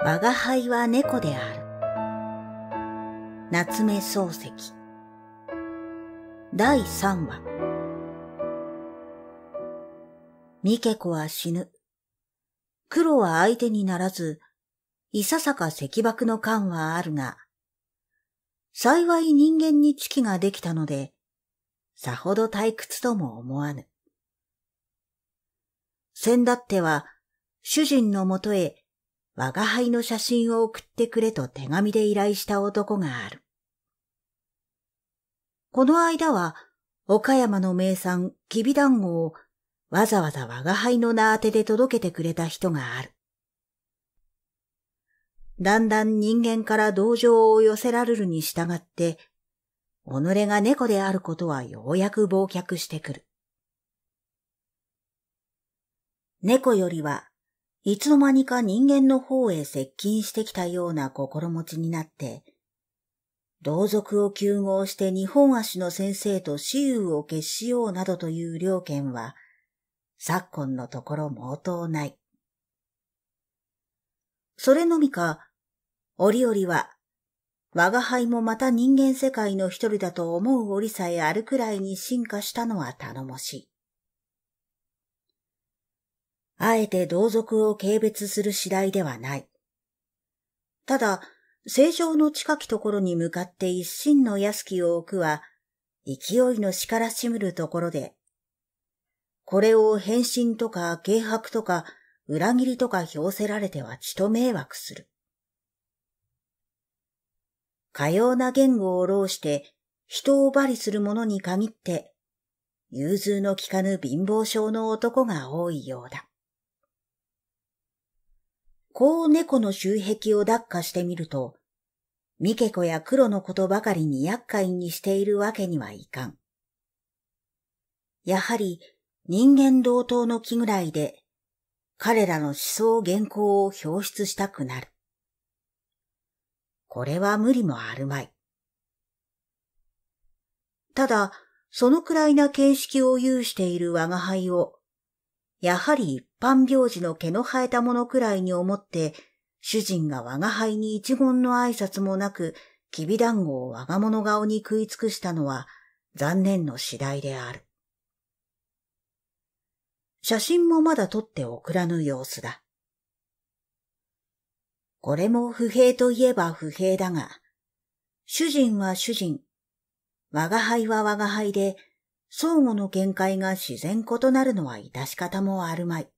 我が輩は猫である。夏目漱石。第三話。ミケ子は死ぬ。黒は相手にならず、いささか赤爆の感はあるが、幸い人間に知気ができたので、さほど退屈とも思わぬ。先だっては、主人のもとへ我が輩の写真を送ってくれと手紙で依頼した男がある。この間は、岡山の名産、きび団子をわざわざ我が輩の名当てで届けてくれた人がある。だんだん人間から同情を寄せられるに従って、己が猫であることはようやく忘却してくる。猫よりはいつの間にか人間の方へ接近してきたような心持ちになって、同族を休合して日本足の先生と私有を決しようなどという両権は、昨今のところ毛頭ない。それのみか、折々は、我が輩もまた人間世界の一人だと思う折さえあるくらいに進化したのは頼もしい。あえて同族を軽蔑する次第ではない。ただ、正常の近きところに向かって一心の屋敷を置くは、勢いのしからしむるところで、これを返信とか軽薄とか裏切りとか評せられては血と迷惑する。かような言語を浪して人を罵りする者に限って、融通の効かぬ貧乏症の男が多いようだ。こう猫の周壁を脱下してみると、ミケコや黒のことばかりに厄介にしているわけにはいかん。やはり人間同等の気ぐらいで彼らの思想原稿を表出したくなる。これは無理もあるまい。ただ、そのくらいな形式を有している我が輩を、やはり一般病児の毛の生えたものくらいに思って、主人が我が輩に一言の挨拶もなく、きび団子を我が物顔に食い尽くしたのは、残念の次第である。写真もまだ撮って送らぬ様子だ。これも不平といえば不平だが、主人は主人、我が輩は我が輩で、相互の見解が自然異なるのは致し方もあるまい。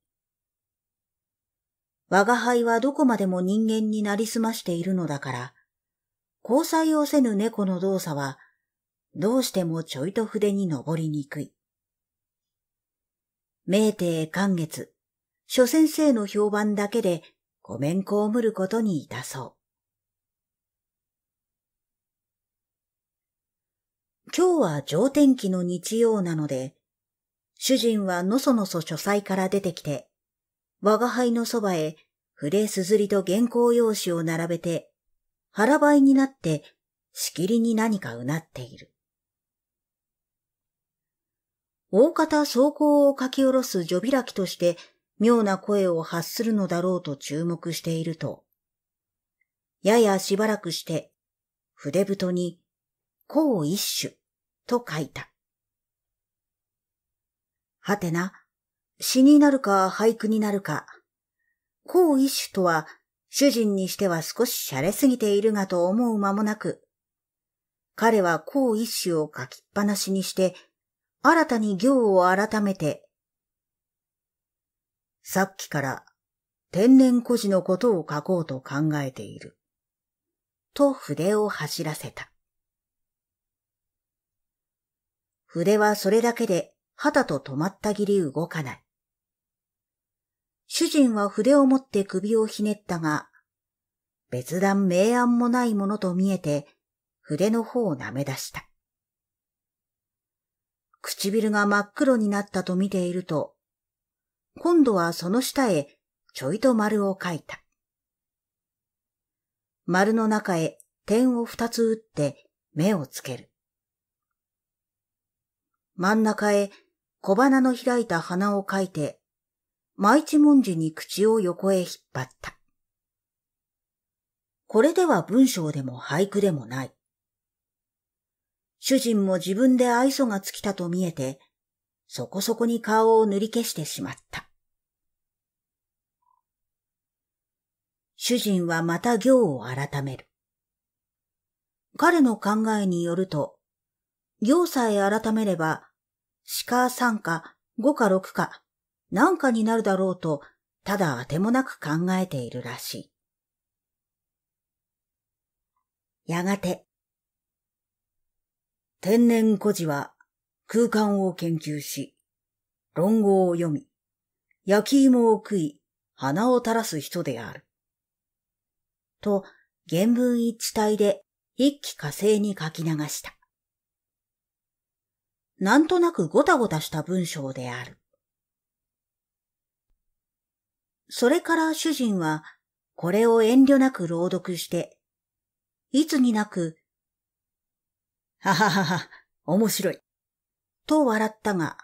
我が輩はどこまでも人間になりすましているのだから、交際をせぬ猫の動作は、どうしてもちょいと筆に登りにくい。明帝寒月、諸先生の評判だけで、ごめんこをむることにいたそう。今日は上天気の日曜なので、主人はのそのそ書斎から出てきて、我が輩のそばへ筆すずりと原稿用紙を並べて、腹ばいになってしきりに何かうなっている。大方草稿を書き下ろす序開きとして妙な声を発するのだろうと注目していると、ややしばらくして筆太に、こう一種と書いた。はてな、詩になるか俳句になるか。好一種とは、主人にしては少し洒落すぎているがと思う間もなく、彼は好一種を書きっぱなしにして、新たに行を改めて、さっきから天然孤児のことを書こうと考えている。と筆を走らせた。筆はそれだけで、旗と止まったぎり動かない。主人は筆を持って首をひねったが、別段明暗もないものと見えて、筆の方を舐め出した。唇が真っ黒になったと見ていると、今度はその下へちょいと丸を書いた。丸の中へ点を二つ打って目をつける。真ん中へ小花の開いた花を書いて舞一文字に口を横へ引っ張った。これでは文章でも俳句でもない。主人も自分で愛想が尽きたと見えて、そこそこに顔を塗り消してしまった。主人はまた行を改める。彼の考えによると、行さえ改めれば、四か三か五か六か何かになるだろうと、ただ当てもなく考えているらしい。やがて、天然孤児は空間を研究し、論語を読み、焼き芋を食い、鼻を垂らす人である。と、原文一致体で一気火星に書き流した。なんとなくごたごたした文章である。それから主人はこれを遠慮なく朗読して、いつになく、はははは、面白い。と笑ったが、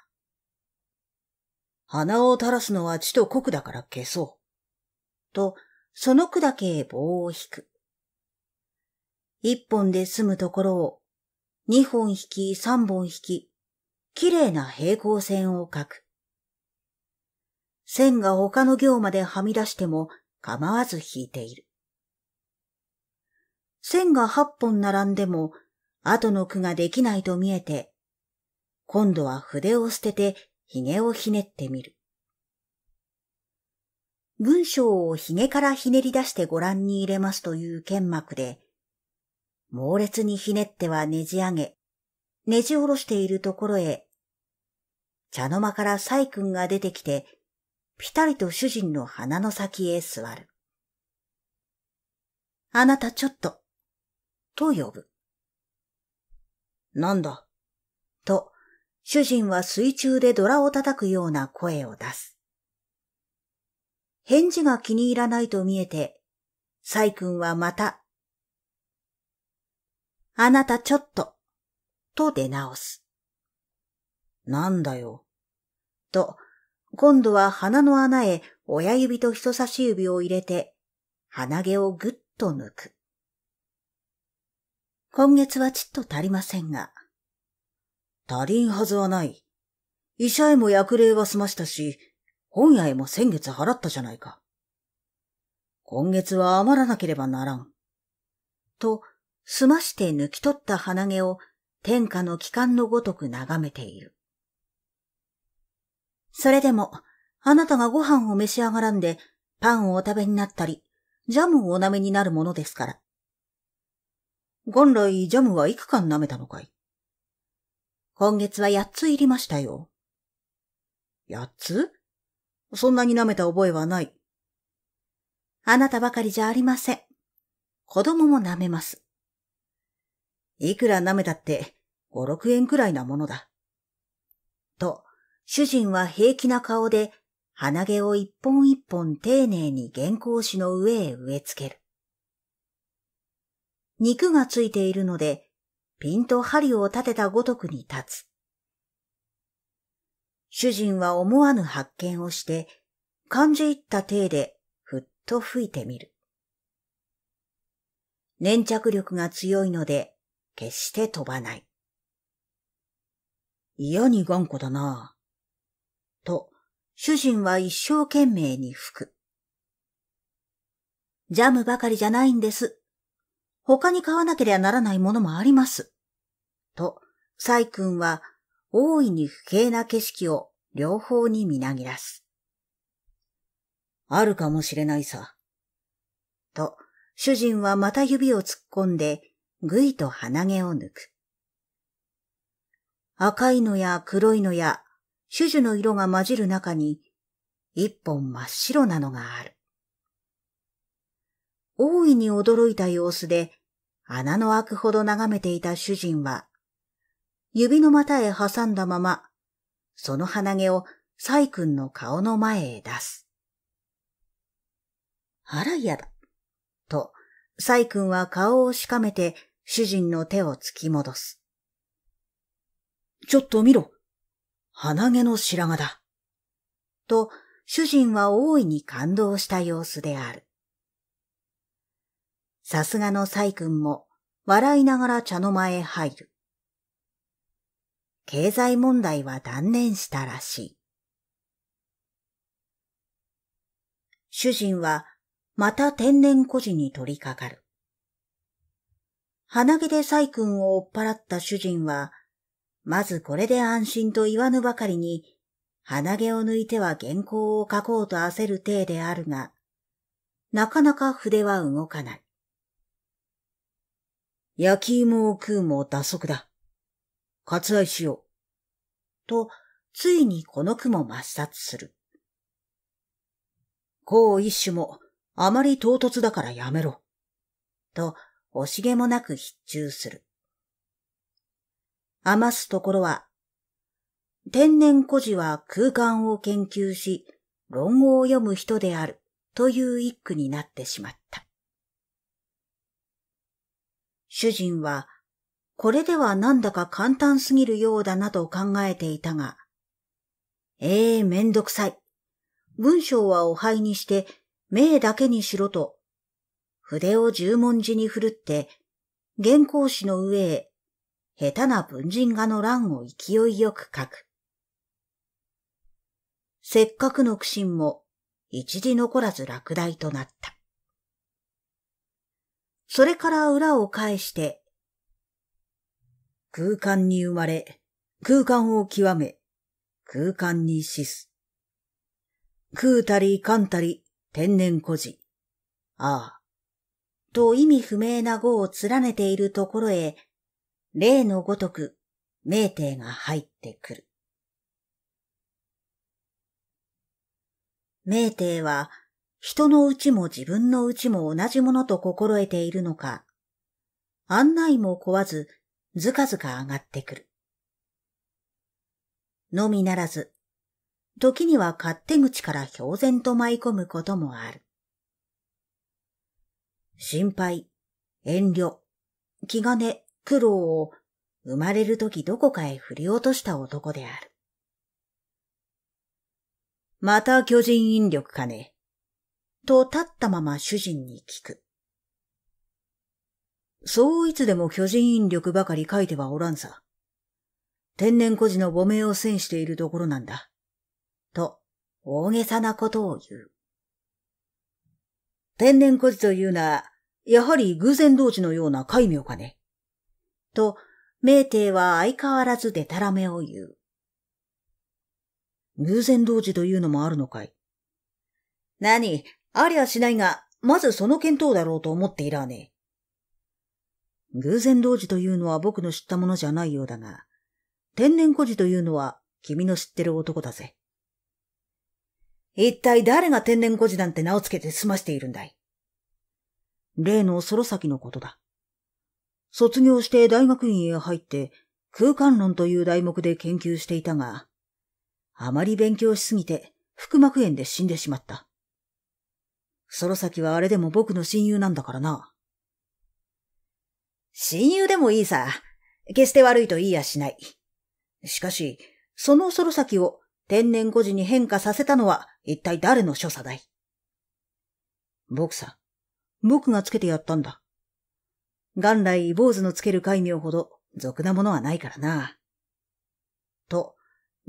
鼻を垂らすのは血と酷だから消そう。と、その句だけ棒を引く。一本で済むところを、二本引き三本引き、綺麗な平行線を書く。線が他の行まではみ出しても構わず引いている。線が8本並んでも後の句ができないと見えて、今度は筆を捨てて髭をひねってみる。文章を髭からひねり出してご覧に入れますという剣幕で、猛烈にひねってはねじ上げ、ねじ下ろしているところへ、茶の間から細君が出てきて、ぴたりと主人の鼻の先へ座る。あなたちょっと、と呼ぶ。なんだ、と、主人は水中でドラを叩くような声を出す。返事が気に入らないと見えて、サイ君はまた、あなたちょっと、と出直す。なんだよ、と今度は鼻の穴へ親指と人差し指を入れて、鼻毛をぐっと抜く。今月はちっと足りませんが。足りんはずはない。医者へも薬令は済ましたし、本屋へも先月払ったじゃないか。今月は余らなければならん。と、すまして抜き取った鼻毛を天下の帰還のごとく眺めている。それでも、あなたがご飯を召し上がらんで、パンをお食べになったり、ジャムをお舐めになるものですから。元来、ジャムは幾か舐めたのかい今月は八ついりましたよ。八つそんなに舐めた覚えはない。あなたばかりじゃありません。子供も舐めます。いくら舐めたって、五六円くらいなものだ。主人は平気な顔で鼻毛を一本一本丁寧に原稿紙の上へ植え付ける。肉がついているので、ピンと針を立てたごとくに立つ。主人は思わぬ発見をして、感じ入った手でふっと吹いてみる。粘着力が強いので、決して飛ばない。嫌に頑固だな。主人は一生懸命に吹く。ジャムばかりじゃないんです。他に買わなければならないものもあります。と、サイ君は大いに不敬な景色を両方にみなぎらす。あるかもしれないさ。と、主人はまた指を突っ込んで、ぐいと鼻毛を抜く。赤いのや黒いのや種々の色が混じる中に、一本真っ白なのがある。大いに驚いた様子で、穴の開くほど眺めていた主人は、指の股へ挟んだまま、その鼻毛をサイ君の顔の前へ出す。あら嫌だ。と、サイ君は顔をしかめて主人の手を突き戻す。ちょっと見ろ。鼻毛の白髪だ。と、主人は大いに感動した様子である。さすがの細君も笑いながら茶の間へ入る。経済問題は断念したらしい。主人はまた天然孤児に取り掛かる。鼻毛で細君を追っ払った主人はまずこれで安心と言わぬばかりに、鼻毛を抜いては原稿を書こうと焦る体であるが、なかなか筆は動かない。焼き芋を食うも打足だ。割愛しよう。と、ついにこの句も抹殺する。こう一種もあまり唐突だからやめろ。と、惜しげもなく必中する。余すところは、天然孤児は空間を研究し、論語を読む人であるという一句になってしまった。主人は、これではなんだか簡単すぎるようだなと考えていたが、ええー、めんどくさい。文章はお灰にして、名だけにしろと、筆を十文字に振るって、原稿紙の上へ下手な文人画の欄を勢いよく書く。せっかくの苦心も一時残らず落第となった。それから裏を返して、空間に生まれ、空間を極め、空間に死す。食うたり噛んたり天然孤児。ああ。と意味不明な語を連ねているところへ例のごとく、名帝が入ってくる。名帝は、人のうちも自分のうちも同じものと心得ているのか、案内も壊ず、ずかずか上がってくる。のみならず、時には勝手口から標然と舞い込むこともある。心配、遠慮、気兼ね、苦労を生まれる時どこかへ振り落とした男である。また巨人引力かね。と立ったまま主人に聞く。そういつでも巨人引力ばかり書いてはおらんさ。天然孤児の母命を戦しているところなんだ。と、大げさなことを言う。天然孤児というのは、やはり偶然同士のような戒名かね。と、明帝は相変わらずデタラメを言う。偶然同時というのもあるのかい何ありゃしないが、まずその見当だろうと思っていらねえ。偶然同時というのは僕の知ったものじゃないようだが、天然孤児というのは君の知ってる男だぜ。一体誰が天然孤児なんて名をつけて済ましているんだい例のそろ先のことだ。卒業して大学院へ入って空間論という題目で研究していたが、あまり勉強しすぎて腹膜炎で死んでしまった。その先はあれでも僕の親友なんだからな。親友でもいいさ。決して悪いと言いやしない。しかし、そのその先を天然孤児に変化させたのは一体誰の所作だい僕さ、僕がつけてやったんだ。元来、坊主のつける戒名ほど、俗なものはないからな。と、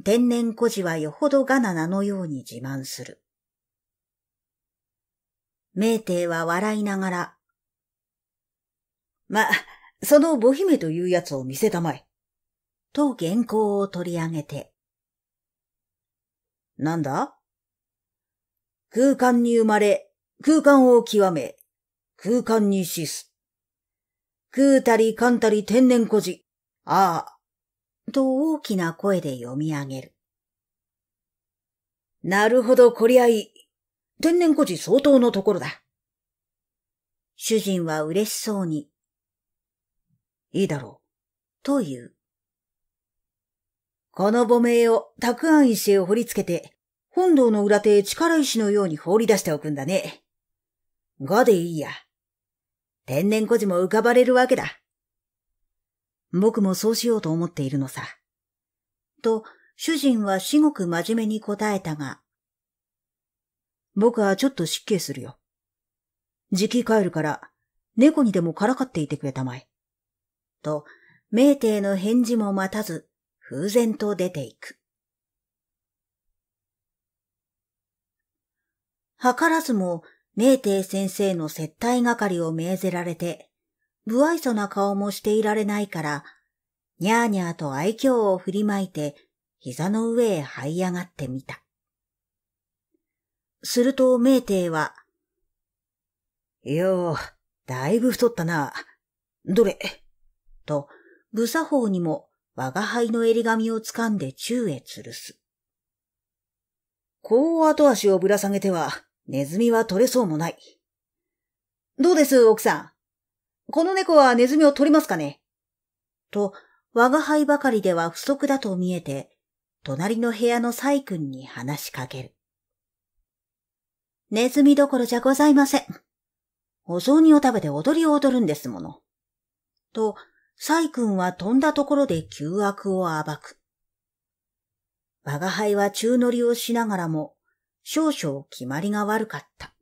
天然孤児はよほどガナナのように自慢する。名帝は笑いながら、ま、その母姫というやつを見せたまえ。と原稿を取り上げて。なんだ空間に生まれ、空間を極め、空間に死す。食うたり噛んたり天然孤児。ああ。と大きな声で読み上げる。なるほど、こりゃいい。天然孤児相当のところだ。主人は嬉しそうに。いいだろう。と言う。この母名をたくあん石へ掘り付けて、本堂の裏手へ力石のように放り出しておくんだね。がでいいや。天然孤児も浮かばれるわけだ。僕もそうしようと思っているのさ。と、主人は至極真面目に答えたが、僕はちょっと失敬するよ。じき帰るから、猫にでもからかっていてくれたまえ。と、名帝の返事も待たず、風然と出ていく。図らずも、明帝先生の接待係を命ぜられて、不愛想な顔もしていられないから、にゃーにゃーと愛嬌を振りまいて、膝の上へ這い上がってみた。すると明帝は、いやー、だいぶ太ったな。どれと、無作法にも我が輩の襟髪を掴んで宙へ吊るす。こう後足をぶら下げては、ネズミは取れそうもない。どうです、奥さん。この猫はネズミを取りますかねと、我が輩ばかりでは不足だと見えて、隣の部屋のサイ君に話しかける。ネズミどころじゃございません。お雑煮を食べて踊りを踊るんですもの。と、イ君は飛んだところで旧悪を暴く。我が輩は宙乗りをしながらも、少々決まりが悪かった。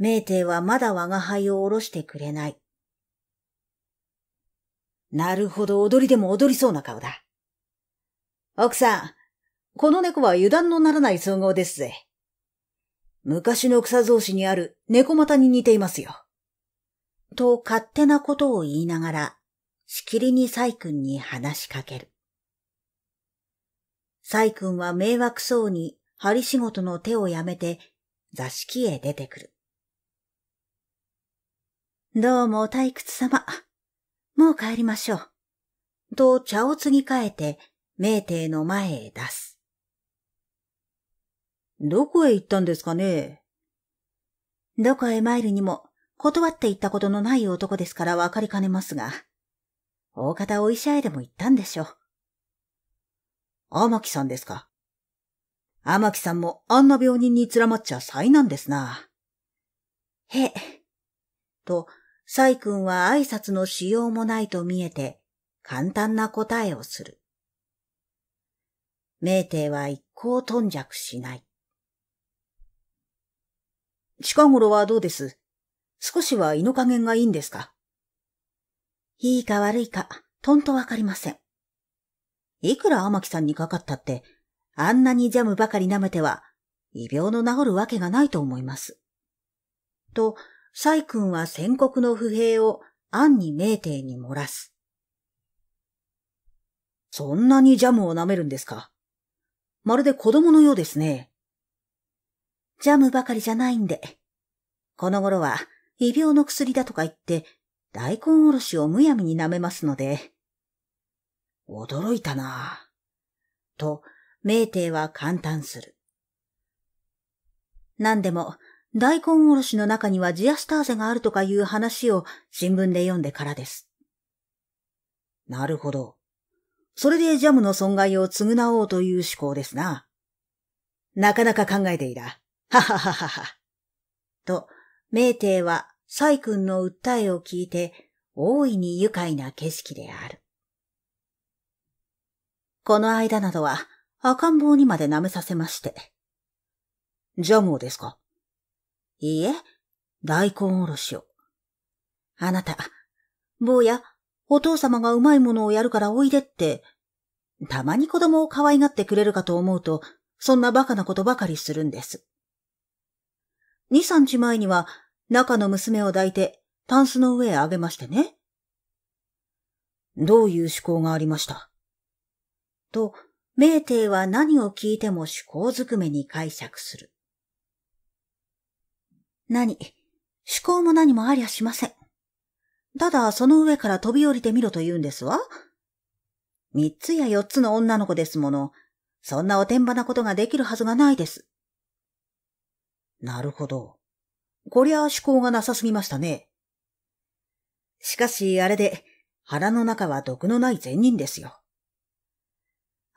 明帝はまだ我が輩を下ろしてくれない。なるほど、踊りでも踊りそうな顔だ。奥さん、この猫は油断のならない総合ですぜ。昔の草造紙にある猫股に似ていますよ。と勝手なことを言いながら、しきりにサイ君に話しかける。サイ君は迷惑そうに針仕事の手をやめて座敷へ出てくる。どうも退屈様。もう帰りましょう。と茶を継ぎ替えて、名帝の前へ出す。どこへ行ったんですかねどこへ参るにも断って行ったことのない男ですからわかりかねますが、大方お医者へでも行ったんでしょう。天木さんですか。天木さんもあんな病人に連まっちゃ災難ですな。へえ。と、サ君は挨拶のしようもないと見えて、簡単な答えをする。明帝は一向頓着しない。近頃はどうです少しは胃の加減がいいんですかいいか悪いか、とんとわかりません。いくら天木さんにかかったって、あんなにジャムばかり舐めては、異病の治るわけがないと思います。と、サイ君は宣告の不平を暗に明帝に漏らす。そんなにジャムを舐めるんですかまるで子供のようですね。ジャムばかりじゃないんで。この頃は、異病の薬だとか言って、大根おろしをむやみに舐めますので、驚いたなぁ。と、明帝は感嘆する。何でも、大根おろしの中にはジアスターゼがあるとかいう話を新聞で読んでからです。なるほど。それでジャムの損害を償おうという思考ですな。なかなか考えていた。ははははは。と、明帝は、サイ君の訴えを聞いて、大いに愉快な景色である。この間などは赤ん坊にまで舐めさせまして。ジャムをですかいいえ、大根おろしを。あなた、坊や、お父様がうまいものをやるからおいでって、たまに子供を可愛がってくれるかと思うと、そんな馬鹿なことばかりするんです。二三日前には、中の娘を抱いて、タンスの上へあげましてね。どういう思考がありましたと、明帝は何を聞いても趣向づくめに解釈する。何、思考も何もありゃしません。ただ、その上から飛び降りてみろと言うんですわ。三つや四つの女の子ですもの。そんなおてんばなことができるはずがないです。なるほど。こりゃ趣向がなさすぎましたね。しかし、あれで、腹の中は毒のない善人ですよ。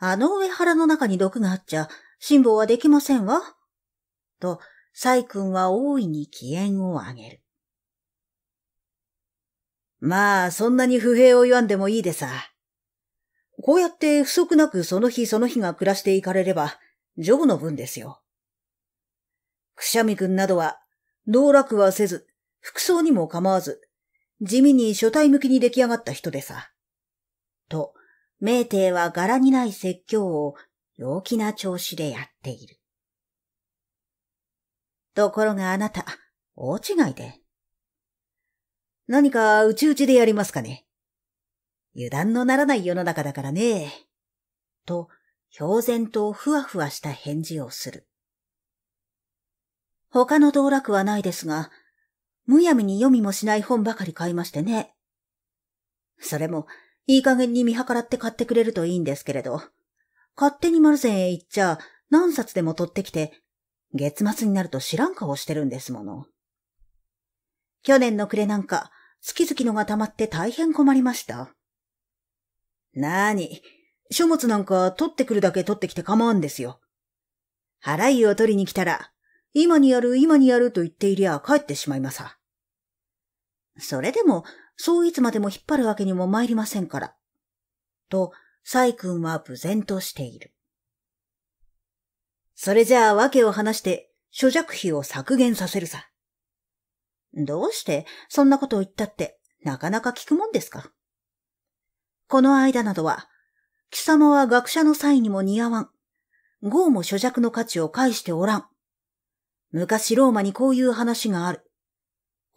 あの上腹の中に毒があっちゃ、辛抱はできませんわ。と、サイ君は大いに機嫌をあげる。まあ、そんなに不平を言わんでもいいでさ。こうやって不足なくその日その日が暮らしていかれれば、ジョブの分ですよ。くしゃみくんなどは、道楽はせず、服装にも構わず、地味に初対向きに出来上がった人でさ。と、名帝は柄にない説教を陽気な調子でやっている。ところがあなた、大違いで。何かうちうちでやりますかね。油断のならない世の中だからね。と、表然とふわふわした返事をする。他の道楽はないですが、むやみに読みもしない本ばかり買いましてね。それも、いい加減に見計らって買ってくれるといいんですけれど、勝手に丸善へ行っちゃ、何冊でも取ってきて、月末になると知らん顔してるんですもの。去年の暮れなんか、月々のが溜まって大変困りました。なーに、書物なんか取ってくるだけ取ってきて構わんですよ。払いを取りに来たら、今にやる今にやると言っていりゃ帰ってしまいまさ。それでも、そういつまでも引っ張るわけにも参りませんから。と、サイ君は無然としている。それじゃあ訳を話して、諸弱費を削減させるさ。どうしてそんなことを言ったってなかなか聞くもんですかこの間などは、貴様は学者の際にも似合わん。豪も諸弱の価値を返しておらん。昔ローマにこういう話がある。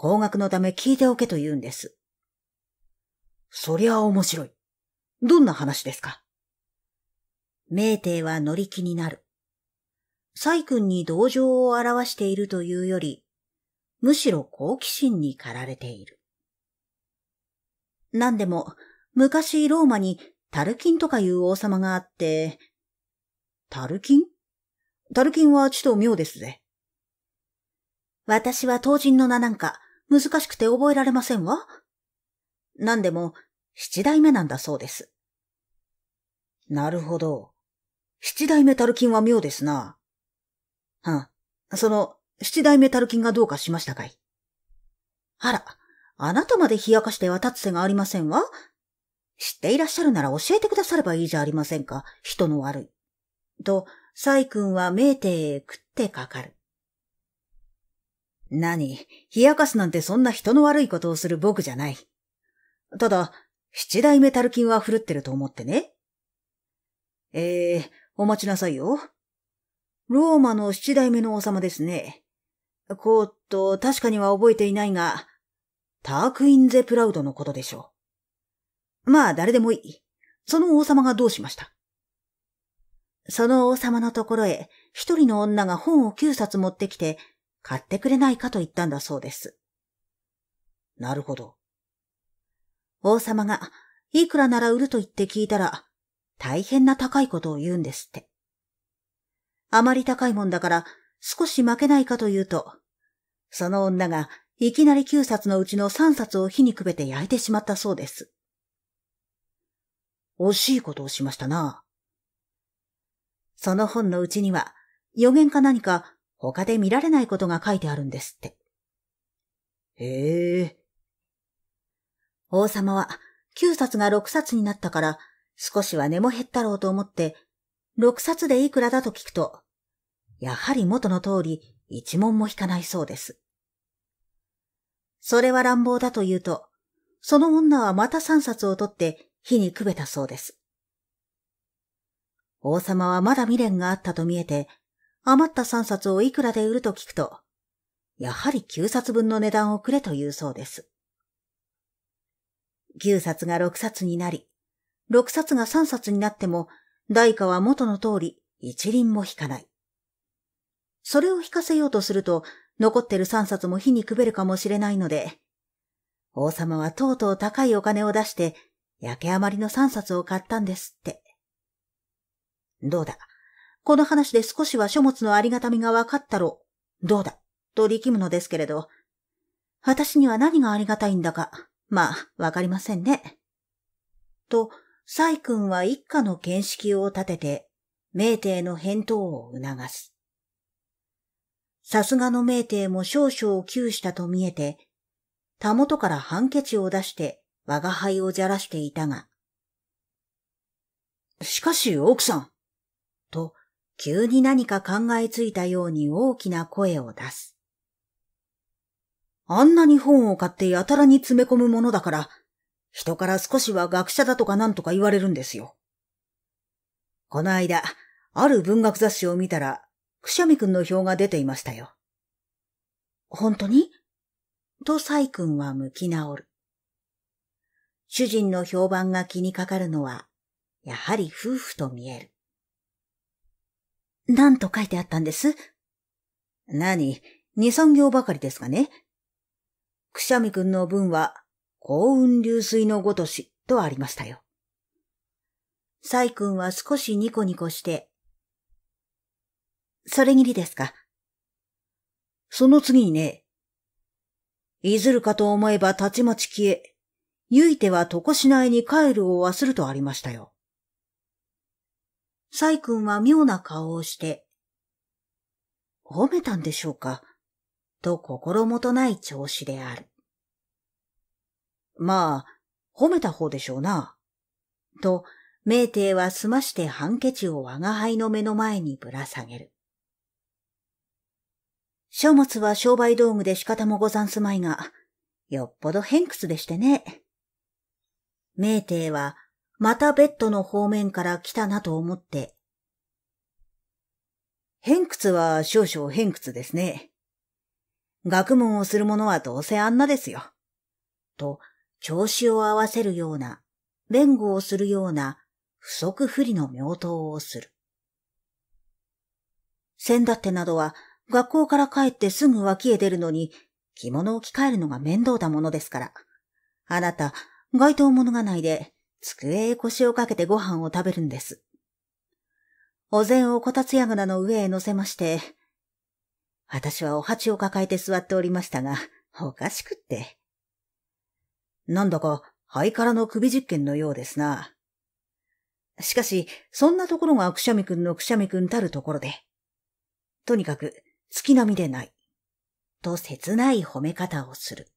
高額のため聞いておけと言うんです。そりゃ面白い。どんな話ですか明帝は乗り気になる。細君に同情を表しているというより、むしろ好奇心に駆られている。何でも、昔ローマにタルキンとかいう王様があって、タルキンタルキンはちと妙ですぜ。私は当人の名なんか難しくて覚えられませんわ。何でも、七代目なんだそうです。なるほど。七代目タルキンは妙ですな。うん。その、七代目タルキンがどうかしましたかいあら、あなたまで冷やかして渡つ瀬がありませんわ。知っていらっしゃるなら教えてくださればいいじゃありませんか、人の悪い。と、サイ君は名帝へ食ってかかる。何、冷やかすなんてそんな人の悪いことをする僕じゃない。ただ、七代目タルキンはるってると思ってね。ええー、お待ちなさいよ。ローマの七代目の王様ですね。こうっと、確かには覚えていないが、タークインゼプラウドのことでしょう。まあ、誰でもいい。その王様がどうしましたその王様のところへ、一人の女が本を九冊持ってきて、買ってくれないかと言ったんだそうです。なるほど。王様が、いくらなら売ると言って聞いたら、大変な高いことを言うんですって。あまり高いもんだから、少し負けないかというと、その女がいきなり9冊のうちの3冊を火にくべて焼いてしまったそうです。惜しいことをしましたな。その本のうちには、予言か何か他で見られないことが書いてあるんですって。へえ。王様は9冊が6冊になったから少しは根も減ったろうと思って、6冊でいくらだと聞くと、やはり元の通り一文も引かないそうです。それは乱暴だと言うと、その女はまた3冊を取って火にくべたそうです。王様はまだ未練があったと見えて、余った三冊をいくらで売ると聞くと、やはり九冊分の値段をくれというそうです。九冊が六冊になり、六冊が三冊になっても、代価は元の通り一輪も引かない。それを引かせようとすると、残ってる三冊も火にくべるかもしれないので、王様はとうとう高いお金を出して、焼け余りの三冊を買ったんですって。どうだこの話で少しは書物のありがたみが分かったろう。どうだ、と力むのですけれど、私には何がありがたいんだか、まあ、わかりませんね。と、蔡君は一家の見識を立てて、名帝の返答を促す。さすがの名帝も少々窮したと見えて、たもとから判決を出して我が輩をじゃらしていたが。しかし奥さん、と急に何か考えついたように大きな声を出す。あんなに本を買ってやたらに詰め込むものだから、人から少しは学者だとか何とか言われるんですよ。この間、ある文学雑誌を見たら、くしゃみくんの表が出ていましたよ。本当にとサイくんは向き直る。主人の評判が気にかかるのは、やはり夫婦と見える。何と書いてあったんです何二三行ばかりですかねくしゃみくんの文は、幸運流水のごとしとありましたよ。サイくんは少しニコニコして、それぎりですかその次にね、いずるかと思えばたちまち消え、ゆいてはとこしないに帰るを忘るとありましたよ。サイ君は妙な顔をして、褒めたんでしょうかと心もとない調子である。まあ、褒めた方でしょうな。と、明帝は済ましてハンケチを我が輩の目の前にぶら下げる。書物は商売道具で仕方もござんすまいが、よっぽど偏屈でしてね。明帝はまたベッドの方面から来たなと思って。偏屈は少々偏屈ですね。学問をする者はどうせあんなですよ。と、調子を合わせるような、弁護をするような、不足不利の妙答をする。先だってなどは、学校から帰ってすぐ脇へ出るのに、着物を着替えるのが面倒だものですから。あなた、該当物がないで、机へ腰をかけてご飯を食べるんです。お膳をこたつやぐらの上へ乗せまして、私はお鉢を抱えて座っておりましたが、おかしくって。なんだか、ハイカラの首実験のようですな。しかし、そんなところがくしゃみくんのくしゃみくんたるところで。とにかく、月並みでない。と切ない褒め方をする。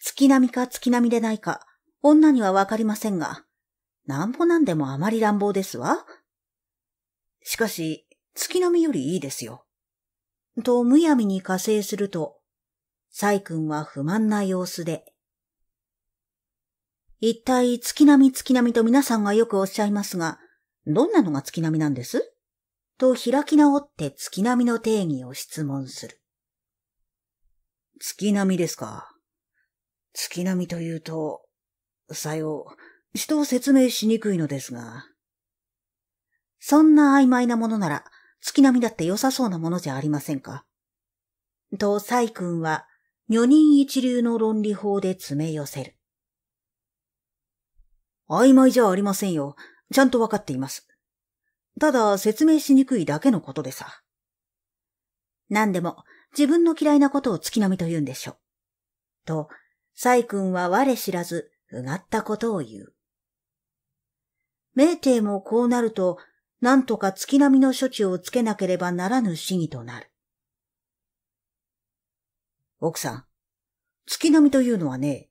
月並みか月並みでないか、女にはわかりませんが、なんぼなんでもあまり乱暴ですわ。しかし、月並みよりいいですよ。と、むやみに加勢すると、サイ君は不満な様子で。一体月並み月並みと皆さんがよくおっしゃいますが、どんなのが月並みなんですと開き直って月並みの定義を質問する。月並みですか。月並みというと、さよう、人を説明しにくいのですが。そんな曖昧なものなら、月並みだって良さそうなものじゃありませんか。と、サイ君は、女人一流の論理法で詰め寄せる。曖昧じゃありませんよ。ちゃんとわかっています。ただ、説明しにくいだけのことでさ。何でも、自分の嫌いなことを月並みと言うんでしょう。と、サイ君は我知らず、うがったことを言う。明帝もこうなると、なんとか月並みの処置をつけなければならぬ主義となる。奥さん、月並みというのはね、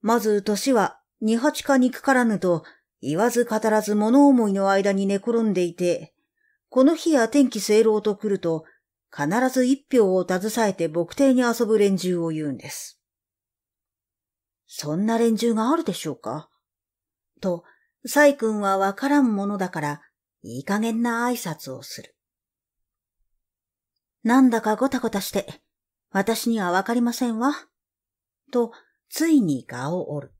まず年は二八かにからぬと、言わず語らず物思いの間に寝転んでいて、この日や天気正老と来ると、必ず一票を携えて牧帝に遊ぶ連中を言うんです。そんな連中があるでしょうかと、サイ君はわからんものだから、いい加減な挨拶をする。なんだかごたごたして、私にはわかりませんわ。と、ついに顔を折る。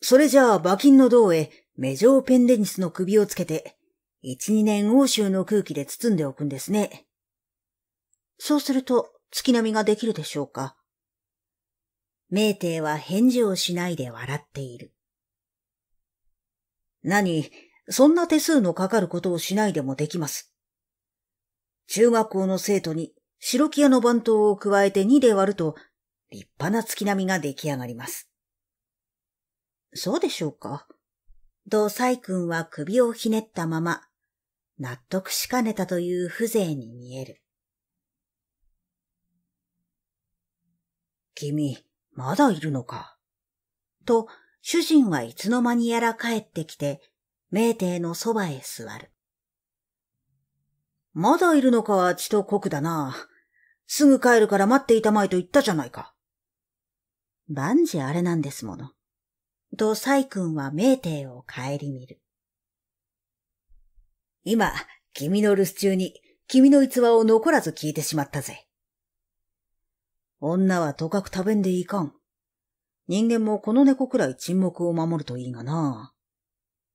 それじゃあ、馬琴の銅へ、メジョーペンデニスの首をつけて、一、二年欧州の空気で包んでおくんですね。そうすると、月並みができるでしょうか名帝は返事をしないで笑っている。何、そんな手数のかかることをしないでもできます。中学校の生徒に白木屋の番頭を加えて2で割ると立派な月並みが出来上がります。そうでしょうか。と細君は首をひねったまま、納得しかねたという風情に見える。君、まだいるのか。と、主人はいつの間にやら帰ってきて、名帝のそばへ座る。まだいるのか、はちと酷だな。すぐ帰るから待っていたまえと言ったじゃないか。万事あれなんですもの。と、サイ君は名帝を帰り見る。今、君の留守中に、君の逸話を残らず聞いてしまったぜ。女はとかく食べんでいかん。人間もこの猫くらい沈黙を守るといいがな。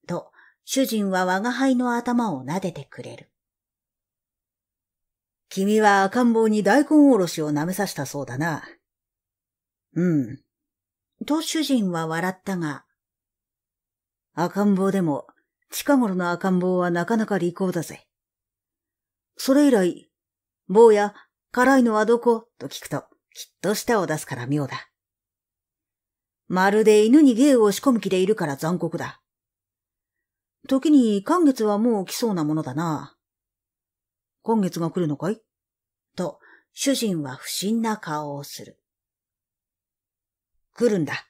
と、主人は我が輩の頭を撫でてくれる。君は赤ん坊に大根おろしを舐めさせたそうだな。うん。と主人は笑ったが、赤ん坊でも近頃の赤ん坊はなかなか利口だぜ。それ以来、坊や、辛いのはどこと聞くと、きっと舌を出すから妙だ。まるで犬に芸を仕込む気でいるから残酷だ。時に寒月はもう来そうなものだな。今月が来るのかいと、主人は不審な顔をする。来るんだ。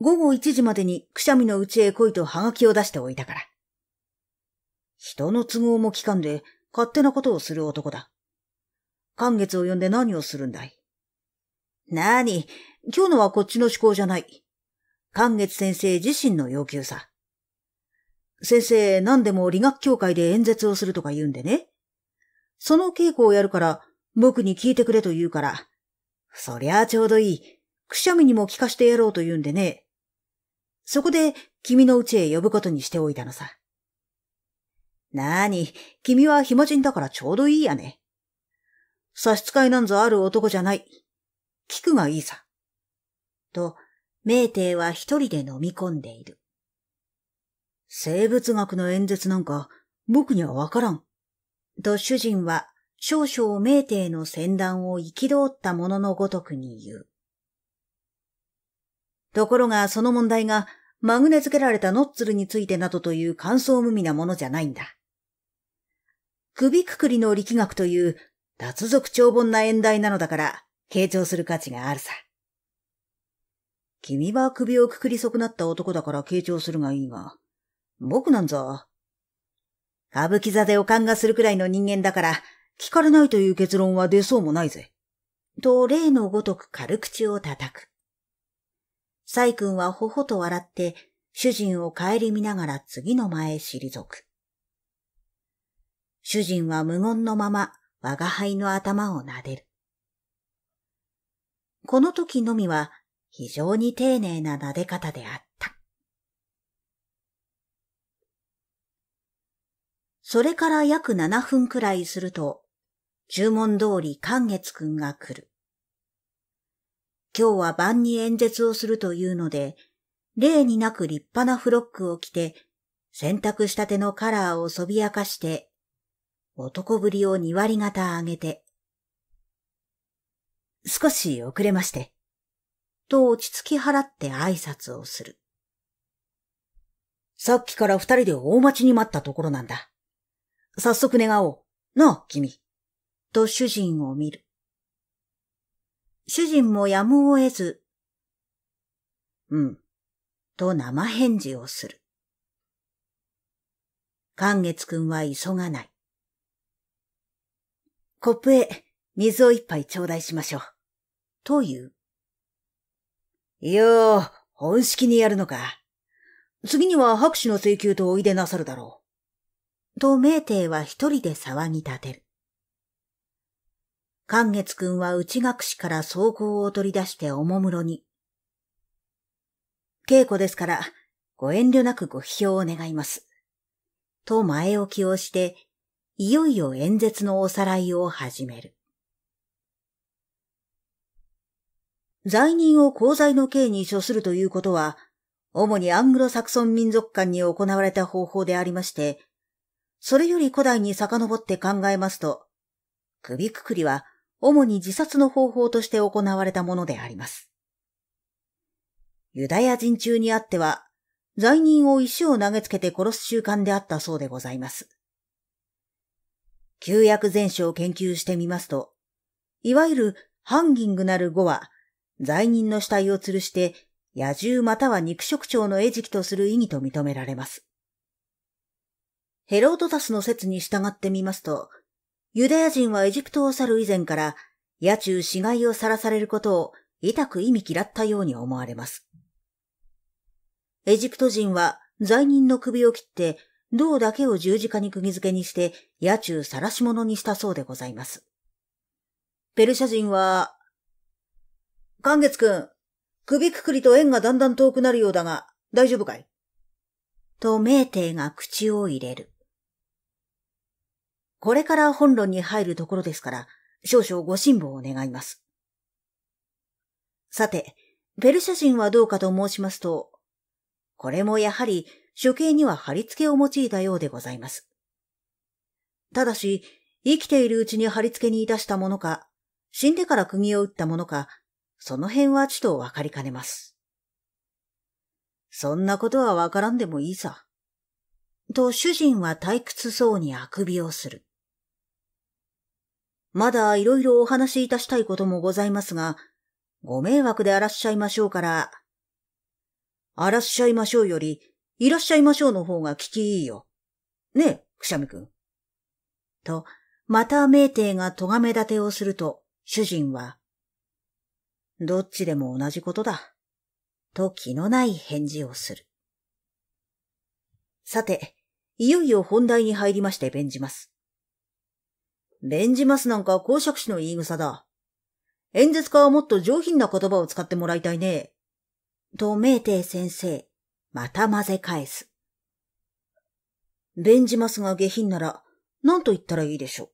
午後1時までにくしゃみのうちへ来いとハガキを出しておいたから。人の都合も聞かんで勝手なことをする男だ。寒月を呼んで何をするんだいなに、今日のはこっちの思考じゃない。寒月先生自身の要求さ。先生、何でも理学協会で演説をするとか言うんでね。その稽古をやるから、僕に聞いてくれと言うから。そりゃあちょうどいい。くしゃみにも聞かしてやろうと言うんでね。そこで、君の家へ呼ぶことにしておいたのさ。なーに、君は暇人だからちょうどいいやね。差し支えなんぞある男じゃない。聞くがいいさ。と、名帝は一人で飲み込んでいる。生物学の演説なんか僕にはわからん。と主人は少々名帝の先断を憤ったもののごとくに言う。ところがその問題がマグネ付けられたノッツルについてなどという感想無味なものじゃないんだ。首くくりの力学という脱俗長本な演題なのだから、傾聴する価値があるさ。君は首をくくり損なった男だから傾聴するがいいが、僕なんぞ。歌舞伎座でおかがするくらいの人間だから、聞かれないという結論は出そうもないぜ。と、例のごとく軽口を叩く。サイ君はほほと笑って、主人を帰り見ながら次の前へ退く。主人は無言のまま、我が輩の頭を撫でる。この時のみは非常に丁寧な撫で方であった。それから約7分くらいすると、注文通り寒月くんが来る。今日は晩に演説をするというので、例になく立派なフロックを着て、洗濯したてのカラーをそびやかして、男ぶりを2割方上げて、少し遅れまして。と落ち着き払って挨拶をする。さっきから二人で大待ちに待ったところなんだ。早速願おう。なあ、君。と主人を見る。主人もやむを得ず、うん、と生返事をする。寒月くんは急がない。コップへ水を一杯頂戴しましょう。という。いやー、本式にやるのか。次には拍手の請求とおいでなさるだろう。と、明帝は一人で騒ぎ立てる。寒月くんは内隠しから装甲を取り出しておもむろに。稽古ですから、ご遠慮なくご批評を願います。と前置きをして、いよいよ演説のおさらいを始める。罪人を公罪の刑に処するということは、主にアングロサクソン民族間に行われた方法でありまして、それより古代に遡って考えますと、首くくりは主に自殺の方法として行われたものであります。ユダヤ人中にあっては、罪人を石を投げつけて殺す習慣であったそうでございます。旧約全書を研究してみますと、いわゆるハンギングなる語は、罪人の死体を吊るして、野獣または肉食鳥の餌食とする意義と認められます。ヘロートタスの説に従ってみますと、ユダヤ人はエジプトを去る以前から、野中死骸をさらされることを痛く意味嫌ったように思われます。エジプト人は罪人の首を切って、銅だけを十字架に釘付けにして、野中晒し者にしたそうでございます。ペルシャ人は寒月くん、首くくりと縁がだんだん遠くなるようだが、大丈夫かいと、明帝が口を入れる。これから本論に入るところですから、少々ご辛抱を願います。さて、ペルシャ人はどうかと申しますと、これもやはり処刑には貼り付けを用いたようでございます。ただし、生きているうちに貼り付けにいたしたものか、死んでから釘を打ったものか、その辺はちょっとわかりかねます。そんなことはわからんでもいいさ。と主人は退屈そうにあくびをする。まだいろいろお話しいたしたいこともございますが、ご迷惑であらっしゃいましょうから、あらっしゃいましょうより、いらっしゃいましょうの方が聞きいいよ。ねえ、くしゃみくん。と、また名帝が咎め立てをすると、主人はどっちでも同じことだ。と気のない返事をする。さて、いよいよ本題に入りましてベンジマス。ベンジマスなんか公爵士の言い草だ。演説家はもっと上品な言葉を使ってもらいたいね。と、メーテー先生、また混ぜ返す。ベンジマスが下品なら、何と言ったらいいでしょ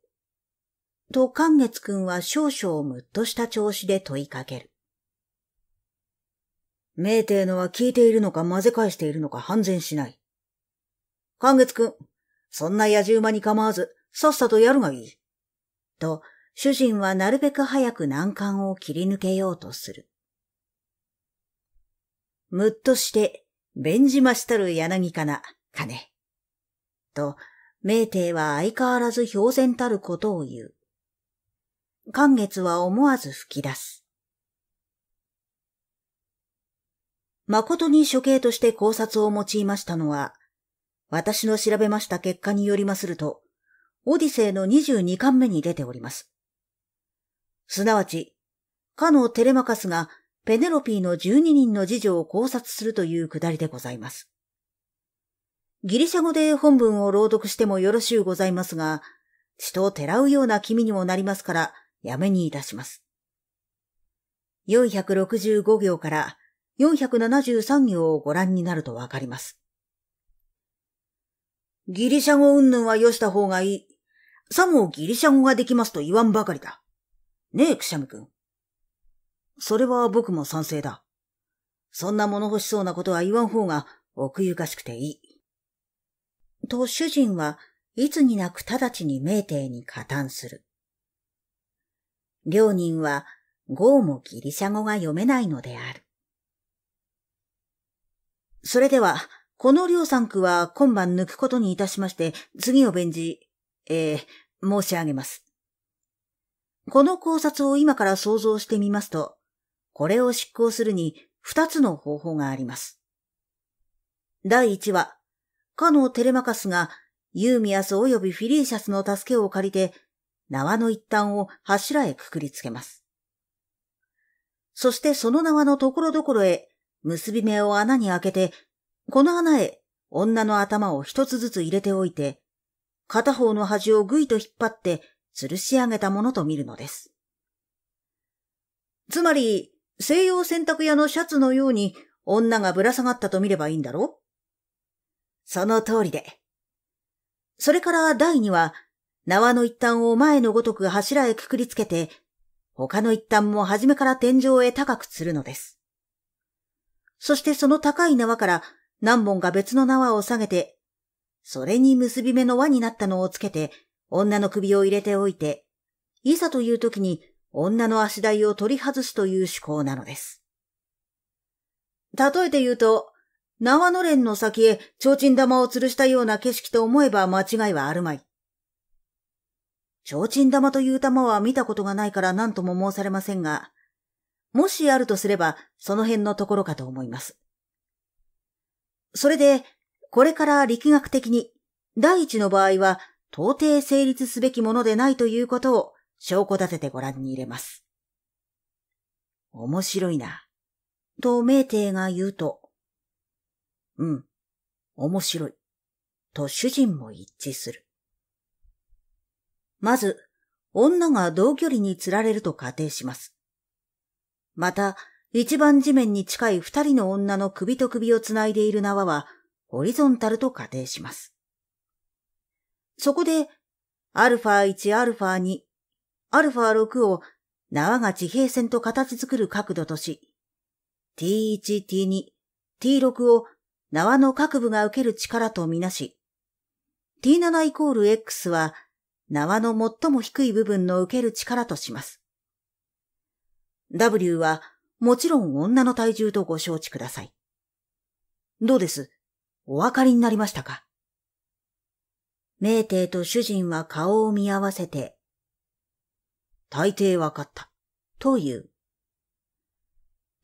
う。と、寒月くんは少々ムッとした調子で問いかける。名帝のは聞いているのか混ぜ返しているのか判然しない。寒月くん、そんな野獣馬に構わず、さっさとやるがいい。と、主人はなるべく早く難関を切り抜けようとする。むっとして、弁じましたる柳かな、金。と、名帝は相変わらず表然たることを言う。寒月は思わず吹き出す。誠に処刑として考察を用いましたのは、私の調べました結果によりますると、オディセイの22巻目に出ております。すなわち、かのテレマカスがペネロピーの12人の次女を考察するというくだりでございます。ギリシャ語で本文を朗読してもよろしゅうございますが、人をてらうような気味にもなりますから、やめにいたします。465行から473行をご覧になるとわかります。ギリシャ語云々はよした方がいい。さもギリシャ語ができますと言わんばかりだ。ねえ、くしゃみくん。それは僕も賛成だ。そんな物欲しそうなことは言わん方が奥ゆかしくていい。と主人はいつになく直ちに明帝に加担する。両人は、ゴーもギリシャ語が読めないのである。それでは、この両三区は今晩抜くことにいたしまして、次を弁じ、えー、申し上げます。この考察を今から想像してみますと、これを執行するに二つの方法があります。第一は、かのテレマカスがユーミアス及びフィリーシャスの助けを借りて、縄の一端を柱へくくりつけます。そしてその縄のところどころへ結び目を穴に開けて、この穴へ女の頭を一つずつ入れておいて、片方の端をぐいと引っ張って吊るし上げたものと見るのです。つまり、西洋洗濯屋のシャツのように女がぶら下がったと見ればいいんだろその通りで。それから第二は、縄の一端を前のごとく柱へくくりつけて、他の一端も初めから天井へ高く吊るのです。そしてその高い縄から何本か別の縄を下げて、それに結び目の輪になったのをつけて、女の首を入れておいて、いざという時に女の足台を取り外すという趣向なのです。例えて言うと、縄のれんの先へ提灯玉を吊るしたような景色と思えば間違いはあるまい。提灯玉という玉は見たことがないから何とも申されませんが、もしあるとすれば、その辺のところかと思います。それで、これから力学的に、第一の場合は、到底成立すべきものでないということを証拠立ててご覧に入れます。面白いな。と、名帝が言うと、うん、面白い。と主人も一致する。まず、女が同距離に釣られると仮定します。また、一番地面に近い二人の女の首と首をつないでいる縄は、ホリゾンタルと仮定します。そこで、アルファ1、アルファ2、アルファ6を縄が地平線と形作る角度とし、t1、t2、t6 を縄の各部が受ける力とみなし、t7 イコール x は縄の最も低い部分の受ける力とします。W はもちろん女の体重とご承知ください。どうですお分かりになりましたか名帝と主人は顔を見合わせて、大抵分かった、という。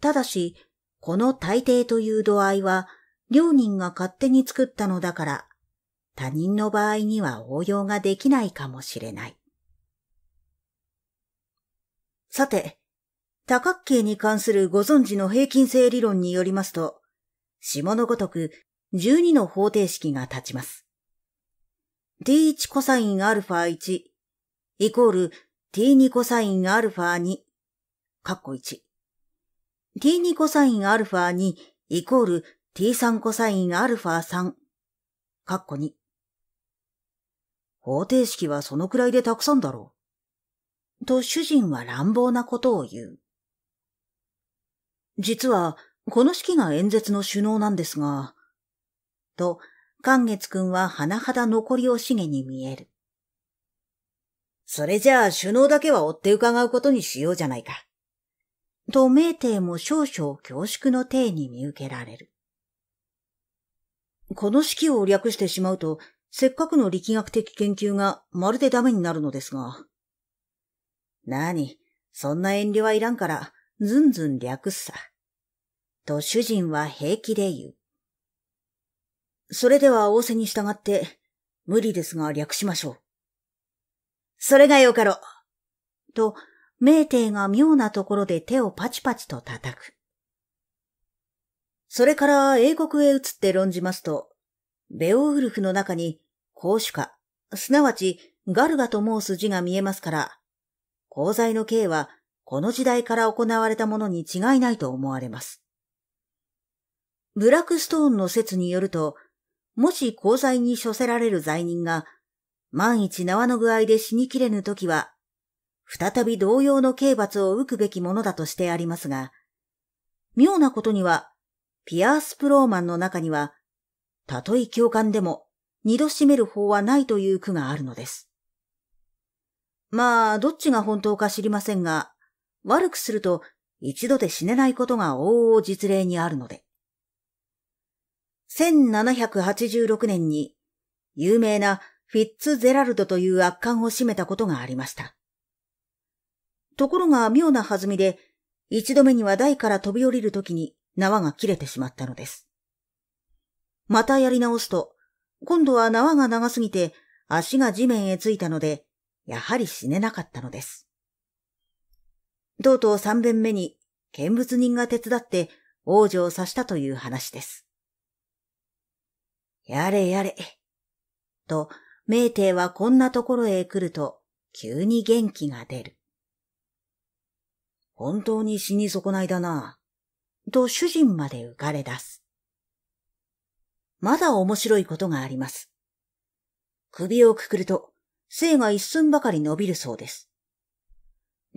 ただし、この大抵という度合いは、両人が勝手に作ったのだから、他人の場合には応用ができないかもしれない。さて、多角形に関するご存知の平均性理論によりますと、下のごとく12の方程式が立ちます。t1 コサインアルファ1イコール t2 コサインアルファ2カッコ1 t2 コサインアルファ2イコール t3 コサインアルファ3カッコ2方程式はそのくらいでたくさんだろう。と主人は乱暴なことを言う。実は、この式が演説の首脳なんですが、と、寒月くんは甚だ残りをしげに見える。それじゃあ首脳だけは追って伺うことにしようじゃないか。と、明帝も少々恐縮の体に見受けられる。この式を略してしまうと、せっかくの力学的研究がまるでダメになるのですが。なに、そんな遠慮はいらんから、ずんずん略すさ。と主人は平気で言う。それでは仰せに従って、無理ですが略しましょう。それがよかろう。と、名帝が妙なところで手をパチパチと叩く。それから英国へ移って論じますと、ベオウルフの中に公主家、すなわちガルガと申す字が見えますから、公罪の刑はこの時代から行われたものに違いないと思われます。ブラックストーンの説によると、もし功罪に処せられる罪人が、万一縄の具合で死にきれぬときは、再び同様の刑罰を受くべきものだとしてありますが、妙なことには、ピアース・プローマンの中には、たとえ教官でも二度締める法はないという句があるのです。まあ、どっちが本当か知りませんが、悪くすると一度で死ねないことが往々実例にあるので。1786年に有名なフィッツゼラルドという悪漢を占めたことがありました。ところが妙な弾みで一度目には台から飛び降りるときに縄が切れてしまったのです。またやり直すと、今度は縄が長すぎて足が地面へついたので、やはり死ねなかったのです。とうとう三弁目に見物人が手伝って王女を刺したという話です。やれやれ。と、名帝はこんなところへ来ると、急に元気が出る。本当に死に損ないだな。と主人まで浮かれ出す。まだ面白いことがあります。首をくくると、生が一寸ばかり伸びるそうです。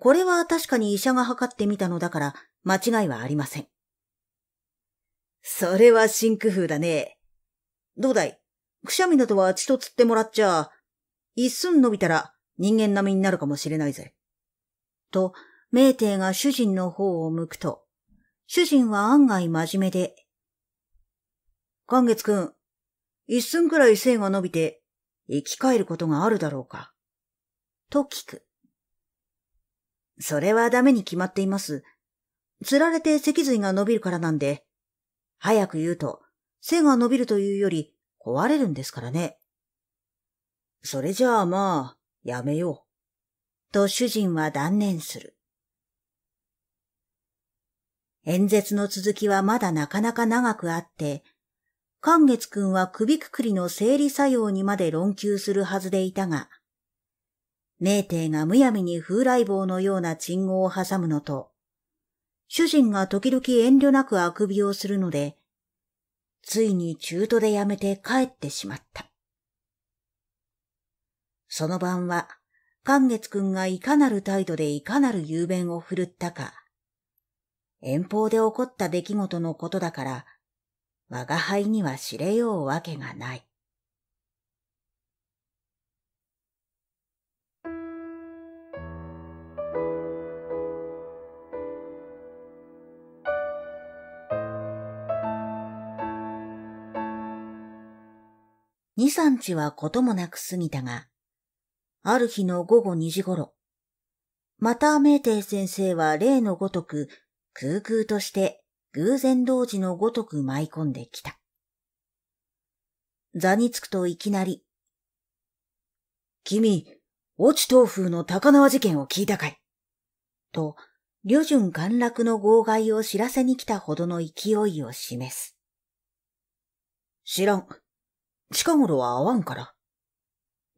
これは確かに医者が測ってみたのだから、間違いはありません。それは真空風だね。どうだいくしゃみなどは血と釣ってもらっちゃ、一寸伸びたら人間並みになるかもしれないぜ。と、名帝が主人の方を向くと、主人は案外真面目で、寒月くん、一寸くらい背が伸びて、生き返ることがあるだろうかと聞く。それはダメに決まっています。釣られて脊髄が伸びるからなんで。早く言うと、背が伸びるというより壊れるんですからね。それじゃあまあ、やめよう。と主人は断念する。演説の続きはまだなかなか長くあって、寒月くんは首くくりの生理作用にまで論求するはずでいたが、名帝がむやみに風来坊のような鎮号を挟むのと、主人が時々遠慮なくあくびをするので、ついに中途でやめて帰ってしまった。その晩は、寒月くんがいかなる態度でいかなる雄弁を振るったか、遠方で起こった出来事のことだから、我が輩には知れようわけがない。二三日はこともなく過ぎたが、ある日の午後二時頃、また明帝先生は例のごとく空空として偶然同時のごとく舞い込んできた。座につくといきなり、君、落ち東風の高輪事件を聞いたかいと、旅順陥落の号外を知らせに来たほどの勢いを示す。知らん。近頃は会わんから。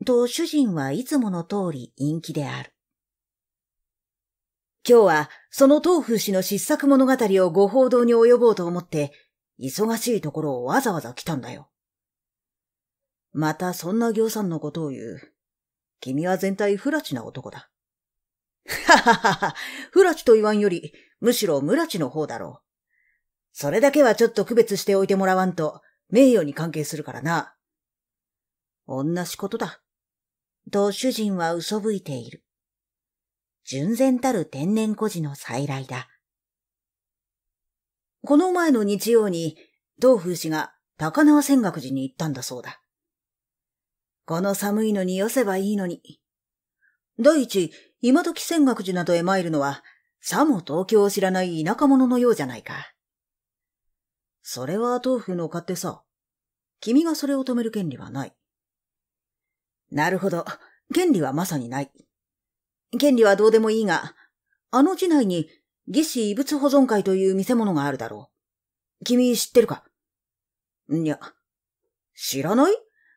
と主人はいつもの通り陰気である。今日はその東風氏の失策物語をご報道に及ぼうと思って、忙しいところをわざわざ来たんだよ。またそんな行さんのことを言う。君は全体不らちな男だ。はははは、不らちと言わんより、むしろ無らちの方だろう。それだけはちょっと区別しておいてもらわんと、名誉に関係するからな。同じことだ。と主人は嘘吹いている。純然たる天然孤児の再来だ。この前の日曜に、道風氏が高輪仙岳寺に行ったんだそうだ。この寒いのに寄せばいいのに。第一、今時仙岳寺などへ参るのは、さも東京を知らない田舎者のようじゃないか。それは豆腐の勝手さ。君がそれを止める権利はない。なるほど。権利はまさにない。権利はどうでもいいが、あの地内に義士異物保存会という見せ物があるだろう。君知ってるかにゃ、知らない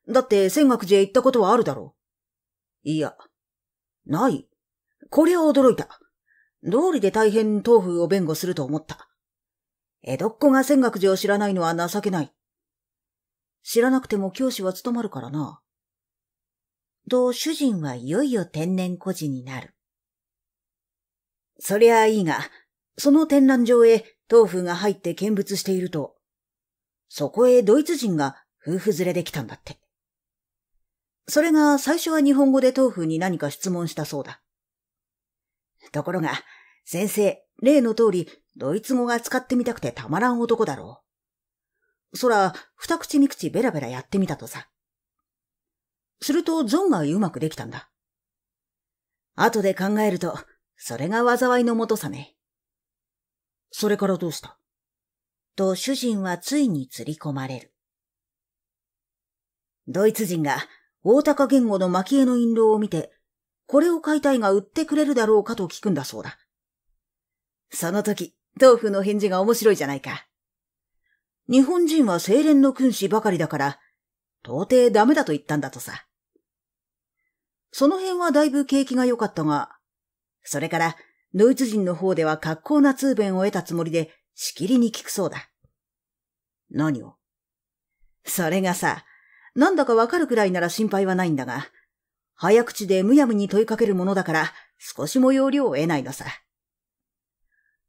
だって仙岳寺へ行ったことはあるだろう。いや、ない。こりゃ驚いた。道理で大変東風を弁護すると思った。江戸っ子が仙岳寺を知らないのは情けない。知らなくても教師は務まるからな。と主人はいよいよ天然孤児になる。そりゃあいいが、その展覧場へ豆腐が入って見物していると、そこへドイツ人が夫婦連れで来たんだって。それが最初は日本語で豆腐に何か質問したそうだ。ところが、先生、例の通り、ドイツ語が使ってみたくてたまらん男だろう。そら、二口三口ベラベラやってみたとさ。するとゾンがうまくできたんだ。後で考えると、それが災いのもとさね。それからどうしたと主人はついに釣り込まれる。ドイツ人が大高言語の蒔絵の印籠を見て、これを買いたいが売ってくれるだろうかと聞くんだそうだ。その時、豆腐の返事が面白いじゃないか。日本人は精錬の君子ばかりだから、到底ダメだと言ったんだとさ。その辺はだいぶ景気が良かったが、それから、ドイツ人の方では格好な通弁を得たつもりで、しきりに聞くそうだ。何をそれがさ、なんだかわかるくらいなら心配はないんだが、早口でむやみに問いかけるものだから、少しも要領を得ないのさ。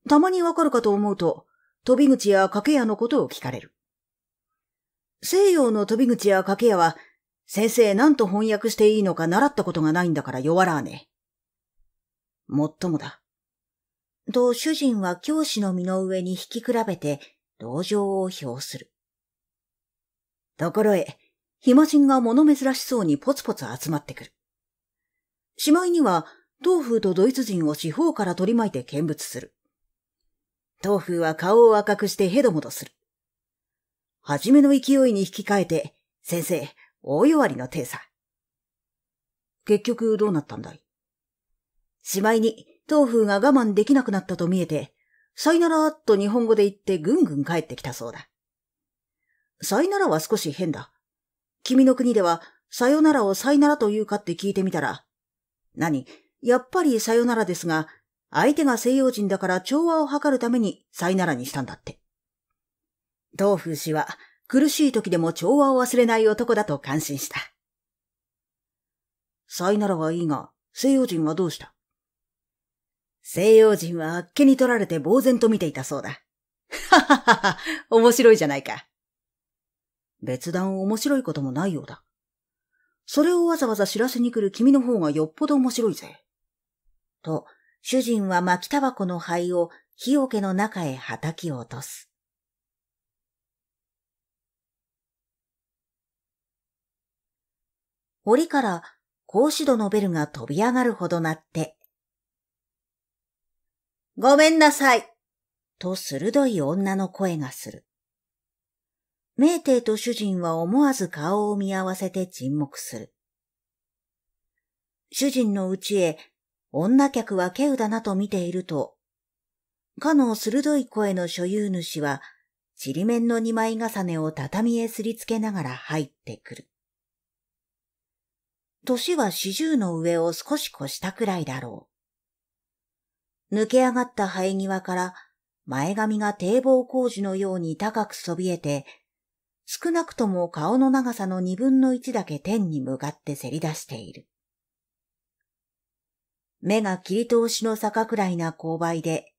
たまにわかるかと思うと、飛び口や掛け屋のことを聞かれる。西洋の飛び口や掛け屋は先生何と翻訳していいのか習ったことがないんだから弱らね。もっともだ。と主人は教師の身の上に引き比べて同情を表する。ところへ、暇人が物珍しそうにポツポツ集まってくる。しまいには、東風とドイツ人を四方から取り巻いて見物する。東風は顔を赤くしてヘドモドする。はじめの勢いに引き換えて、先生、大弱りの体さ。結局どうなったんだいしまいに、豆腐が我慢できなくなったと見えて、さいならと日本語で言ってぐんぐん帰ってきたそうだ。さいならは少し変だ。君の国では、さよならをさいならと言うかって聞いてみたら、何やっぱりさよならですが、相手が西洋人だから調和を図るためにさいならにしたんだって。豆腐氏は苦しい時でも調和を忘れない男だと感心した。さいならはいいが、西洋人はどうした西洋人はあっけに取られて呆然と見ていたそうだ。はははは、面白いじゃないか。別段面白いこともないようだ。それをわざわざ知らせに来る君の方がよっぽど面白いぜ。と、主人は巻きタバコの灰を火桶の中へ叩き落とす。檻から格子戸のベルが飛び上がるほどなって。ごめんなさいと鋭い女の声がする。名帝と主人は思わず顔を見合わせて沈黙する。主人のうちへ女客はケウだなと見ていると、かの鋭い声の所有主は、ちりめんの二枚重ねを畳へすりつけながら入ってくる。年は四十の上を少し越したくらいだろう。抜け上がった生え際から前髪が堤防工事のように高くそびえて、少なくとも顔の長さの二分の一だけ天に向かってせり出している。目が切り通しの坂くらいな勾配で、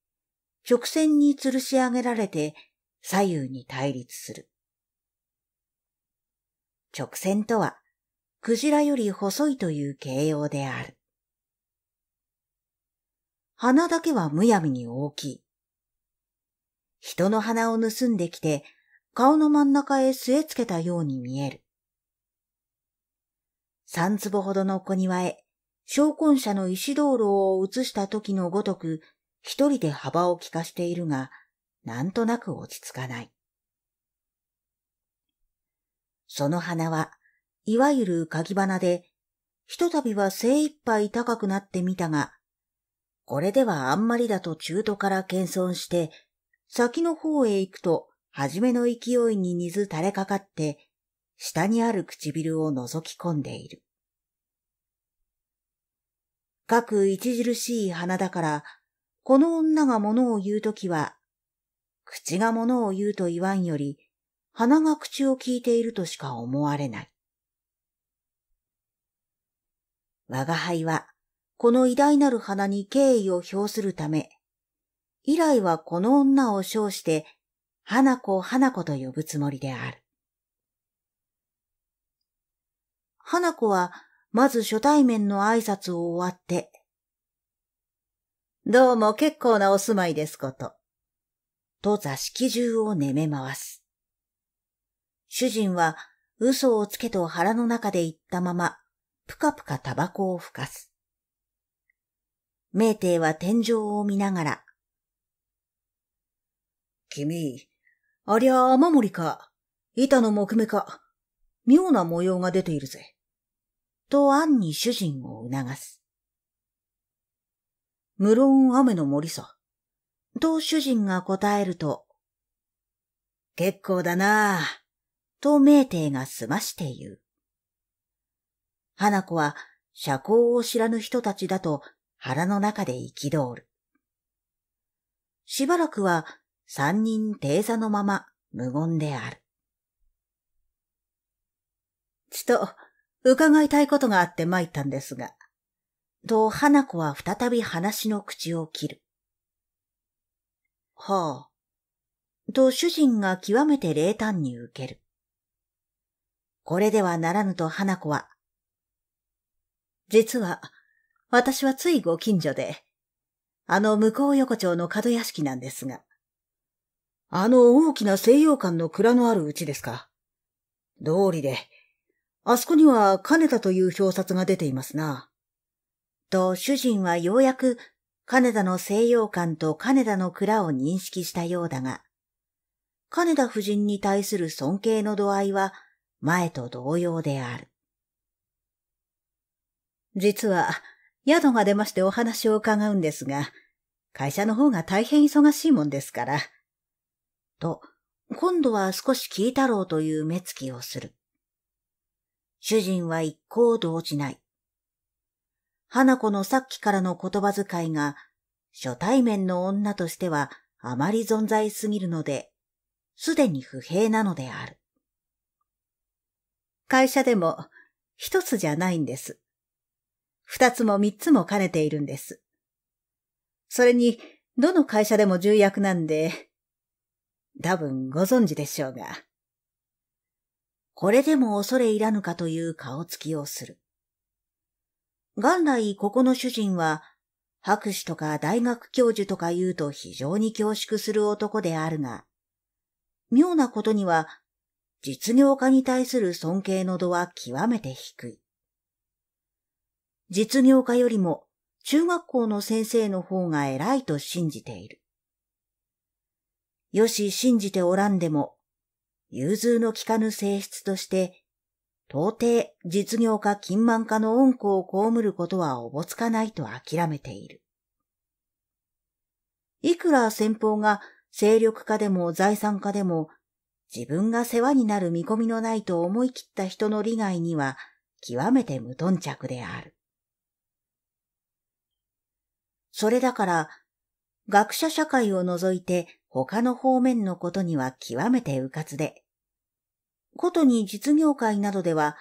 直線に吊るし上げられて左右に対立する。直線とは、クジラより細いという形容である。鼻だけはむやみに大きい。人の鼻を盗んできて、顔の真ん中へ据え付けたように見える。三坪ほどの小庭へ、小魂者の石灯籠を移した時のごとく、一人で幅を利かしているが、なんとなく落ち着かない。その花は、いわゆる鍵花で、ひとたびは精一杯高くなってみたが、これではあんまりだと中途から謙遜して、先の方へ行くと、初めの勢いに水垂れかかって、下にある唇を覗き込んでいる。各著しい鼻だから、この女が物を言うときは、口が物を言うと言わんより、鼻が口を聞いているとしか思われない。我が輩は、この偉大なる花に敬意を表するため、以来はこの女を称して、花子花子と呼ぶつもりである。花子は、まず初対面の挨拶を終わって、どうも結構なお住まいですこと。と座敷中をねめ回す。主人は嘘をつけと腹の中で言ったまま、ぷかぷかタバコをふかす。名帝は天井を見ながら、君、ありゃ雨漏りか、板の木目か、妙な模様が出ているぜ。と暗に主人を促す。無論雨の森さ。と主人が答えると、結構だなぁ、と名帝が済まして言う。花子は社交を知らぬ人たちだと腹の中で憤る。しばらくは三人定座のまま無言である。ちと、伺いたいことがあって参ったんですが、と花子は再び話の口を切る。はあ、と主人が極めて冷淡に受ける。これではならぬと花子は実は、私はついご近所で、あの向こう横丁の角屋敷なんですが。あの大きな西洋館の蔵のあるうちですか。通りで、あそこには金田という表札が出ていますな。と主人はようやく金田の西洋館と金田の蔵を認識したようだが、金田夫人に対する尊敬の度合いは前と同様である。実は、宿が出ましてお話を伺うんですが、会社の方が大変忙しいもんですから。と、今度は少し聞いたろうという目つきをする。主人は一向動じない。花子のさっきからの言葉遣いが、初対面の女としてはあまり存在すぎるので、すでに不平なのである。会社でも一つじゃないんです。二つも三つも兼ねているんです。それに、どの会社でも重役なんで、多分ご存知でしょうが。これでも恐れいらぬかという顔つきをする。元来ここの主人は、博士とか大学教授とか言うと非常に恐縮する男であるが、妙なことには、実業家に対する尊敬の度は極めて低い。実業家よりも中学校の先生の方が偉いと信じている。よし信じておらんでも、融通の利かぬ性質として、到底実業家金満家の恩子を被ることはおぼつかないと諦めている。いくら先方が勢力家でも財産家でも、自分が世話になる見込みのないと思い切った人の利害には、極めて無頓着である。それだから、学者社会を除いて他の方面のことには極めて迂闊で、ことに実業界などでは、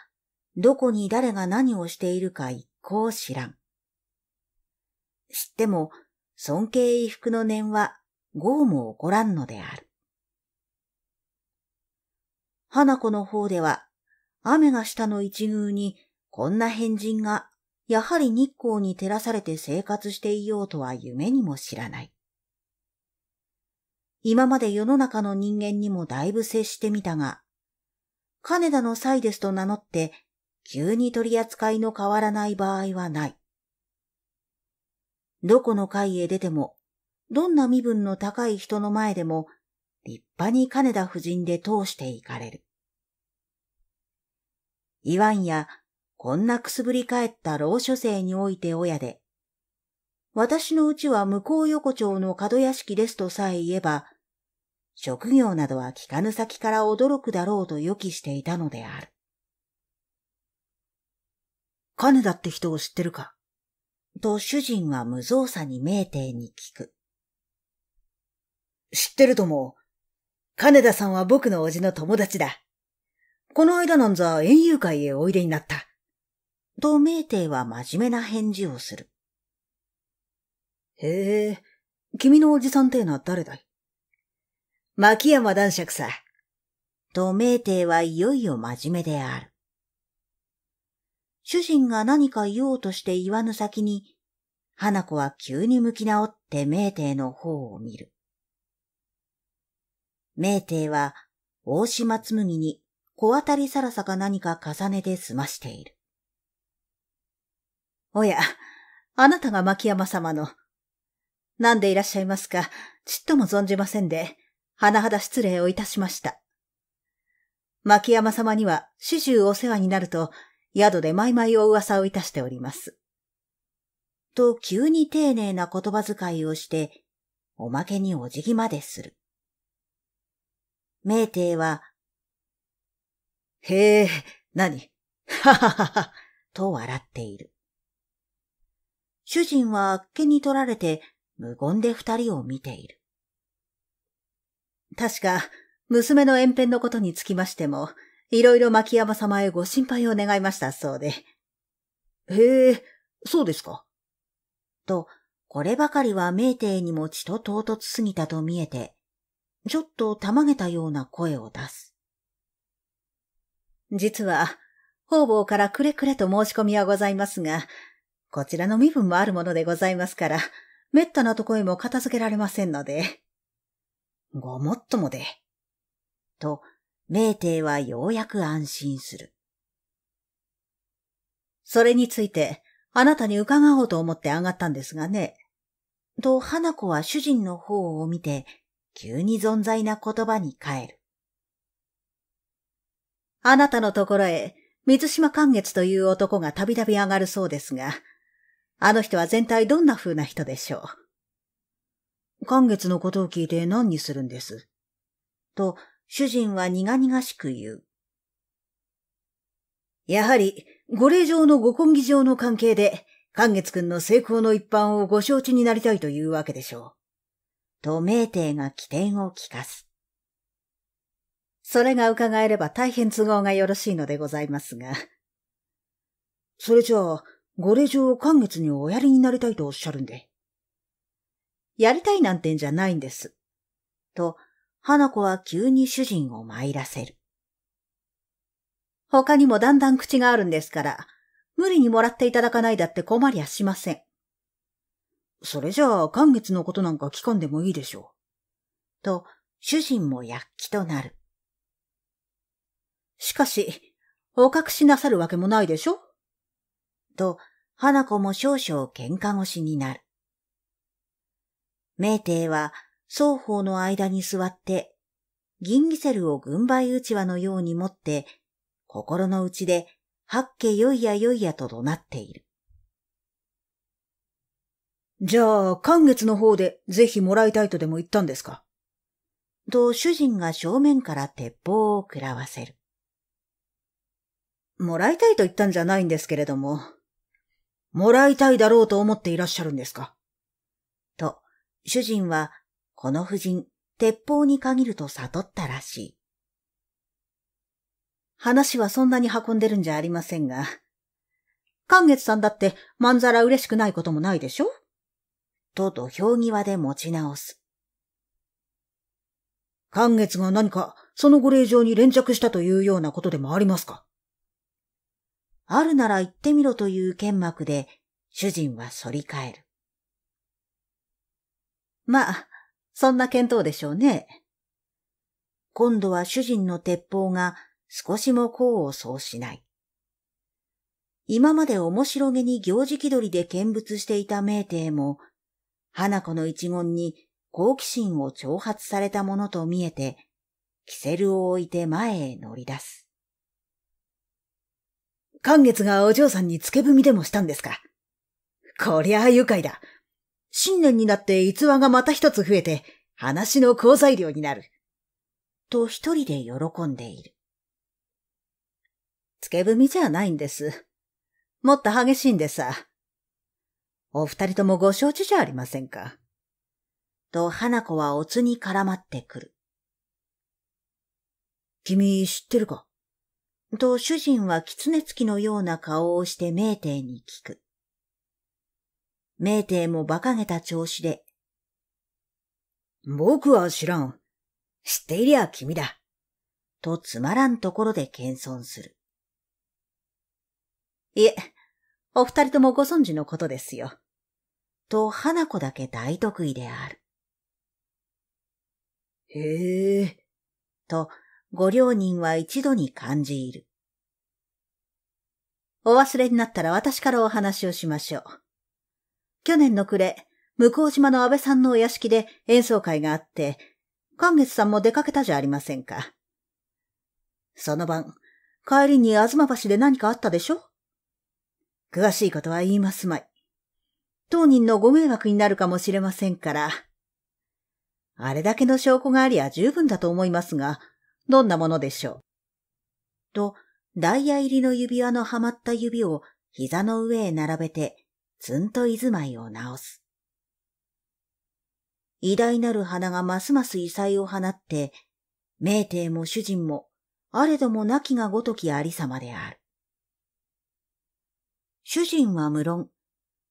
どこに誰が何をしているか一向知らん。知っても、尊敬衣服の念は、業も起こらんのである。花子の方では、雨が下の一宮にこんな変人がやはり日光に照らされて生活していようとは夢にも知らない。今まで世の中の人間にもだいぶ接してみたが、金田のサイですと名乗って、急に取り扱いの変わらない場合はない。どこの会へ出ても、どんな身分の高い人の前でも、立派に金田夫人で通していかれる。言わんやこんなくすぶり返った老書生において親で、私のうちは向こう横丁の角屋敷ですとさえ言えば、職業などは聞かぬ先から驚くだろうと予期していたのである。金田って人を知ってるかと主人は無造作に名帝に聞く。知ってるとも、金田さんは僕の叔父の友達だ。この間なんざ園遊会へおいでになった。と明帝は真面目な返事をする。へえ、君のおじさんってのは誰だい牧山男爵さ。と明帝はいよいよ真面目である。主人が何か言おうとして言わぬ先に、花子は急に向き直って名帝の方を見る。明帝は大島紬に小当たりさらさか何か重ねて済ましている。おや、あなたが牧山様の。なんでいらっしゃいますか、ちっとも存じませんで、甚だ失礼をいたしました。牧山様には始終お世話になると、宿で毎々お噂をいたしております。と急に丁寧な言葉遣いをして、おまけにお辞儀までする。名帝は、へえ、何 はははは、と笑っている。主人はあっけに取られて無言で二人を見ている。確か、娘の延辺のことにつきましても、いろいろ牧山様へご心配を願いましたそうで。へえ、そうですか。と、こればかりは明帝にも血と唐突すぎたと見えて、ちょっとたまげたような声を出す。実は、方々からくれくれと申し込みはございますが、こちらの身分もあるものでございますから、滅多なとこへも片付けられませんので。ごもっともで。と、明帝はようやく安心する。それについて、あなたに伺おうと思って上がったんですがね。と、花子は主人の方を見て、急に存在な言葉に変える。あなたのところへ、水島寛月という男がたびたび上がるそうですが、あの人は全体どんな風な人でしょう。寒月のことを聞いて何にするんです。と、主人は苦々しく言う。やはり、ご令嬢のご婚儀状の関係で、寒月君の成功の一般をご承知になりたいというわけでしょう。と、名帝が起点を聞かす。それが伺えれば大変都合がよろしいのでございますが。それじゃあ、ご令嬢を寒月におやりになりたいとおっしゃるんで。やりたいなんてんじゃないんです。と、花子は急に主人を参らせる。他にもだんだん口があるんですから、無理にもらっていただかないだって困りゃしません。それじゃあ、寒月のことなんか聞かんでもいいでしょう。と、主人も躍起となる。しかし、お隠しなさるわけもないでしょと、花子も少々喧嘩腰になる。明帝は双方の間に座って、銀ギセルを軍配うちわのように持って、心の内で、はっけよいやよいやと怒鳴っている。じゃあ、寒月の方でぜひもらいたいとでも言ったんですかと主人が正面から鉄砲を食らわせる。もらいたいと言ったんじゃないんですけれども、もらいたいだろうと思っていらっしゃるんですかと、主人は、この夫人、鉄砲に限ると悟ったらしい。話はそんなに運んでるんじゃありませんが、寒月さんだってまんざら嬉しくないこともないでしょと土俵際で持ち直す。寒月が何かそのご令嬢に連着したというようなことでもありますかあるなら行ってみろという剣幕で主人は反り返る。まあ、そんな見当でしょうね。今度は主人の鉄砲が少しも功を奏しない。今まで面白げに行事気取りで見物していた名帝も、花子の一言に好奇心を挑発されたものと見えて、キセルを置いて前へ乗り出す。寒月がお嬢さんに付け踏みでもしたんですか。こりゃあ愉快だ。新年になって逸話がまた一つ増えて、話の好材料になる。と一人で喜んでいる。付け踏みじゃないんです。もっと激しいんでさ。お二人ともご承知じゃありませんか。と、花子はおつに絡まってくる。君知ってるかと主人は狐つきのような顔をして名帝に聞く。名帝も馬鹿げた調子で。僕は知らん。知っていりゃ君だ。とつまらんところで謙遜する。いえ、お二人ともご存知のことですよ。と花子だけ大得意である。へえ、とご両人は一度に感じいる。お忘れになったら私からお話をしましょう。去年の暮れ、向島の安倍さんのお屋敷で演奏会があって、寛月さんも出かけたじゃありませんか。その晩、帰りに東橋で何かあったでしょ詳しいことは言いますまい。当人のご迷惑になるかもしれませんから。あれだけの証拠がありゃ十分だと思いますが、どんなものでしょうと、ダイヤ入りの指輪のはまった指を膝の上へ並べて、つんと居住まいを直す。偉大なる花がますます異彩を放って、名帝も主人も、あれども亡きがごときありさまである。主人は無論、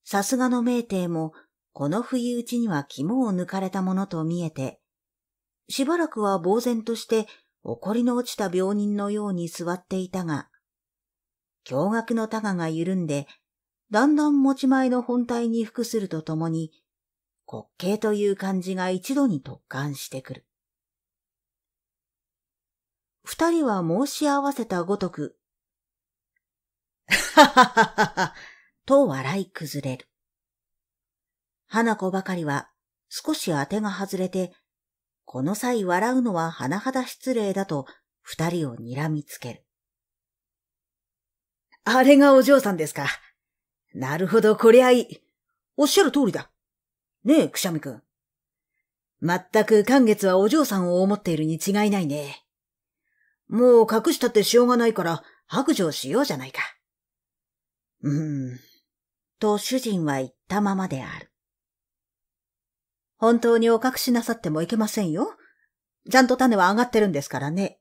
さすがの名帝も、この不意打ちには肝を抜かれたものと見えて、しばらくは呆然として怒りの落ちた病人のように座っていたが、驚愕のタガが緩んで、だんだん持ち前の本体に服するとともに、滑稽という感じが一度に突貫してくる。二人は申し合わせたごとく、はははは、と笑い崩れる。花子ばかりは少し当てが外れてこの際笑うのは甚だ失礼だと二人を睨みつける。あれがお嬢さんですか。なるほど、こりゃいい。おっしゃる通りだ。ねえ、くしゃみくん。まったく寒月はお嬢さんを思っているに違いないね。もう隠したってしょうがないから白状しようじゃないか。うーん。と主人は言ったままである。本当にお隠しなさってもいけませんよ。ちゃんと種は上がってるんですからね。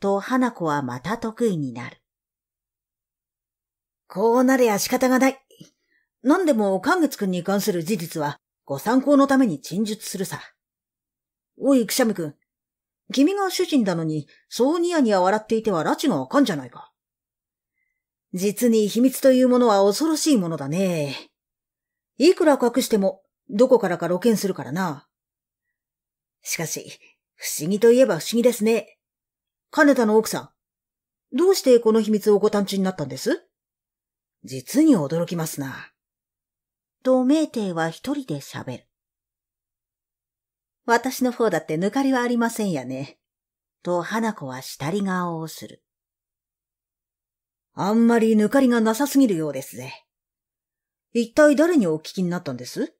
と、花子はまた得意になる。こうなりゃ仕方がない。何でも、寒月くんに関する事実は、ご参考のために陳述するさ。おい、くしゃみくん。君が主人なのに、そうニヤニヤ笑っていては拉致があかんじゃないか。実に秘密というものは恐ろしいものだね。いくら隠してもどこからか露見するからな。しかし、不思議といえば不思議ですね。金田の奥さん、どうしてこの秘密をご探知になったんです実に驚きますな。と、名帝は一人で喋る。私の方だって抜かりはありませんやね。と、花子は下り顔をする。あんまり抜かりがなさすぎるようですぜ。一体誰にお聞きになったんです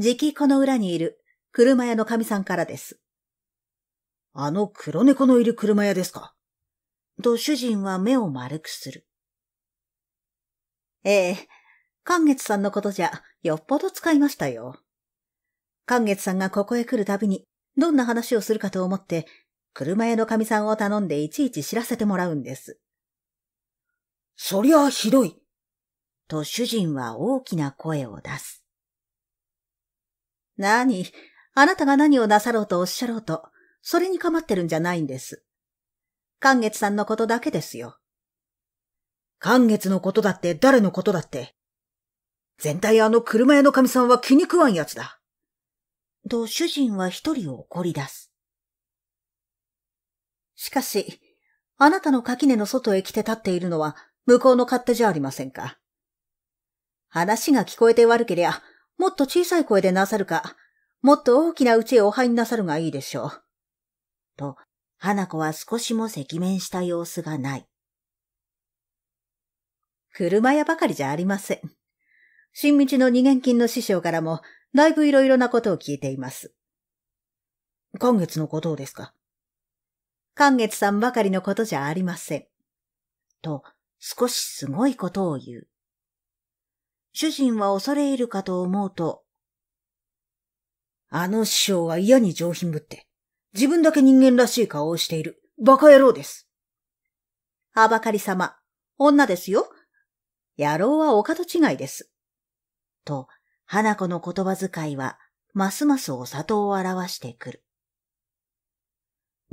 じきこの裏にいる車屋の神さんからです。あの黒猫のいる車屋ですかと主人は目を丸くする。ええ、寛月さんのことじゃよっぽど使いましたよ。寛月さんがここへ来るたびにどんな話をするかと思って車屋の神さんを頼んでいちいち知らせてもらうんです。そりゃひどい。と主人は大きな声を出す。何あなたが何をなさろうとおっしゃろうと、それに構ってるんじゃないんです。寒月さんのことだけですよ。寒月のことだって誰のことだって。全体あの車屋の神さんは気に食わんやつだ。と主人は一人を怒り出す。しかし、あなたの垣根の外へ来て立っているのは向こうの勝手じゃありませんか。話が聞こえて悪けりゃ、もっと小さい声でなさるか、もっと大きなうちへお入りなさるがいいでしょう。と、花子は少しも赤面した様子がない。車屋ばかりじゃありません。新道の二元金の師匠からも、だいぶいろいろなことを聞いています。今月のことをですか寒月さんばかりのことじゃありません。と、少しすごいことを言う。主人は恐れ入るかと思うと、あの師匠は嫌に上品ぶって、自分だけ人間らしい顔をしている、馬鹿野郎です。あばかり様、女ですよ。野郎は丘と違いです。と、花子の言葉遣いは、ますますお里を表してくる。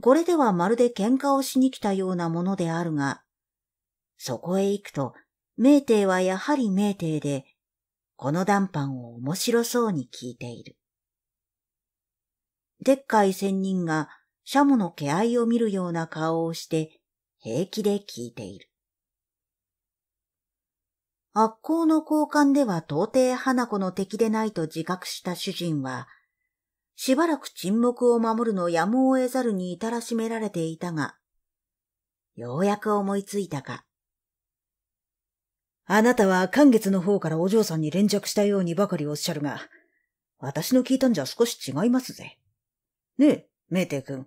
これではまるで喧嘩をしに来たようなものであるが、そこへ行くと名帝はやはり名帝で、この談判を面白そうに聞いている。でっかい仙人がシャモの気合を見るような顔をして平気で聞いている。悪行の交換では到底花子の敵でないと自覚した主人は、しばらく沈黙を守るのやむを得ざるに至らしめられていたが、ようやく思いついたか、あなたは寒月の方からお嬢さんに連着したようにばかりおっしゃるが、私の聞いたんじゃ少し違いますぜ。ねえ、明帝君。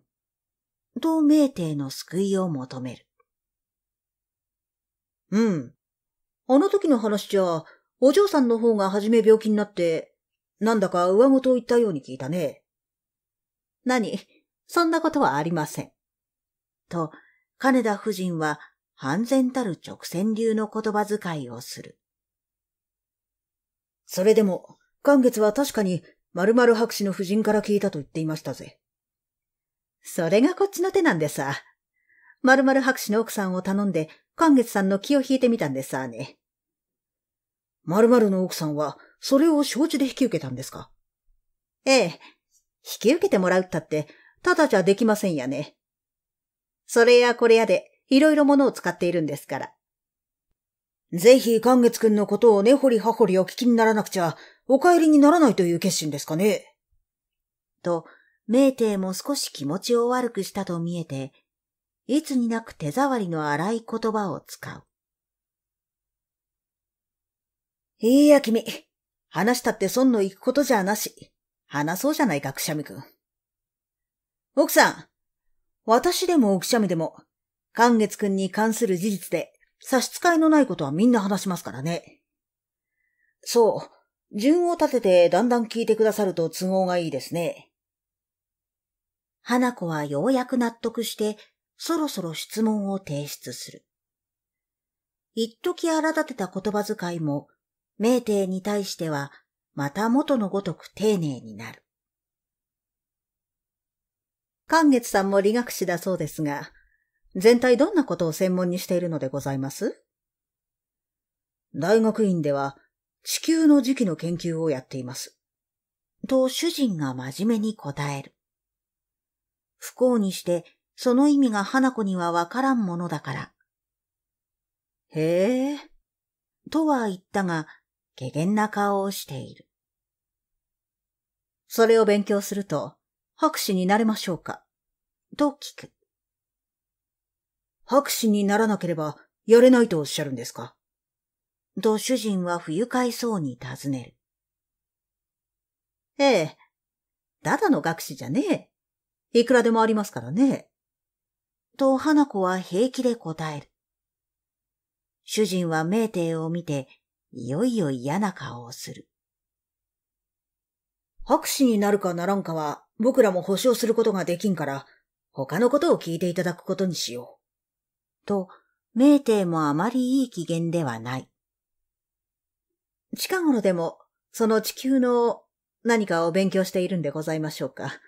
と、明帝の救いを求める。うん。あの時の話じゃ、お嬢さんの方が初め病気になって、なんだか上ごとを言ったように聞いたね。何、そんなことはありません。と、金田夫人は半然たる直線流の言葉遣いをする。それでも、寒月は確かに〇〇博士の夫人から聞いたと言っていましたぜ。それがこっちの手なんでさ。〇〇博士の奥さんを頼んで、寒月さんの気を引いてみたんでさね。〇〇の奥さんは、それを承知で引き受けたんですかええ。引き受けてもらうったって、ただじゃできませんやね。それやこれやで、いろいろものを使っているんですから。ぜひ、寒月くんのことを根掘り葉掘りお聞きにならなくちゃ、お帰りにならないという決心ですかね。と、明帝も少し気持ちを悪くしたと見えて、いつになく手触りの荒い言葉を使う。いいや、君。話したって損の行くことじゃなし。話そうじゃないか、くしゃみくん。奥さん。私でもくしゃみでも、寒月くんに関する事実で差し支えのないことはみんな話しますからね。そう。順を立ててだんだん聞いてくださると都合がいいですね。花子はようやく納得して、そろそろ質問を提出する。一時荒立てた言葉遣いも、明帝に対しては、また元のごとく丁寧になる。寒月さんも理学士だそうですが、全体どんなことを専門にしているのでございます大学院では地球の時期の研究をやっています。と主人が真面目に答える。不幸にしてその意味が花子にはわからんものだから。へえ、とは言ったが、下限な顔をしている。それを勉強すると、博士になれましょうかと聞く。白紙にならなければやれないとおっしゃるんですかと主人は不愉快そうに尋ねる。ええ。ただの学士じゃねえ。いくらでもありますからね。と花子は平気で答える。主人は名帝を見て、いよいよ嫌な顔をする。博士になるかならんかは僕らも保証することができんから、他のことを聞いていただくことにしよう。と、明帝もあまりいい機嫌ではない。近頃でも、その地球の何かを勉強しているんでございましょうか。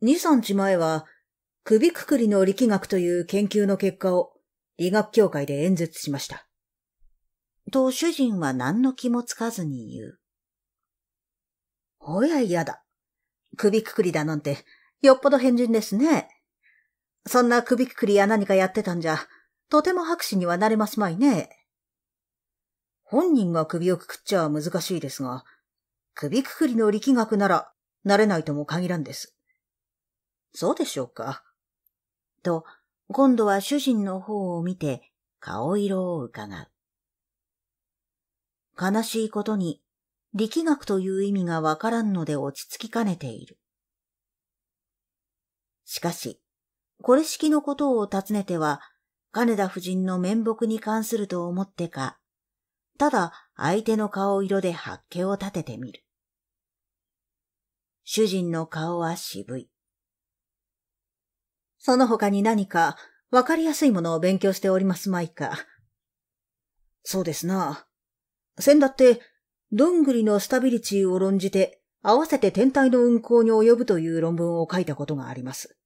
二三日前は、首くくりの力学という研究の結果を理学協会で演説しました。と主人は何の気もつかずに言う。おや嫌だ。首くくりだなんて、よっぽど変人ですね。そんな首くくりや何かやってたんじゃ、とても白紙にはなれますまいね。本人が首をくくっちゃ難しいですが、首くくりの力学なら、なれないとも限らんです。そうでしょうか。と、今度は主人の方を見て、顔色を伺う。悲しいことに、力学という意味がわからんので落ち着きかねている。しかし、これ式のことを尋ねては、金田夫人の面目に関すると思ってか、ただ相手の顔色で発見を立ててみる。主人の顔は渋い。その他に何か分かりやすいものを勉強しておりますまいか。そうですな。先だって、どんぐりのスタビリティを論じて、合わせて天体の運行に及ぶという論文を書いたことがあります。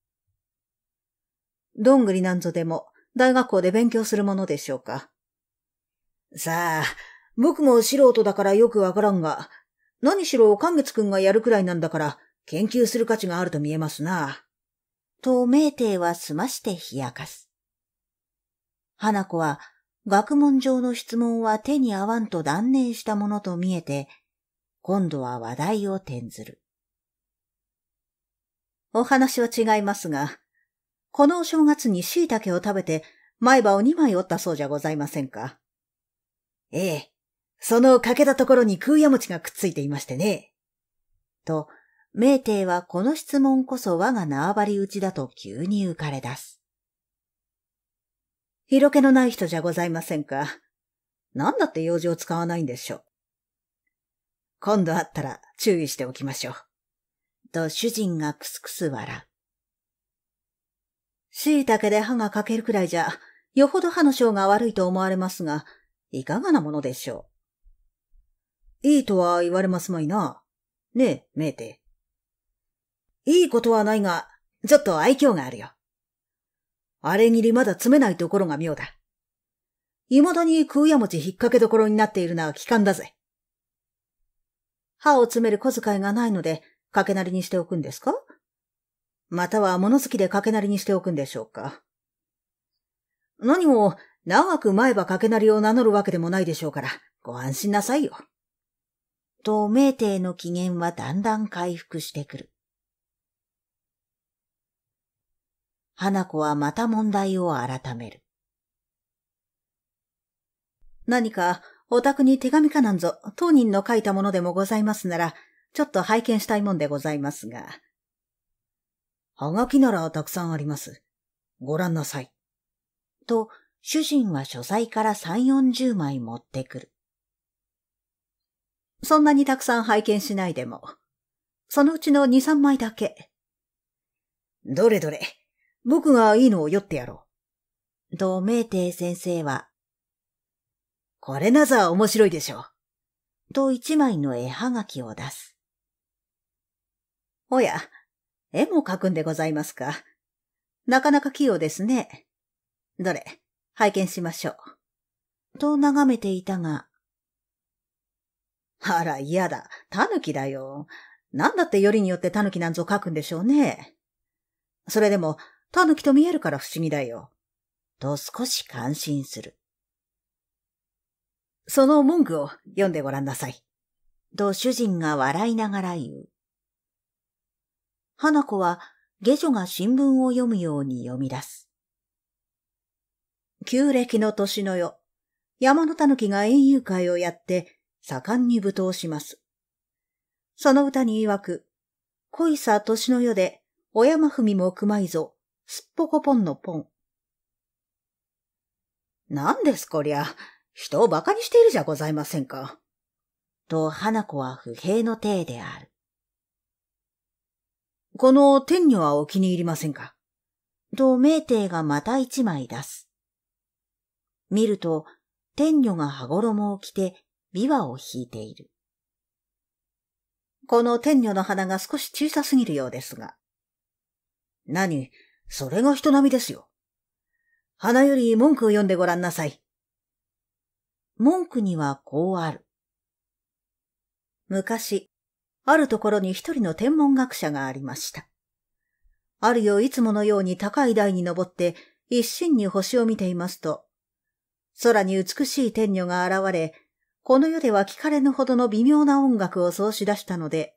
どんぐりなんぞでも大学校で勉強するものでしょうか。さあ、僕も素人だからよくわからんが、何しろ寒月くんがやるくらいなんだから研究する価値があると見えますな。と、明帝は済まして冷やかす。花子は学問上の質問は手に合わんと断念したものと見えて、今度は話題を転ずる。お話は違いますが、このお正月に椎茸を食べて前歯を2枚折ったそうじゃございませんか。ええ。その欠けたところに空屋餅がくっついていましてね。と、明帝はこの質問こそ我が縄張り打ちだと急に浮かれ出す。色気のない人じゃございませんか。なんだって用事を使わないんでしょう。今度会ったら注意しておきましょう。と主人がくすくす笑う。椎茸で歯が欠けるくらいじゃ、よほど歯の性が悪いと思われますが、いかがなものでしょう。いいとは言われますまいな。ねえ、メーテ。いいことはないが、ちょっと愛嬌があるよ。あれぎりまだ詰めないところが妙だ。未だに空や餅引っ掛けどころになっているのは危憾だぜ。歯を詰める小遣いがないので、かけなりにしておくんですかまたは物好きで掛けなりにしておくんでしょうか。何も、長く前歯掛けなりを名乗るわけでもないでしょうから、ご安心なさいよ。と、明帝の機嫌はだんだん回復してくる。花子はまた問題を改める。何か、お宅に手紙かなんぞ、当人の書いたものでもございますなら、ちょっと拝見したいもんでございますが。はがきならたくさんあります。ご覧なさい。と、主人は書斎から三四十枚持ってくる。そんなにたくさん拝見しないでも、そのうちの二三枚だけ。どれどれ、僕がいいのを酔ってやろう。と、明帝先生は、これなざ面白いでしょう。と一枚の絵はがきを出す。おや、絵も描くんでございますか。なかなか器用ですね。どれ、拝見しましょう。と眺めていたが。あら、嫌だ。狸だよ。なんだってよりによって狸なんぞ描くんでしょうね。それでも、狸と見えるから不思議だよ。と少し感心する。その文句を読んでごらんなさい。と主人が笑いながら言う。花子は下女が新聞を読むように読み出す。旧暦の年の夜、山の狸が園遊会をやって盛んに舞踏します。その歌に曰く、恋さ年の世で、お山踏みもくまいぞ、すっぽこぽんのぽん。何ですこりゃ、人を馬鹿にしているじゃございませんか。と花子は不平の体である。この天女はお気に入りませんかと名帝がまた一枚出す。見ると、天女が羽衣を着て琵琶を弾いている。この天女の花が少し小さすぎるようですが。何、それが人並みですよ。花より文句を読んでごらんなさい。文句にはこうある。昔、あるところに一人の天文学者がありました。あるよいつものように高い台に登って一心に星を見ていますと、空に美しい天女が現れ、この世では聞かれぬほどの微妙な音楽を奏し出したので、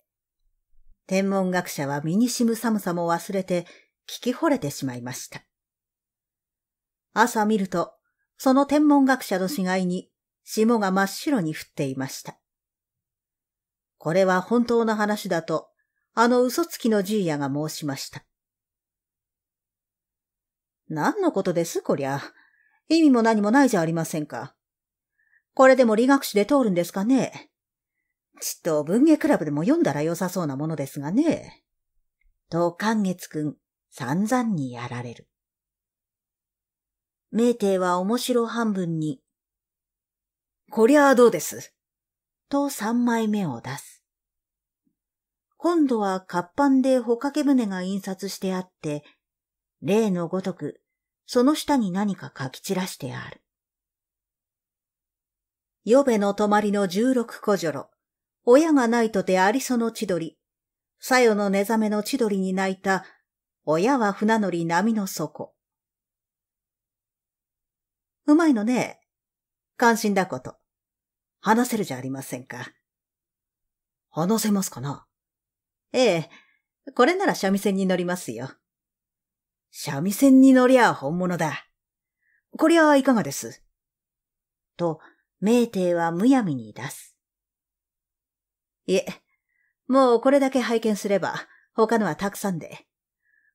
天文学者は身にしむ寒さも忘れて聞き惚れてしまいました。朝見ると、その天文学者の死骸に霜が真っ白に降っていました。これは本当の話だと、あの嘘つきのじいやが申しました。何のことですこりゃ。意味も何もないじゃありませんか。これでも理学士で通るんですかねちっと文芸クラブでも読んだら良さそうなものですがね。と、寛月くん、散々にやられる。名帝は面白半分に、こりゃあどうです。と三枚目を出す。今度は活版で帆掛け船が印刷してあって、例のごとく、その下に何か書き散らしてある。ヨベの泊まりの十六小女郎、親がないとてありその千鳥、さよの寝覚めの千鳥に泣いた、親は船乗り波の底。うまいのね。関心だこと。話せるじゃありませんか。話せますかなええ、これなら三味線に乗りますよ。三味線に乗りゃ本物だ。こりゃいかがです。と、名帝はむやみに出す。いえ、もうこれだけ拝見すれば、他のはたくさんで、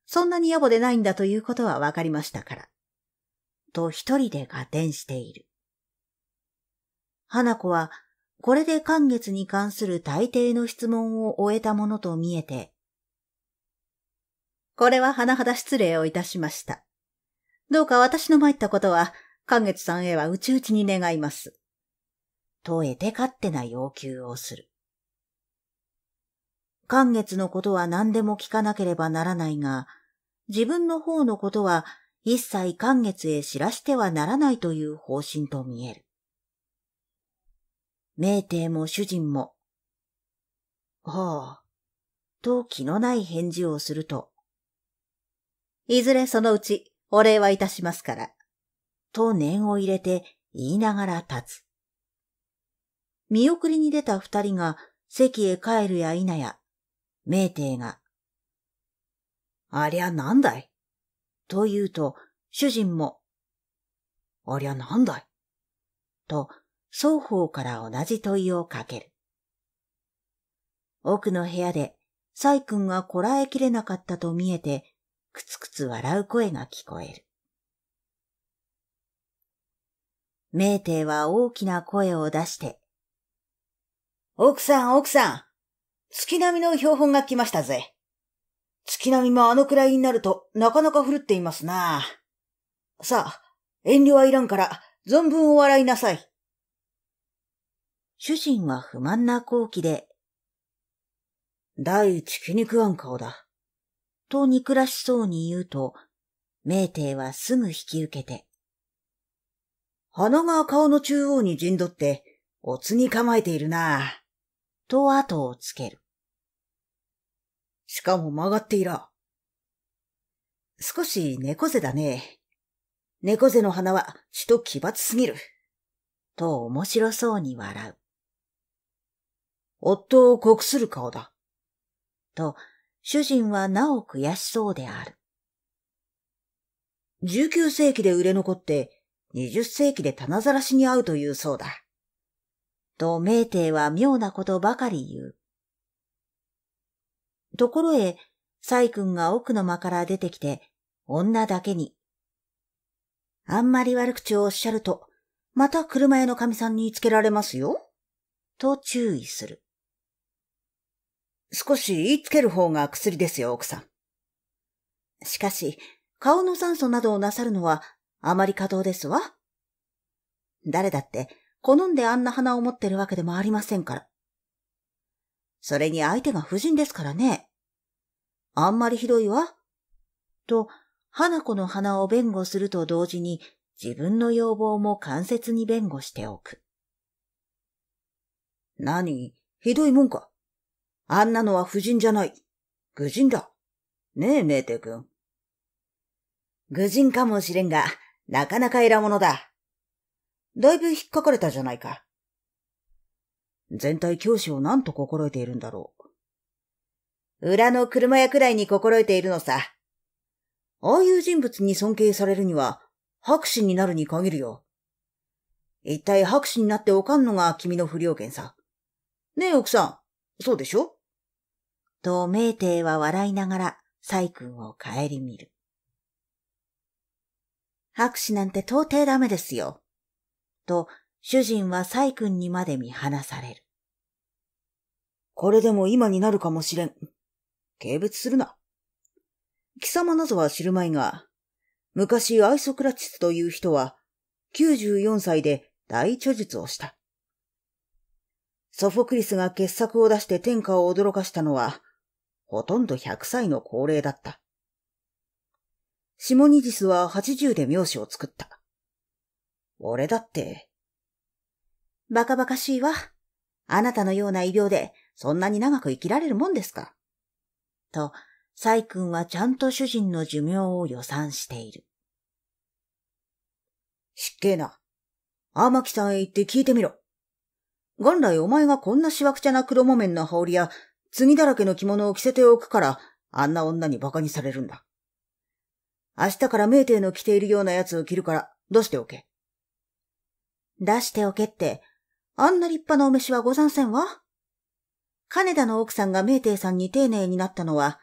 そんなに野暮でないんだということはわかりましたから。と一人で合点している。花子はこれで寒月に関する大抵の質問を終えたものと見えて、これは甚だ失礼をいたしました。どうか私の参ったことは、寒月さんへは内々に願います。と得て勝手な要求をする。寒月のことは何でも聞かなければならないが、自分の方のことは一切寒月へ知らしてはならないという方針と見える。名帝も主人も、はあ、と気のない返事をすると、いずれそのうちお礼はいたしますから、と念を入れて言いながら立つ。見送りに出た二人が席へ帰るや否や、名帝が、ありゃなんだいと言うと、主人も、ありゃなんだいと双方から同じ問いをかける。奥の部屋で、サイ君がこらえきれなかったと見えて、くつくつ笑う声が聞こえる。名帝は大きな声を出して、奥さん、奥さん、月並みの標本が来ましたぜ。月並みもあのくらいになるとなかなか古るっていますな。さあ、遠慮はいらんから、存分お笑いなさい。主人は不満な好期で、第一気に食わん顔だ。と憎らしそうに言うと、名帝はすぐ引き受けて。鼻が顔の中央に陣取って、おつに構えているな。と後をつける。しかも曲がっていら。少し猫背だね。猫背の鼻は血と奇抜すぎる。と面白そうに笑う。夫を酷する顔だ。と、主人はなお悔しそうである。19世紀で売れ残って、20世紀で棚ざらしに会うというそうだ。と、名帝は妙なことばかり言う。ところへ、細君が奥の間から出てきて、女だけに。あんまり悪口をおっしゃると、また車屋の神さんにつけられますよ。と注意する。少し言いつける方が薬ですよ、奥さん。しかし、顔の酸素などをなさるのはあまり可動ですわ。誰だって好んであんな花を持ってるわけでもありませんから。それに相手が夫人ですからね。あんまりひどいわ。と、花子の鼻を弁護すると同時に自分の要望も間接に弁護しておく。何、ひどいもんか。あんなのは婦人じゃない。愚人だ。ねえ、メーテ君。愚人かもしれんが、なかなか偉者だ。だいぶ引っかかれたじゃないか。全体教師を何と心得ているんだろう。裏の車屋くらいに心得ているのさ。ああいう人物に尊敬されるには、白紙になるに限るよ。一体白紙になっておかんのが君の不良権さ。ねえ、奥さん。そうでしょと明帝は笑いながら細君を顧みる。博士なんて到底ダメですよ。と、主人は細君にまで見放される。これでも今になるかもしれん。軽蔑するな。貴様なぞは知るまいが、昔アイソクラチスという人は、94歳で大著述をした。ソフォクリスが傑作を出して天下を驚かしたのは、ほとんど100歳の高齢だった。シモニジスは80で名字を作った。俺だって。バカバカしいわ。あなたのような異病でそんなに長く生きられるもんですか。と、サイ君はちゃんと主人の寿命を予算している。失敬な。マキさんへ行って聞いてみろ。元来お前がこんなしわくちゃな黒木綿の羽織や罪だらけの着物を着せておくから、あんな女に馬鹿にされるんだ。明日から名帝の着ているようなやつを着るから、出しておけ。出しておけって、あんな立派なお飯はござんせんわ。金田の奥さんが名帝さんに丁寧になったのは、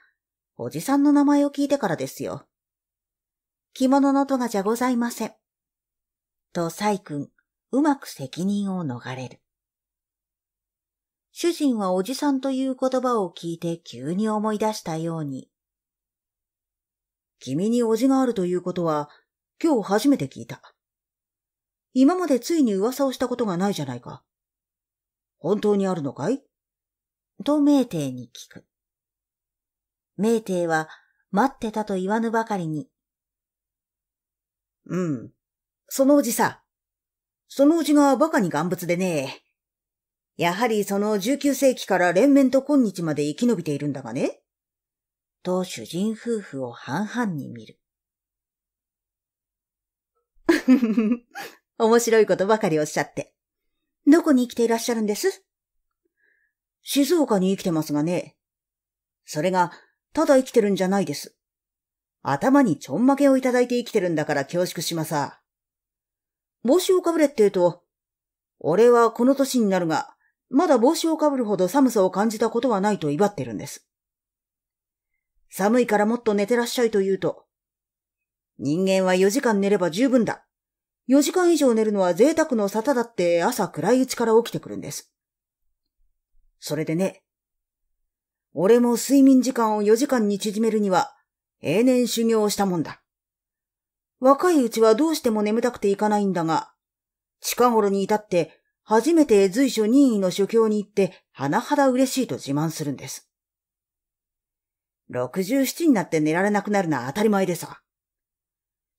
おじさんの名前を聞いてからですよ。着物の戸がじゃございません。と、イ君、うまく責任を逃れる。主人はおじさんという言葉を聞いて急に思い出したように。君におじがあるということは、今日初めて聞いた。今までついに噂をしたことがないじゃないか。本当にあるのかいと明帝に聞く。明帝は待ってたと言わぬばかりに。うん。そのおじさ。そのおじが馬鹿に願物でね。やはりその19世紀から連綿と今日まで生き延びているんだがね。と主人夫婦を半々に見る。面白いことばかりおっしゃって。どこに生きていらっしゃるんです静岡に生きてますがね。それが、ただ生きてるんじゃないです。頭にちょんまけをいただいて生きてるんだから恐縮しまさ。帽子をかぶれって言うと、俺はこの年になるが、まだ帽子をかぶるほど寒さを感じたことはないと威張ってるんです。寒いからもっと寝てらっしゃいと言うと、人間は4時間寝れば十分だ。4時間以上寝るのは贅沢の沙汰だって朝暗いうちから起きてくるんです。それでね、俺も睡眠時間を4時間に縮めるには、永年修行をしたもんだ。若いうちはどうしても眠たくていかないんだが、近頃に至って初めて随所任意の書教に行って甚だ嬉しいと自慢するんです。67になって寝られなくなるのは当たり前でさ。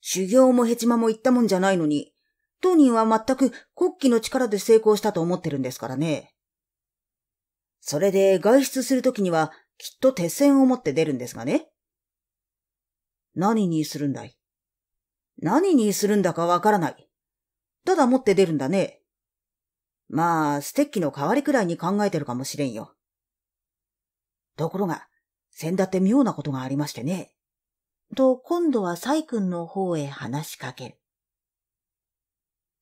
修行もヘチマも行ったもんじゃないのに、当人は全く国旗の力で成功したと思ってるんですからね。それで外出するときにはきっと鉄線を持って出るんですがね。何にするんだい何にするんだかわからない。ただ持って出るんだね。まあ、ステッキの代わりくらいに考えてるかもしれんよ。ところが、先だって妙なことがありましてね。と、今度はサイ君の方へ話しかける。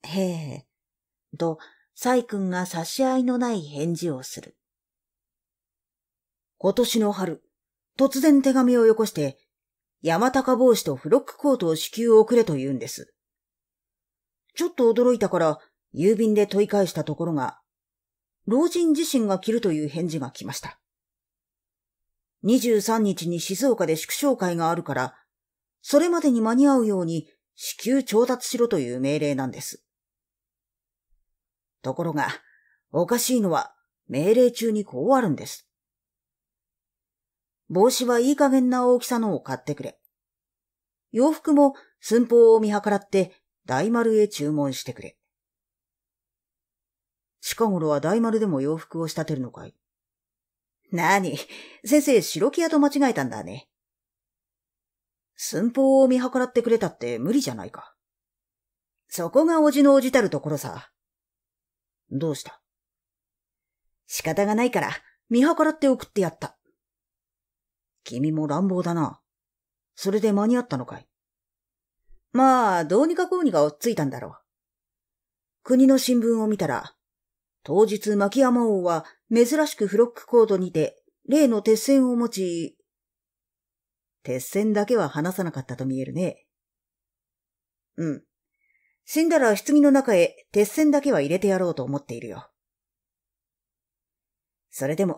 へえ。と、サイ君が差し合いのない返事をする。今年の春、突然手紙をよこして、山高帽子とフロックコートを支給をくれと言うんです。ちょっと驚いたから、郵便で問い返したところが、老人自身が着るという返事が来ました。23日に静岡で祝勝会があるから、それまでに間に合うように支給調達しろという命令なんです。ところが、おかしいのは命令中にこうあるんです。帽子はいい加減な大きさのを買ってくれ。洋服も寸法を見計らって大丸へ注文してくれ。近頃は大丸でも洋服を仕立てるのかいなに、先生白木屋と間違えたんだね。寸法を見計らってくれたって無理じゃないか。そこがおじのおじたるところさ。どうした仕方がないから、見計らって送ってやった。君も乱暴だな。それで間に合ったのかいまあ、どうにかこうにが落っついたんだろう。国の新聞を見たら、当日、牧山王は珍しくフロックコートにて、例の鉄線を持ち、鉄線だけは離さなかったと見えるね。うん。死んだら棺の中へ鉄線だけは入れてやろうと思っているよ。それでも、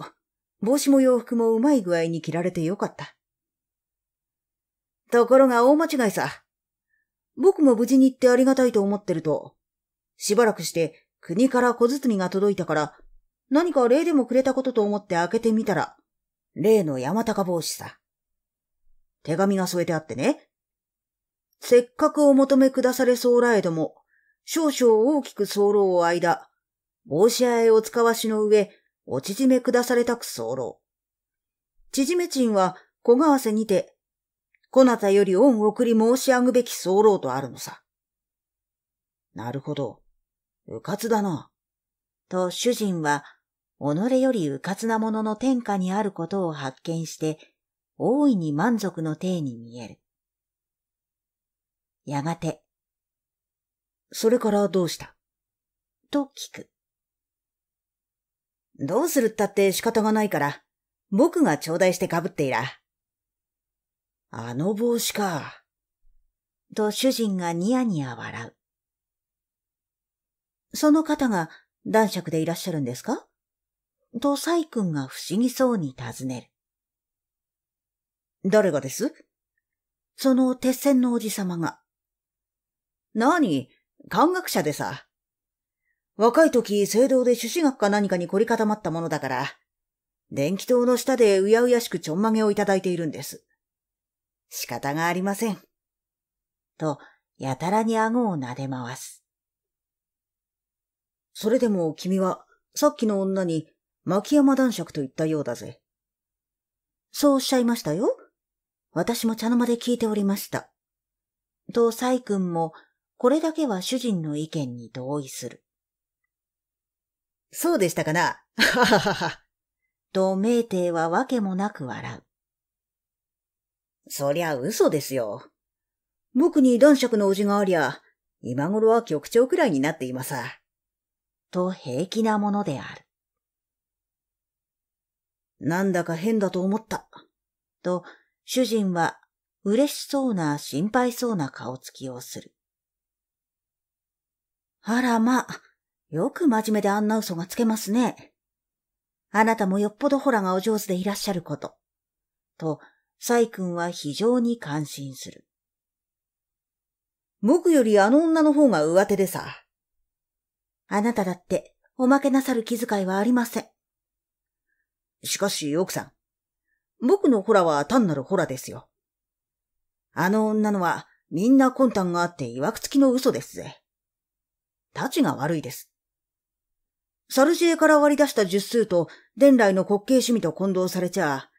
帽子も洋服もうまい具合に着られてよかった。ところが大間違いさ。僕も無事に行ってありがたいと思ってると、しばらくして国から小包が届いたから、何か礼でもくれたことと思って開けてみたら、例の山高帽子さ。手紙が添えてあってね。せっかくお求めくだされそうらえども、少々大きく候を間、帽子屋へお使わしの上、お縮めくだされたく候。縮め賃は小川瀬にて、こなたより恩送り申し上ぐべき候とあるのさ。なるほど。うかつだな。と主人は、己よりうかつなものの天下にあることを発見して、大いに満足の体に見える。やがて、それからどうしたと聞く。どうするったって仕方がないから、僕が頂戴してかぶっていら。あの帽子か。と主人がニヤニヤ笑う。その方が男爵でいらっしゃるんですかとサイ君が不思議そうに尋ねる。誰がですその鉄線のおじさまが。何感覚者でさ。若い時、聖堂で朱子学か何かに凝り固まったものだから、電気塔の下でうやうやしくちょんまげをいただいているんです。仕方がありません。と、やたらに顎を撫で回す。それでも君は、さっきの女に、牧山男爵と言ったようだぜ。そうおっしゃいましたよ。私も茶の間で聞いておりました。と、サ君も、これだけは主人の意見に同意する。そうでしたかなはははと、名帝はわけもなく笑う。そりゃ嘘ですよ。僕に男爵の叔父がありゃ、今頃は局長くらいになっていまさ。と平気なものである。なんだか変だと思った。と、主人は嬉しそうな心配そうな顔つきをする。あらま、よく真面目であんな嘘がつけますね。あなたもよっぽどホラがお上手でいらっしゃること。と、サイ君は非常に感心する。僕よりあの女の方が上手でさ。あなただって、おまけなさる気遣いはありません。しかし、奥さん。僕のホラは単なるホラですよ。あの女のは、みんな魂胆があって曰くつきの嘘ですぜ。たちが悪いです。サルジエから割り出した十数と、伝来の滑稽趣味と混同されちゃ、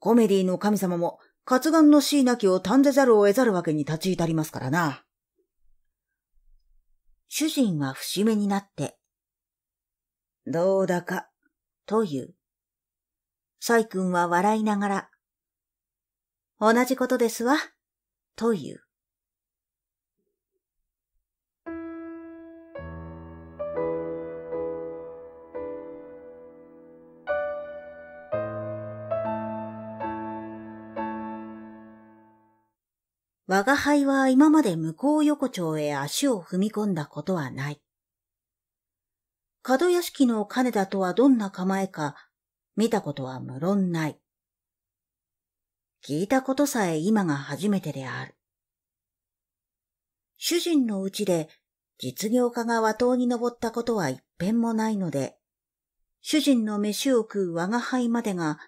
コメディの神様も、活眼の椎なきを単ぜざるを得ざるわけに立ち至りますからな。主人は節目になって、どうだか、という。サイ君は笑いながら、同じことですわ、という。我が輩は今まで向こう横丁へ足を踏み込んだことはない。角屋敷の金田とはどんな構えか見たことは無論ない。聞いたことさえ今が初めてである。主人のうちで実業家が和刀に登ったことは一遍もないので、主人の飯を食う我が輩までが、